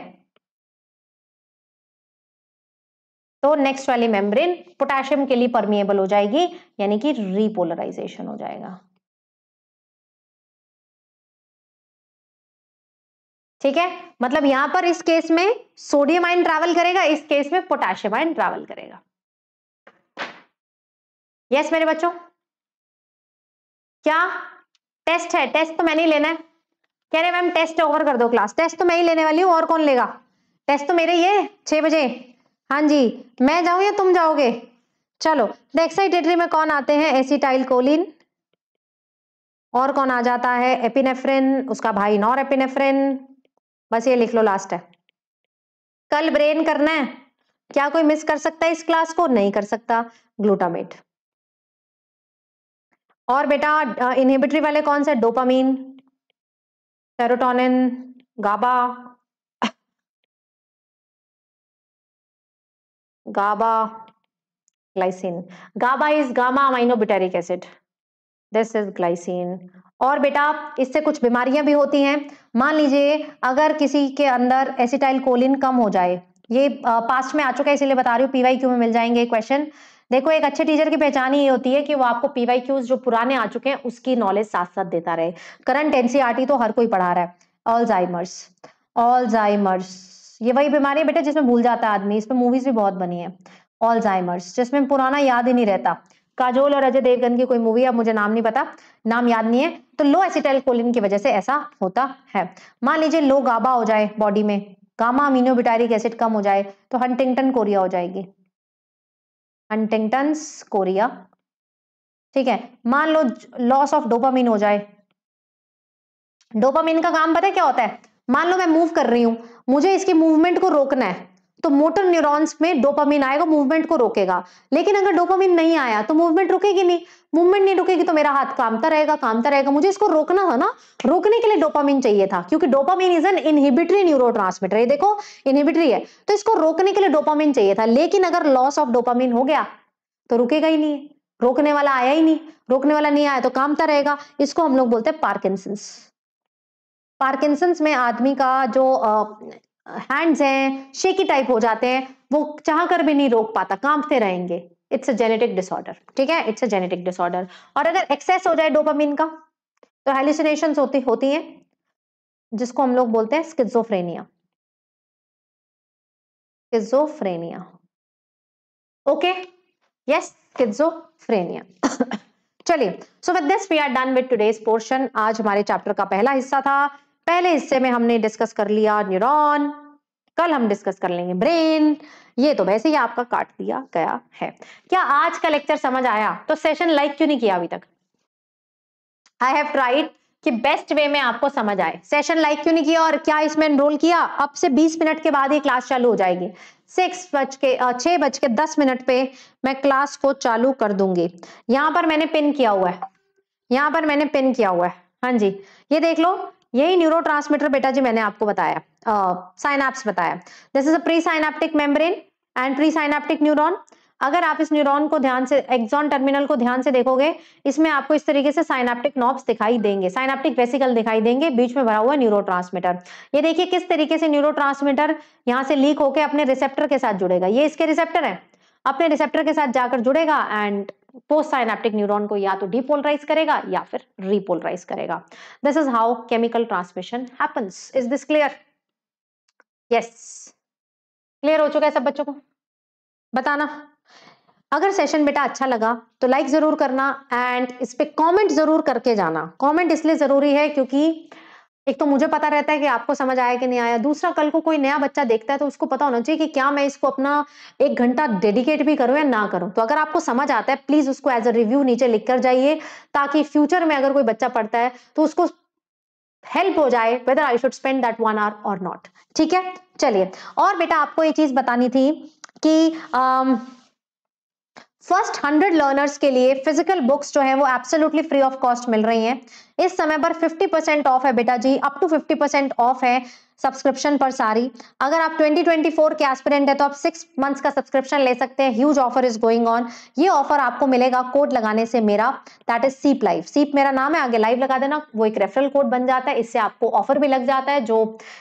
तो नेक्स्ट वाली मेम्ब्रेन पोटेशियम के लिए परमिएबल हो जाएगी यानी कि रिपोलराइजेशन हो जाएगा ठीक है मतलब यहां पर इस केस में सोडियम आयन ट्रैवल करेगा इस केस में पोटेशियम आयन ट्रैवल करेगा यस मेरे बच्चों क्या टेस्ट है टेस्ट तो मैंने ही लेना है कह रहे मैम टेस्ट ओवर कर दो क्लास टेस्ट तो मैं ही लेने वाली हूँ और कौन लेगा टेस्ट तो मेरे ही है बजे हाँ जी मैं जाऊँ या तुम जाओगे चलो डेक्साइटेटरी में कौन आते हैं एसीटाइल कोलिन और कौन आ जाता है एपिनेफ्रिन उसका भाई नॉर एपिनेफ्रिन बस ये लिख लो लास्ट है कल ब्रेन करना है क्या कोई मिस कर सकता है इस क्लास को नहीं कर सकता ग्लूटामेट और बेटा इनहिबिटरी वाले कौन से dopamine serotonin GABA GABA glycine GABA is gamma aminobutyric acid this is glycine और बेटा इससे कुछ बीमारियां भी होती हैं मान लीजिए अगर किसी के अंदर एसिटाइल कोलिन कम हो जाए ये पास्ट में आ चुका है इसीलिए बता रही हूँ पीवाई क्यू में मिल जाएंगे क्वेश्चन देखो एक अच्छे टीचर की पहचान ये होती है कि वो आपको पीवाई क्यूज जो पुराने आ चुके हैं उसकी नॉलेज साथ साथ देता रहे करंट एनसीआरटी तो हर कोई पढ़ा रहा है ऑल जाइमर्स ये वही बीमारी है बेटा जिसमें भूल जाता है आदमी इसमें मूवीज भी बहुत बनी है ऑल जाइमर्स जिसमें पुराना याद ही नहीं रहता काजोल और अजय देवगन की कोई मूवी अब मुझे नाम नहीं पता नाम याद नहीं है तो लो एसिटाइल कोलिन की वजह से ऐसा होता है मान लीजिए लो गाबा हो जाए बॉडी में गामा अमीनोबिटारिक एसिड कम हो जाए तो हंटिंगटन कोरिया हो जाएगी हंटिंगटन कोरिया ठीक है मान लो लॉस ऑफ डोपामिन हो जाए डोपामिन का काम पता है क्या होता है मान लो मैं मूव कर रही हूं मुझे इसकी मूवमेंट को रोकना है तो मोटर न्यूरॉन्स में डोपामिन आएगा मूवमेंट को रोकेगा लेकिन अगर डोपामिन नहीं आया तो मूवमेंट रुकेगी नहीं मूवमेंट नहीं रुकेगी तो मेरा हाथ कामता रहेगा कामता रहेगा मुझे इसको रोकना था ना रोकने के लिए डोपामिन चाहिए था क्योंकि dopamine is an inhibitory neuro ये देखो इनहिबिटरी है तो इसको रोकने के लिए डोपामिन चाहिए था लेकिन अगर लॉस ऑफ डोपामिन हो गया तो रुकेगा ही नहीं रोकने वाला आया ही नहीं रोकने वाला नहीं आया तो कामता रहेगा इसको हम लोग बोलते हैं पार्किंसंस पार्किंसंस में आदमी का जो हैंड्स हैं शेकी टाइप हो जाते हैं वो चाह कर भी नहीं रोक पाता कांपते रहेंगे इट्स अ जेनेटिक डिसऑर्डर ठीक है इट्स अ जेनेटिक डिसऑर्डर और अगर एक्सेस हो जाए डोपामिन का तो हेलुसिनेशन होती होती हैं जिसको हम लोग बोलते हैं schizophrenia schizophrenia okay yes schizophrenia चलिए so with this we are done with today's portion आज हमारे चैप्टर का पहला हिस्सा था पहले हिस्से में हमने डिस्कस कर लिया न्यूरॉन कल हम डिस्कस कर लेंगे ब्रेन ये तो वैसे ही आपका काट दिया गया है क्या आज का लेक्चर समझ आया तो सेशन लाइक क्यों नहीं किया अभी तक आई हैव ट्राइड कि बेस्ट वे में आपको समझ आए सेशन लाइक क्यों नहीं किया और क्या इसमें एनरोल किया अब से 20 मिनट के बाद ही क्लास चालू हो जाएगी सिक्स बज के छह बज के दस मिनट पे मैं क्लास को चालू कर दूंगी यहां पर मैंने पिन किया हुआ है यहां पर मैंने पिन किया हुआ है हाँ जी ये देख लो यही न्यूरो बेटा जी मैंने आपको बताया साइनाप्स uh, बताया this is a pre synaptic membrane and pre synaptic neuron अगर आप इस न्यूरॉन को ध्यान से एक्सॉन टर्मिनल को ध्यान से देखोगे इसमें आपको इस तरीके से साइनाप्टिक नॉब्स दिखाई देंगे साइनाप्टिक वेसिकल दिखाई देंगे बीच में भरा हुआ न्यूरो ये देखिए किस तरीके से न्यूरो ट्रांसमीटर यहाँ से लीक होकर अपने रिसेप्टर के साथ जुड़ेगा ये इसके रिसेप्टर है अपने रिसेप्टर के साथ जाकर जुड़ेगा एंड पोस्ट साइनेप्टिक न्यूरॉन को या तो डिपोलराइज करेगा या फिर रिपोलराइज करेगा this is how chemical transmission happens is this clear yes clear हो चुका है सब बच्चों को बताना अगर सेशन बेटा अच्छा लगा तो लाइक जरूर करना एंड इस पर कॉमेंट जरूर करके जाना कॉमेंट इसलिए जरूरी है क्योंकि एक तो मुझे पता रहता है कि आपको समझ आया कि नहीं आया दूसरा कल को कोई नया बच्चा देखता है तो उसको पता होना चाहिए कि क्या मैं इसको अपना एक घंटा डेडिकेट भी करूँ या ना करूं तो अगर आपको समझ आता है प्लीज उसको एज अ रिव्यू नीचे लिख कर जाइए ताकि फ्यूचर में अगर कोई बच्चा पढ़ता है तो उसको हेल्प हो जाए whether I should spend that one hour और नॉट ठीक है चलिए और बेटा आपको ये चीज बतानी थी कि आम, um, फर्स्ट हंड्रेड लर्नर्स के लिए फिजिकल बुक्स जो है वो एब्सोल्युटली फ्री ऑफ कॉस्ट मिल रही हैं इस समय पर 50 परसेंट ऑफ है बेटा जी अप टू 50 परसेंट ऑफ है सब्सक्रिप्शन पर सारी अगर आप 2024 के एस्पिरेंट है तो आप सिक्स मंथ्स का सब्सक्रिप्शन ले सकते हैं huge offer is going on ये ऑफर आपको मिलेगा कोड लगाने से मेरा दैट इज सीप लाइव सीप मेरा नाम है आगे लाइव लगा देना वो एक रेफरल कोड बन जाता है इससे आपको ऑफर भी लग जाता है जो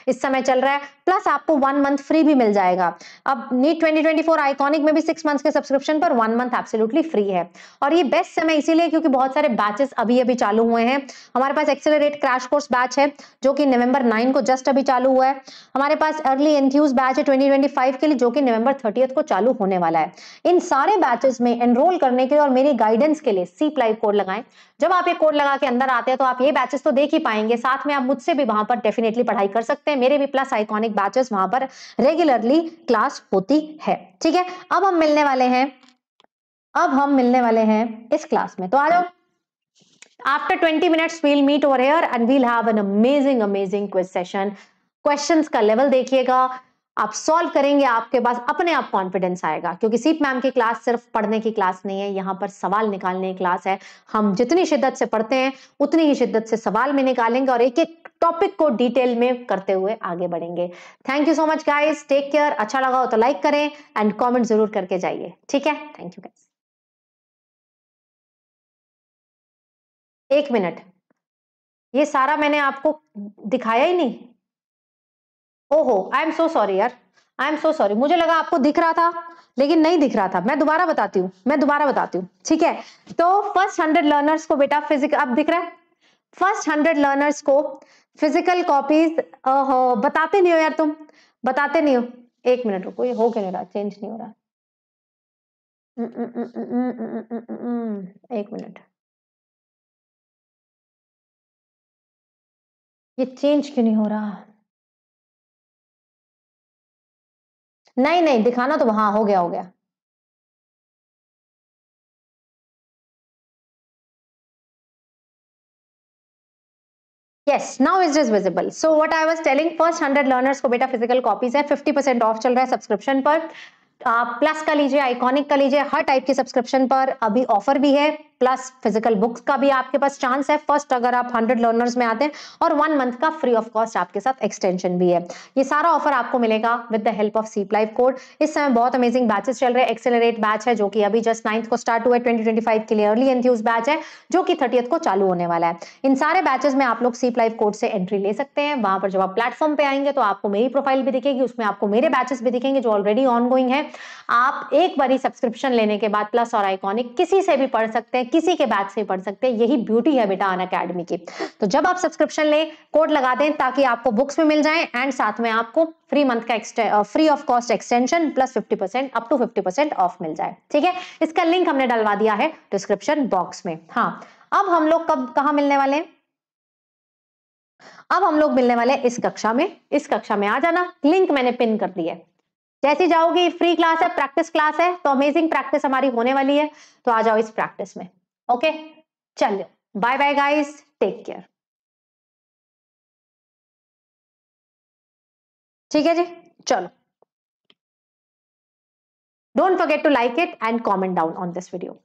इस समय चल रहा है प्लस आपको वन मंथ फ्री भी मिल जाएगा अब नीट 2024 आइकॉनिक में भी सिक्स मंथ के सब्सक्रिप्शन पर वन मंथ एब्सोल्युटली फ्री है और ये बेस्ट समय इसीलिए क्योंकि बहुत सारे बैचेस अभी अभी चालू हुए हैं हमारे पास एक्सेलरेट क्रैश कोर्स बैच है जो कि नवंबर 9 को जस्ट अभी चालू हुआ है हमारे पास अर्ली एंथ्यूज बैच है ट्वेंटी के लिए जो कि नवंबर थर्टी को चालू होने वाला है इन सारे बैचेस में एनरोल करने के लिए और मेरी गाइडेंस के लिए सी प्लाई कोड लगाए जब आप ये कोड लगा के अंदर आते हैं तो आप ये बैचेस तो देख ही पाएंगे साथ में आप मुझसे भी वहां पर डेफिनेटली पढ़ाई कर सकते हैं मेरे भी प्लस आइकॉनिक लाइव बैचेस वहां पर रेगुलरली क्लास होती है ठीक है अब हम मिलने वाले हैं अब हम मिलने वाले हैं इस क्लास में तो आ जाओ after twenty minutes we'll meet over here and we'll have an amazing amazing quiz session questions का लेवल देखिएगा आप सॉल्व करेंगे आपके पास अपने आप कॉन्फिडेंस आएगा क्योंकि सीप मैम की क्लास सिर्फ पढ़ने की क्लास नहीं है यहाँ पर सवाल निकालने की क्लास है हम जितनी शिद्दत से पढ़ते हैं उतनी ही शिद्दत से सवाल में निकालेंगे और एक एक टॉपिक को डिटेल में करते हुए आगे बढ़ेंगे thank you so much guys take care अच्छा लगा हो तो लाइक करें एंड कमेंट जरूर करके जाइए ठीक है थैंक यू गाइस एक मिनट ये सारा मैंने आपको दिखाया ही नहीं ओहो आई एम सो सॉरी यार आई एम सो सॉरी मुझे लगा आपको दिख रहा था लेकिन नहीं दिख रहा था मैं दोबारा बताती हूँ मैं दोबारा बताती हूँ ठीक है तो फर्स्ट हंड्रेड लर्नर्स को बेटा फिजिक अब दिख रहा है फर्स्ट हंड्रेड लर्नर्स को फिजिकल कॉपीज बताते नहीं हो यार तुम बताते नहीं हो एक मिनट रुको ये हो क्यों नहीं रहा चेंज नहीं हो रहा एक मिनट ये चेंज क्यों नहीं हो रहा नहीं नहीं दिखाना तो वहां हो गया हो गया yes now is is visible so what I was telling first hundred learners को बेटा फिजिकल कॉपीज है फिफ्टी परसेंट ऑफ चल रहा है सब्सक्रिप्शन पर प्लस का लीजिए आइकॉनिक का लीजिए हर टाइप की सब्सक्रिप्शन पर अभी ऑफर भी है प्लस फिजिकल बुक्स का भी आपके पास चांस है फर्स्ट अगर आप हंड्रेड लर्नर्स में आते हैं और वन मंथ का फ्री ऑफ कॉस्ट आपके साथ एक्सटेंशन भी है ये सारा ऑफर आपको मिलेगा विद द हेल्प ऑफ सीप लाइफ कोड इस समय बहुत अमेजिंग बैचेस चल रहे हैं एक्सेलरेट बैच है जो कि अभी जस्ट नाइन्थ को स्टार्ट हुआ है ट्वेंटी के लिए अर्ली एंथ्यूज बैच है जो कि थर्टियथ को चालू होने वाला है इन सारे बैचेस में आप लोग सीप लाइफ कोड से एंट्री ले सकते हैं वहां पर जब आप प्लेटफॉर्म पे आएंगे तो आपको मेरी प्रोफाइल भी दिखेगी उसमें आपको मेरे बैचेस भी दिखेंगे जो ऑलरेडी ऑन है आप एक बारी सब्सक्रिप्शन लेने के बाद प्लस और आइकॉनिक किसी से भी पढ़ सकते हैं किसी के बैग से पढ़ सकते हैं यही ब्यूटी है बेटा अन अकेडमी की तो जब आप सब्सक्रिप्शन लें कोड लगा दें ताकि आपको बुक्स में मिल जाए एंड साथ में आपको फ्री मंथ का free of cost extension plus fifty percent up to fifty percent off मिल जाए ठीक है इसका लिंक हमने डलवा दिया है डिस्क्रिप्शन बॉक्स में हाँ अब हम लोग कब कहा मिलने वाले हैं अब हम लोग मिलने वाले इस कक्षा में इस कक्षा में आ जाना लिंक मैंने पिन कर दी है जैसे जाओगे फ्री क्लास है प्रैक्टिस क्लास है तो अमेजिंग प्रैक्टिस हमारी होने वाली है तो आ जाओ इस प्रैक्टिस में ओके चलो bye bye guys take care ठीक है जी चलो don't forget to like it and comment down on this video